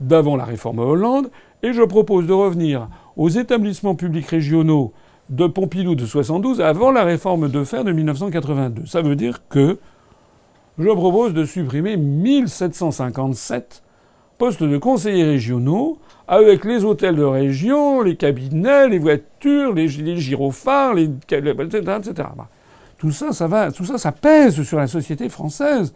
d'avant la réforme Hollande et je propose de revenir aux établissements publics régionaux de Pompidou de 1972 avant la réforme de fer de 1982. Ça veut dire que je propose de supprimer 1757 postes de conseillers régionaux avec les hôtels de région, les cabinets, les voitures, les, les gyrophares, etc., etc. Bah, tout ça, ça va, tout ça, ça pèse sur la société française.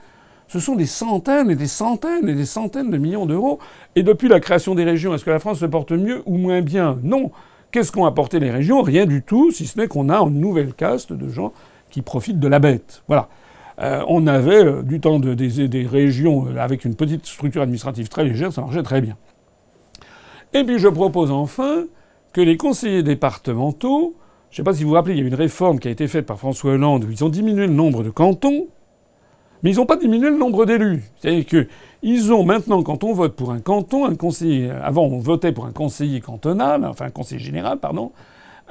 Ce sont des centaines et des centaines et des centaines de millions d'euros. Et depuis la création des régions, est-ce que la France se porte mieux ou moins bien Non. Qu'est-ce qu'ont apporté les régions Rien du tout, si ce n'est qu'on a une nouvelle caste de gens qui profitent de la bête. Voilà. Euh, on avait, euh, du temps des, régions euh, avec une petite structure administrative très légère, ça marchait très bien. Et puis je propose enfin que les conseillers départementaux, je ne sais pas si vous vous rappelez, il y a une réforme qui a été faite par François Hollande où ils ont diminué le nombre de cantons, mais ils n'ont pas diminué le nombre d'élus. C'est-à-dire qu'ils ont maintenant, quand on vote pour un canton, un conseiller, avant on votait pour un conseiller cantonal, enfin un conseiller général, pardon,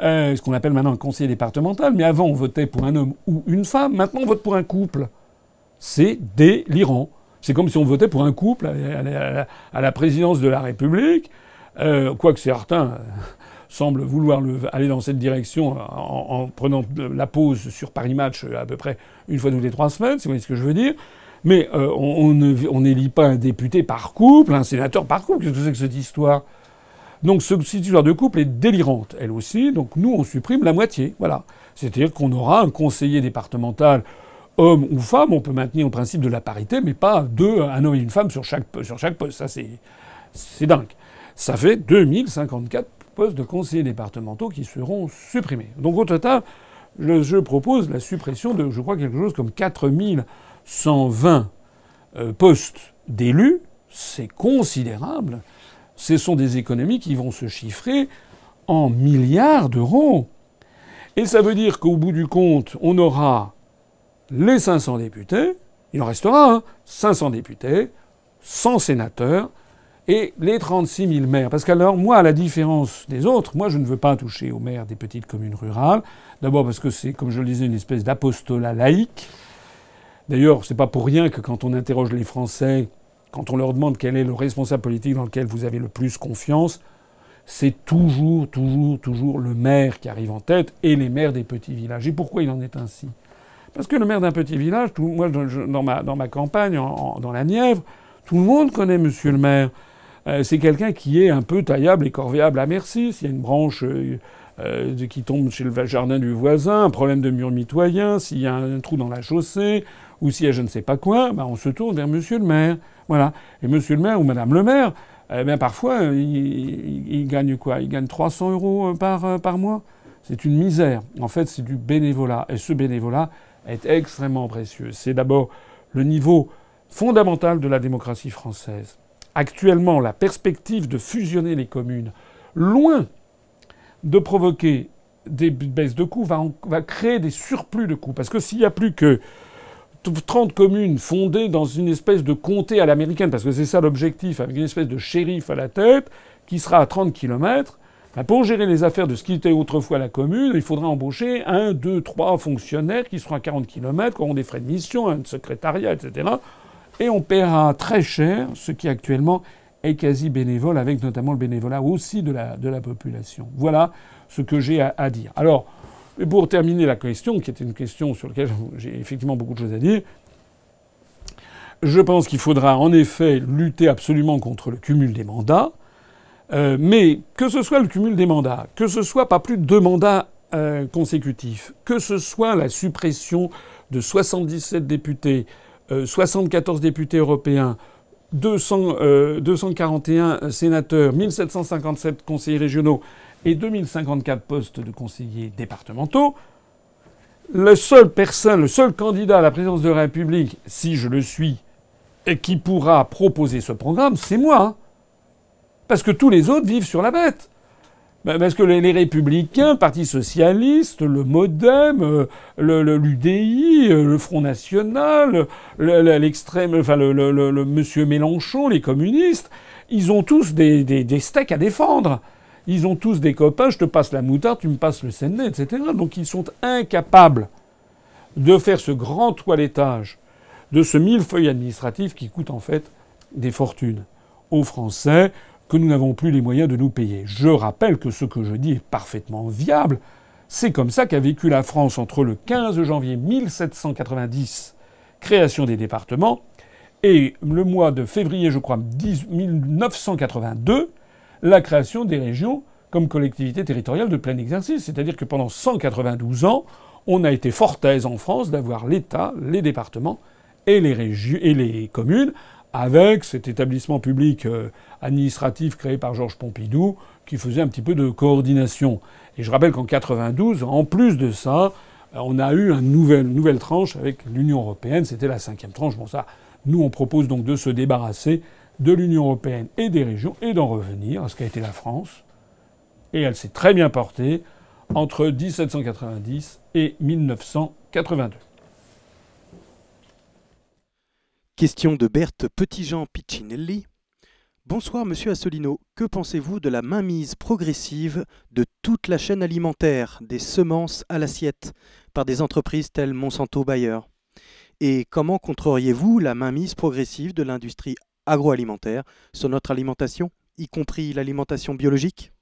euh, ce qu'on appelle maintenant un conseiller départemental, mais avant on votait pour un homme ou une femme, maintenant on vote pour un couple. C'est délirant. C'est comme si on votait pour un couple à la, présidence de la République, euh, quoique certains euh, semblent vouloir aller dans cette direction en, prenant la pause sur Paris Match à peu près une fois toutes les trois semaines, si vous voyez ce que je veux dire. Mais on n'élit pas un député par couple, un sénateur par couple. Qu'est-ce que c'est que cette histoire donc ce histoire de couple est délirante, elle aussi. Donc nous, on supprime la moitié. Voilà. C'est-à-dire qu'on aura un conseiller départemental, homme ou femme. On peut maintenir le principe de la parité, mais pas deux, un homme et une femme sur chaque, sur chaque poste. Ça, c'est dingue. Ça fait 2054 postes de conseillers départementaux qui seront supprimés. Donc au total, je propose la suppression de, je crois, quelque chose comme 4120 euh, postes d'élus. C'est considérable ce sont des économies qui vont se chiffrer en milliards d'euros. Et ça veut dire qu'au bout du compte, on aura les 500 députés, il en restera 500 hein, députés, 100 sénateurs et les 36 000 maires. Parce qu'alors, moi, à la différence des autres, moi, je ne veux pas toucher aux maires des petites communes rurales. D'abord parce que c'est, comme je le disais, une espèce d'apostolat laïque. D'ailleurs, c'est pas pour rien que quand on interroge les Français quand on leur demande quel est le responsable politique dans lequel vous avez le plus confiance, c'est toujours, toujours, toujours le maire qui arrive en tête et les maires des petits villages. Et pourquoi il en est ainsi Parce que le maire d'un petit village, moi dans, ma, campagne, dans la Nièvre, tout le monde connaît monsieur le maire. Euh, c'est quelqu'un qui est un peu taillable et corvéable à merci. S'il y a une branche euh, euh, qui tombe chez le jardin du voisin, un problème de mur mitoyen, s'il y a un trou dans la chaussée, ou s'il y a je ne sais pas quoi, ben on se tourne vers monsieur le maire. Voilà. Et monsieur le maire ou madame le maire, eh parfois, euh, il, il, gagne quoi Il gagne 300 euros euh, par, euh, par mois. C'est une misère. En fait, c'est du bénévolat. Et ce bénévolat est extrêmement précieux. C'est d'abord le niveau fondamental de la démocratie française. Actuellement, la perspective de fusionner les communes, loin de provoquer des baisses de coûts, va créer des surplus de coûts. Parce que s'il n'y a plus que 30 communes fondées dans une espèce de comté à l'américaine, parce que c'est ça l'objectif, avec une espèce de shérif à la tête, qui sera à 30 km. Ben, pour gérer les affaires de ce qui était autrefois la commune, il faudra embaucher un, deux, trois fonctionnaires qui seront à 40 km, qui auront des frais de mission, un secrétariat, etc. Et on paiera très cher ce qui actuellement est quasi bénévole, avec notamment le bénévolat aussi de la, population. Voilà ce que j'ai à dire. Alors, mais pour terminer la question, qui était une question sur laquelle j'ai effectivement beaucoup de choses à dire, je pense qu'il faudra en effet lutter absolument contre le cumul des mandats. Euh, mais que ce soit le cumul des mandats, que ce soit pas plus de deux mandats euh, consécutifs, que ce soit la suppression de 77 députés, 74 euh, députés européens, 241 sénateurs, 1757 conseillers régionaux, et 2054 postes de conseillers départementaux. Le seul personne, le seul candidat à la présidence de la République, si je le suis, et qui pourra proposer ce programme, c'est moi. Hein. Parce que tous les autres vivent sur la bête. Ben, parce que les, Républicains, le Parti Socialiste, le Modem, l'UDI, euh, le, euh, le, Front National, l'extrême, enfin le, Monsieur Mélenchon, les communistes, ils ont tous des steaks à défendre. Ils ont tous des copains, je te passe la moutarde, tu me passes le Séné, etc. Donc ils sont incapables de faire ce grand toilettage de ce millefeuille administratif qui coûte en fait des fortunes aux Français que nous n'avons plus les moyens de nous payer. Je rappelle que ce que je dis est parfaitement viable. C'est comme ça qu'a vécu la France entre le 15 janvier 1790, création des départements, et le mois de février, je crois, 1982, la création des régions comme collectivités territoriales de plein exercice. C'est-à-dire que pendant 192 ans, on a été fort aise en France d'avoir l'État, les départements et les, et les communes, avec cet établissement public euh, administratif créé par Georges Pompidou, qui faisait un petit peu de coordination. Et je rappelle qu'en 92, en plus de ça, euh, on a eu une nouvelle, nouvelle tranche avec l'Union européenne. C'était la cinquième tranche. Bon, ça, nous, on propose donc de se débarrasser de l'Union européenne et des régions et d'en revenir à ce qu'a été la France. Et elle s'est très bien portée entre 1790 et 1982. Question de Berthe Petitjean Piccinelli. Bonsoir Monsieur Assolino. que pensez-vous de la mainmise progressive de toute la chaîne alimentaire, des semences à l'assiette, par des entreprises telles Monsanto Bayer Et comment contreriez-vous la mainmise progressive de l'industrie agroalimentaire, sur notre alimentation, y compris l'alimentation biologique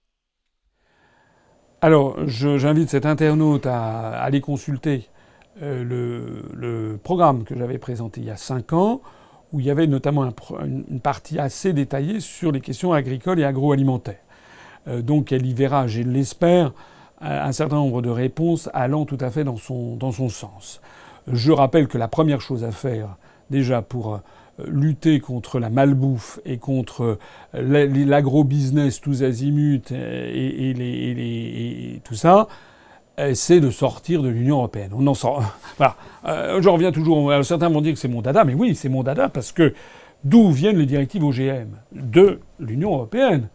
Alors, j'invite cette internaute à, aller consulter euh, le, programme que j'avais présenté il y a 5 ans, où il y avait notamment une partie assez détaillée sur les questions agricoles et agroalimentaires. Euh, donc, elle y verra, je l'espère, un certain nombre de réponses allant tout à fait dans son, dans son sens. Je rappelle que la première chose à faire, déjà pour lutter contre la malbouffe et contre euh, l'agro-business tous azimuts et, les, tout ça, euh, c'est de sortir de l'Union européenne. On en sort. voilà. Euh, je reviens toujours. certains vont dire que c'est mon dada, mais oui, c'est mon dada parce que d'où viennent les directives OGM De l'Union européenne.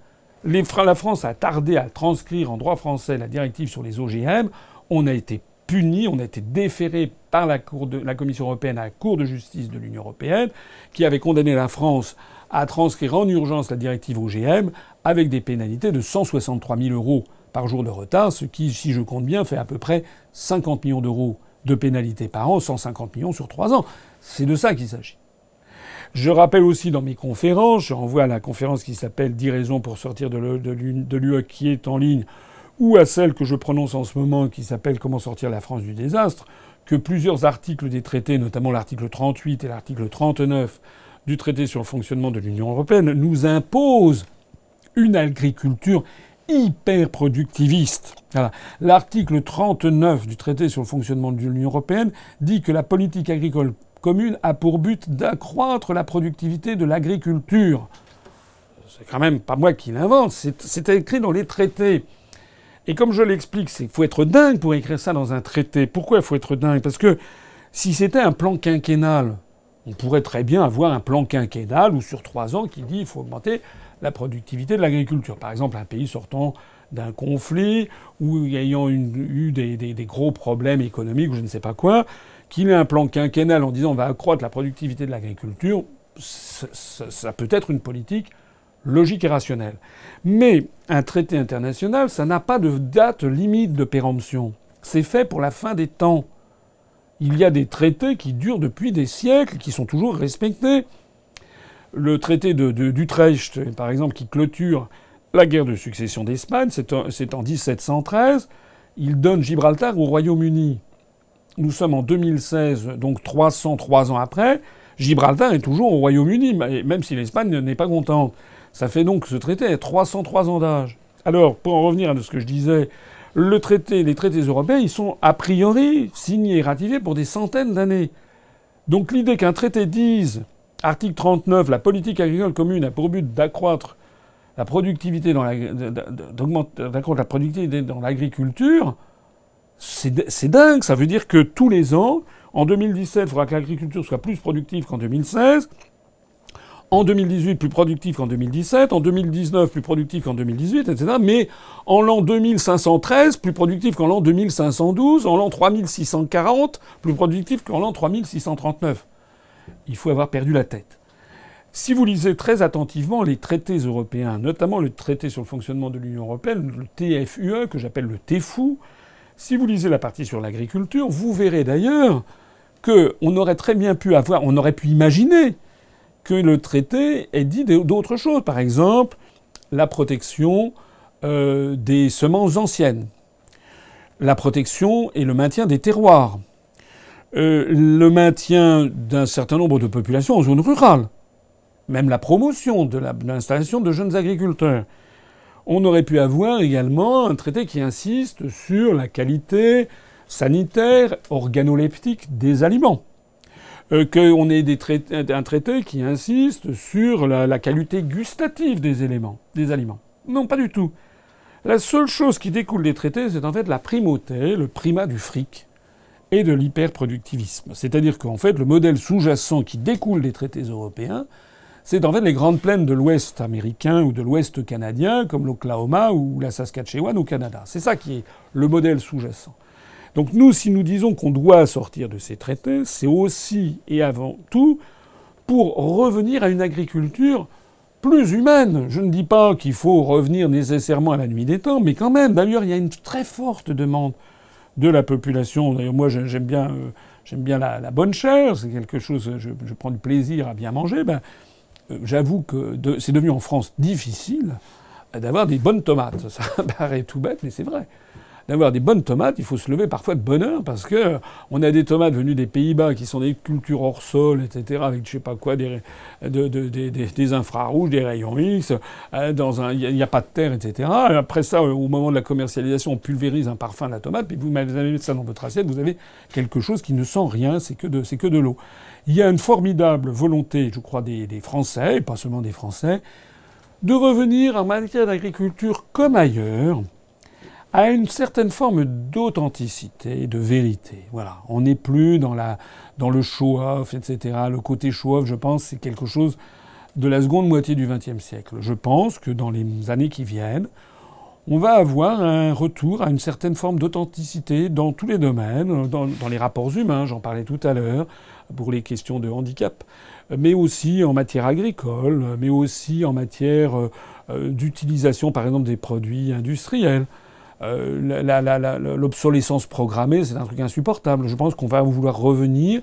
Les... la France a tardé à transcrire en droit français la directive sur les OGM. On a été puni, on a été déféré par la, la Commission européenne à la Cour de justice de l'Union européenne, qui avait condamné la France à transcrire en urgence la directive OGM avec des pénalités de 163 000 euros par jour de retard, ce qui, si je compte bien, fait à peu près 50 millions d'euros de pénalités par an, 150 millions sur 3 ans. C'est de ça qu'il s'agit. Je rappelle aussi dans mes conférences, je renvoie à la conférence qui s'appelle 10 raisons pour sortir de l'UE e qui est en ligne ou à celle que je prononce en ce moment qui s'appelle Comment sortir la France du désastre, que plusieurs articles des traités, notamment l'article 38 et l'article 39 du traité sur le fonctionnement de l'Union européenne, nous imposent une agriculture hyper productiviste. L'article 39 du traité sur le fonctionnement de l'Union européenne dit que la politique agricole commune a pour but d'accroître la productivité de l'agriculture. C'est quand même pas moi qui l'invente, c'est écrit dans les traités. Et comme je l'explique, il faut être dingue pour écrire ça dans un traité. Pourquoi il faut être dingue Parce que si c'était un plan quinquennal, on pourrait très bien avoir un plan quinquennal ou sur trois ans qui dit qu'il faut augmenter la productivité de l'agriculture. Par exemple, un pays sortant d'un conflit ou ayant eu des, gros problèmes économiques ou je ne sais pas quoi, qu'il ait un plan quinquennal en disant on va accroître la productivité de l'agriculture, ça peut être une politique logique et rationnelle. Mais un traité international, ça n'a pas de date limite de péremption. C'est fait pour la fin des temps. Il y a des traités qui durent depuis des siècles, qui sont toujours respectés. Le traité d'Utrecht, de, par exemple, qui clôture la guerre de succession d'Espagne, c'est en, en 1713. Il donne Gibraltar au Royaume-Uni. Nous sommes en 2016, donc 303 ans après. Gibraltar est toujours au Royaume-Uni, même si l'Espagne n'est pas contente. Ça fait donc ce traité 303 ans d'âge. Alors, pour en revenir à ce que je disais, le traité, les traités européens, ils sont a priori signés et ratifiés pour des centaines d'années. Donc l'idée qu'un traité dise, article 39, la politique agricole commune a pour but d'accroître la productivité dans d'accroître la productivité dans l'agriculture, c'est dingue. Ça veut dire que tous les ans, en 2017, il faudra que l'agriculture soit plus productive qu'en 2016 en 2018 plus productif qu'en 2017, en 2019 plus productif qu'en 2018, etc. Mais en l'an 2513 plus productif qu'en l'an 2512, en l'an 3640 plus productif qu'en l'an 3639. Il faut avoir perdu la tête. Si vous lisez très attentivement les traités européens, notamment le traité sur le fonctionnement de l'Union européenne, le TFUE, que j'appelle le TFU, si vous lisez la partie sur l'agriculture, vous verrez d'ailleurs qu'on aurait très bien pu avoir, on aurait pu imaginer que le traité ait dit d'autres choses. Par exemple, la protection euh, des semences anciennes, la protection et le maintien des terroirs, euh, le maintien d'un certain nombre de populations en zone rurale, même la promotion de l'installation de jeunes agriculteurs. On aurait pu avoir également un traité qui insiste sur la qualité sanitaire organoleptique des aliments. Euh, qu'on ait des traités, un traité qui insiste sur la, qualité gustative des éléments, des aliments. Non, pas du tout. La seule chose qui découle des traités, c'est en fait la primauté, le primat du fric et de l'hyperproductivisme. C'est-à-dire qu'en fait, le modèle sous-jacent qui découle des traités européens, c'est en fait les grandes plaines de l'Ouest américain ou de l'Ouest canadien, comme l'Oklahoma ou la Saskatchewan au Canada. C'est ça qui est le modèle sous-jacent. Donc nous, si nous disons qu'on doit sortir de ces traités, c'est aussi et avant tout pour revenir à une agriculture plus humaine. Je ne dis pas qu'il faut revenir nécessairement à la nuit des temps, mais quand même, d'ailleurs, il y a une très forte demande de la population. D'ailleurs, moi, j'aime bien, euh, bien la, bonne chair, c'est quelque chose, je, prends du plaisir à bien manger. Ben, euh, j'avoue que c'est devenu en France difficile euh, d'avoir des bonnes tomates. Ça paraît tout bête, mais c'est vrai d'avoir des bonnes tomates, il faut se lever parfois de bonne heure parce que euh, on a des tomates venues des Pays-Bas qui sont des cultures hors sol, etc., avec je sais pas quoi, des, des, infrarouges, des rayons X, euh, dans un, il n'y a, pas de terre, etc. Après ça, euh, au moment de la commercialisation, on pulvérise un parfum de la tomate, puis vous mettez ça dans votre assiette, vous avez quelque chose qui ne sent rien, c'est que de, de l'eau. Il y a une formidable volonté, je crois, des, des Français, et pas seulement des Français, de revenir en matière d'agriculture comme ailleurs à une certaine forme d'authenticité, de vérité. Voilà, on n'est plus dans, le show-off, etc. Le côté show-off, je pense, c'est quelque chose de la seconde moitié du XXe siècle. Je pense que dans les années qui viennent, on va avoir un retour à une certaine forme d'authenticité dans tous les domaines, dans les rapports humains, j'en parlais tout à l'heure, pour les questions de handicap, mais aussi en matière agricole, mais aussi en matière euh, euh, d'utilisation, par exemple, des produits industriels. Euh, l'obsolescence programmée, c'est un truc insupportable. Je pense qu'on va vouloir revenir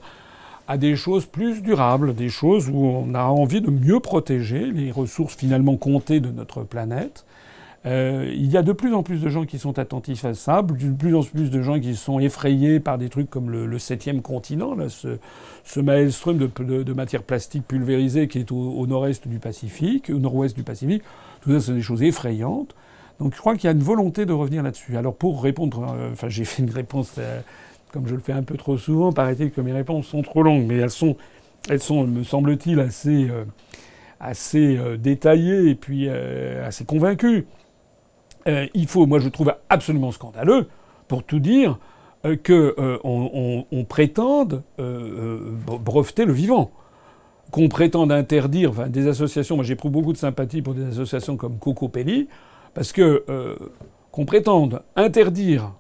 à des choses plus durables, des choses où on a envie de mieux protéger les ressources finalement comptées de notre planète. Euh, il y a de plus en plus de gens qui sont attentifs à ça, de plus en plus de gens qui sont effrayés par des trucs comme le, septième continent, ce, ce maelstrom de, de, matière plastique pulvérisée qui est au, nord-est du Pacifique, au nord-ouest du Pacifique. Tout ça, c'est des choses effrayantes. Donc je crois qu'il y a une volonté de revenir là-dessus. Alors pour répondre, euh, enfin j'ai fait une réponse, euh, comme je le fais un peu trop souvent, paraît-il que mes réponses sont trop longues, mais elles sont, me semble-t-il, assez, euh, détaillées et puis assez convaincues. il faut, moi je trouve absolument scandaleux, pour tout dire, qu'on prétende breveter le vivant, qu'on prétende interdire, des associations, moi j'ai beaucoup de sympathie pour des associations comme Coco Pelli, parce que euh, qu'on prétende interdire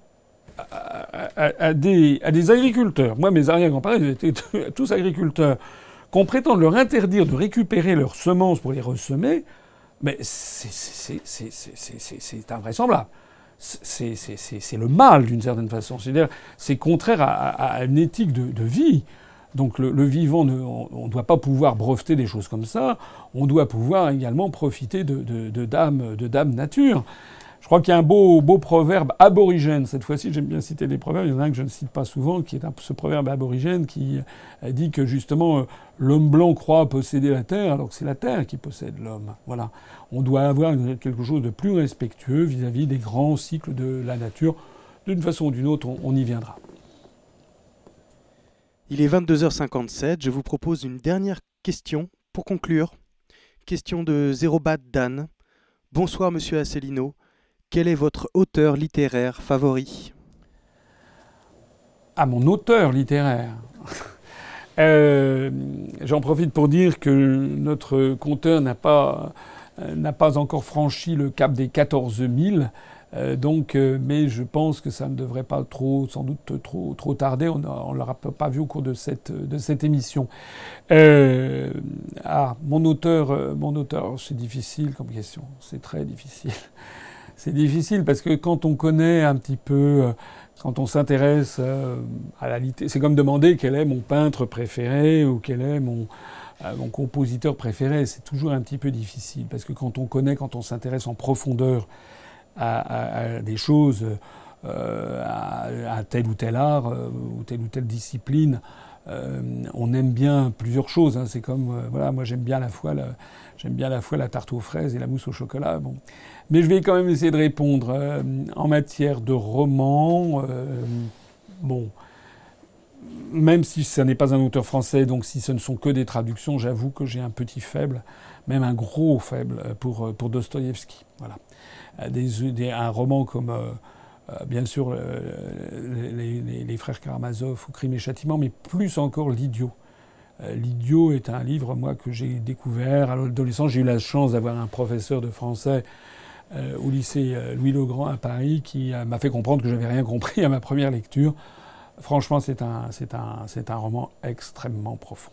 à, des, agriculteurs, moi mes arrière-grands-parents étaient tous agriculteurs, qu'on prétende leur interdire de récupérer leurs semences pour les ressemer, mais c'est invraisemblable. C'est le mal d'une certaine façon. C'est-à-dire, c'est contraire à, une éthique de vie. Donc le, vivant, on ne doit pas pouvoir breveter des choses comme ça, on doit pouvoir également profiter de, de, de dames nature. Je crois qu'il y a un beau, beau proverbe aborigène. Cette fois-ci, j'aime bien citer des proverbes. Il y en a un que je ne cite pas souvent, qui est ce proverbe aborigène qui euh, dit que justement euh, l'homme blanc croit posséder la terre, alors que c'est la terre qui possède l'homme. Voilà. On doit avoir quelque chose de plus respectueux vis-à-vis des grands cycles de la nature. D'une façon ou d'une autre, on y viendra. Il est 22h57, je vous propose une dernière question pour conclure. Question de Zérobat Dan. Bonsoir Monsieur Asselineau, quel est votre auteur littéraire favori À ah, mon auteur littéraire euh, J'en profite pour dire que notre compteur n'a pas, euh, pas encore franchi le cap des 14 000. Euh, donc, euh, mais je pense que ça ne devrait pas trop, sans doute trop, trop tarder. On ne l'aura pas vu au cours de cette, de cette émission. Euh, ah, mon auteur, mon auteur, c'est difficile comme question. C'est très difficile. C'est difficile parce que quand on connaît un petit peu, quand on s'intéresse à la littérature, c'est comme demander quel est mon peintre préféré ou quel est mon mon compositeur préféré, c'est toujours un petit peu difficile, parce que quand on connaît, quand on s'intéresse en profondeur à, des choses, euh, à, tel ou tel art euh, ou telle ou telle discipline. Euh, on aime bien plusieurs choses. Hein. C'est comme, voilà, moi j'aime bien à la fois la, j'aime bien la fois la tarte aux fraises et la mousse au chocolat. Bon, mais je vais quand même essayer de répondre en matière de roman. bon, même si ce n'est pas un auteur français, donc si ce ne sont que des traductions, j'avoue que j'ai un petit faible, même un gros faible pour, pour Dostoïevski. Euh, des, un roman comme, euh, euh, bien sûr, les, frères Karamazov ou Crime et Châtiment, mais plus encore L'Idiot. L'idiot est un livre, moi, que j'ai découvert à l'adolescence. J'ai eu la chance d'avoir un professeur de français au lycée Louis-le-Grand à Paris qui m'a fait comprendre que j'avais rien compris à ma première lecture. Franchement, c'est un, un, un roman extrêmement profond.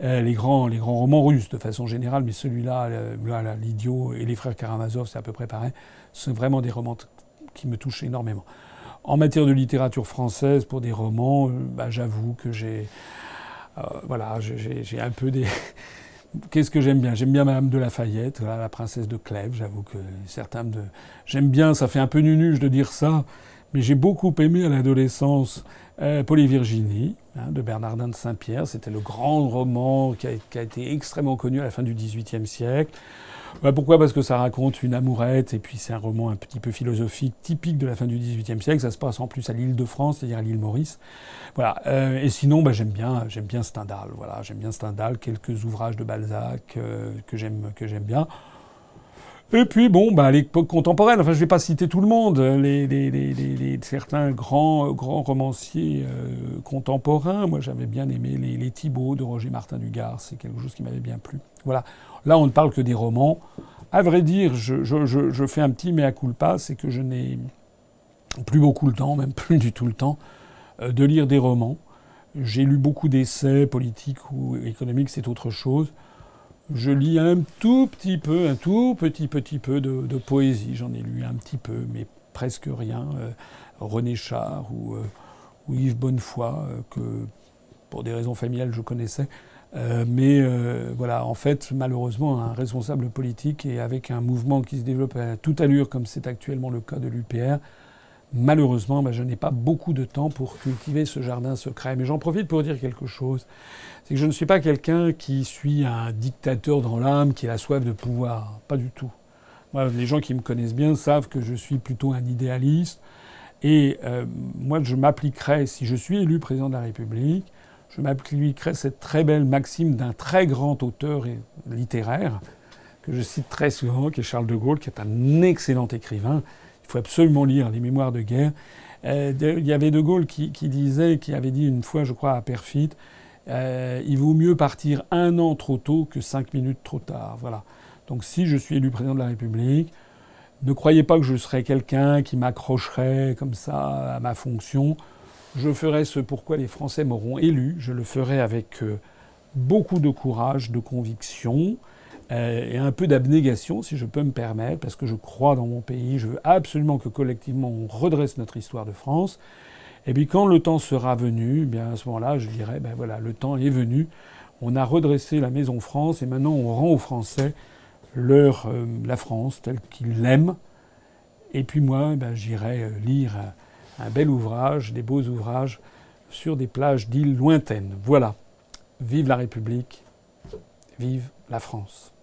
Euh, les, grands, romans russes de façon générale, mais celui-là, euh, l'idiot et les frères Karamazov, c'est à peu près pareil, sont vraiment des romans qui me touchent énormément. En matière de littérature française, pour des romans, euh, bah, j'avoue que j'ai. voilà, j'ai un peu des. Qu'est-ce que j'aime bien J'aime bien Madame de Lafayette, la princesse de Clèves, j'avoue que certains de... J'aime bien, ça fait un peu nunuche de dire ça, mais j'ai beaucoup aimé à l'adolescence euh, Polyvirginie hein, de Bernardin de Saint-Pierre. C'était le grand roman qui a, été extrêmement connu à la fin du XVIIIe siècle. Bah, pourquoi Parce que ça raconte une amourette et puis c'est un roman un petit peu philosophique typique de la fin du XVIIIe siècle. Ça se passe en plus à l'île de France, c'est-à-dire à, l'île Maurice. Voilà. Euh, et sinon, bah, j'aime bien, j'aime bien Stendhal. Voilà, j'aime bien Stendhal. Quelques ouvrages de Balzac euh, que j'aime, que j'aime bien. Et puis, bon, bah, l'époque contemporaine, enfin, je ne vais pas citer tout le monde, les, certains grands, grands romanciers euh, contemporains. Moi, j'avais bien aimé les, Thibault de Roger Martin Dugard, c'est quelque chose qui m'avait bien plu. Voilà. Là, on ne parle que des romans. À vrai dire, je, fais un petit mea culpa, c'est que je n'ai plus beaucoup le temps, même plus du tout le temps, euh, de lire des romans. J'ai lu beaucoup d'essais politiques ou économiques, c'est autre chose je lis un tout petit peu, un tout petit petit peu de, poésie. J'en ai lu un petit peu, mais presque rien. Euh, René Char ou, euh, Yves Bonnefoy, euh, que pour des raisons familiales je connaissais. mais voilà, en fait, malheureusement, un responsable politique et avec un mouvement qui se développe à toute allure, comme c'est actuellement le cas de l'UPR, malheureusement, ben, je n'ai pas beaucoup de temps pour cultiver ce jardin secret. Mais j'en profite pour dire quelque chose c'est que je ne suis pas quelqu'un qui suit un dictateur dans l'âme, qui a la soif de pouvoir. Pas du tout. Moi, les gens qui me connaissent bien savent que je suis plutôt un idéaliste. Et euh, moi, je m'appliquerai, si je suis élu président de la République, je m'appliquerai cette très belle maxime d'un très grand auteur littéraire que je cite très souvent, qui est Charles de Gaulle, qui est un excellent écrivain. Il faut absolument lire les Mémoires de guerre. Euh, il y avait de Gaulle qui, qui disait, qui avait dit une fois, je crois, à Perfit, euh, il vaut mieux partir un an trop tôt que cinq minutes trop tard. Voilà. Donc si je suis élu président de la République, ne croyez pas que je serai quelqu'un qui m'accrocherait comme ça à ma fonction. Je ferai ce pourquoi les Français m'auront élu. Je le ferai avec euh, beaucoup de courage, de conviction euh, et un peu d'abnégation, si je peux me permettre, parce que je crois dans mon pays. Je veux absolument que collectivement on redresse notre histoire de France. Et puis quand le temps sera venu, eh bien à ce moment-là, je dirais, ben voilà, le temps est venu. On a redressé la maison France et maintenant on rend aux Français leur, euh, la France telle qu'ils l'aiment. Et puis moi, eh ben, j'irai euh, lire un bel ouvrage, des beaux ouvrages sur des plages d'îles lointaines. Voilà. Vive la République, vive la France.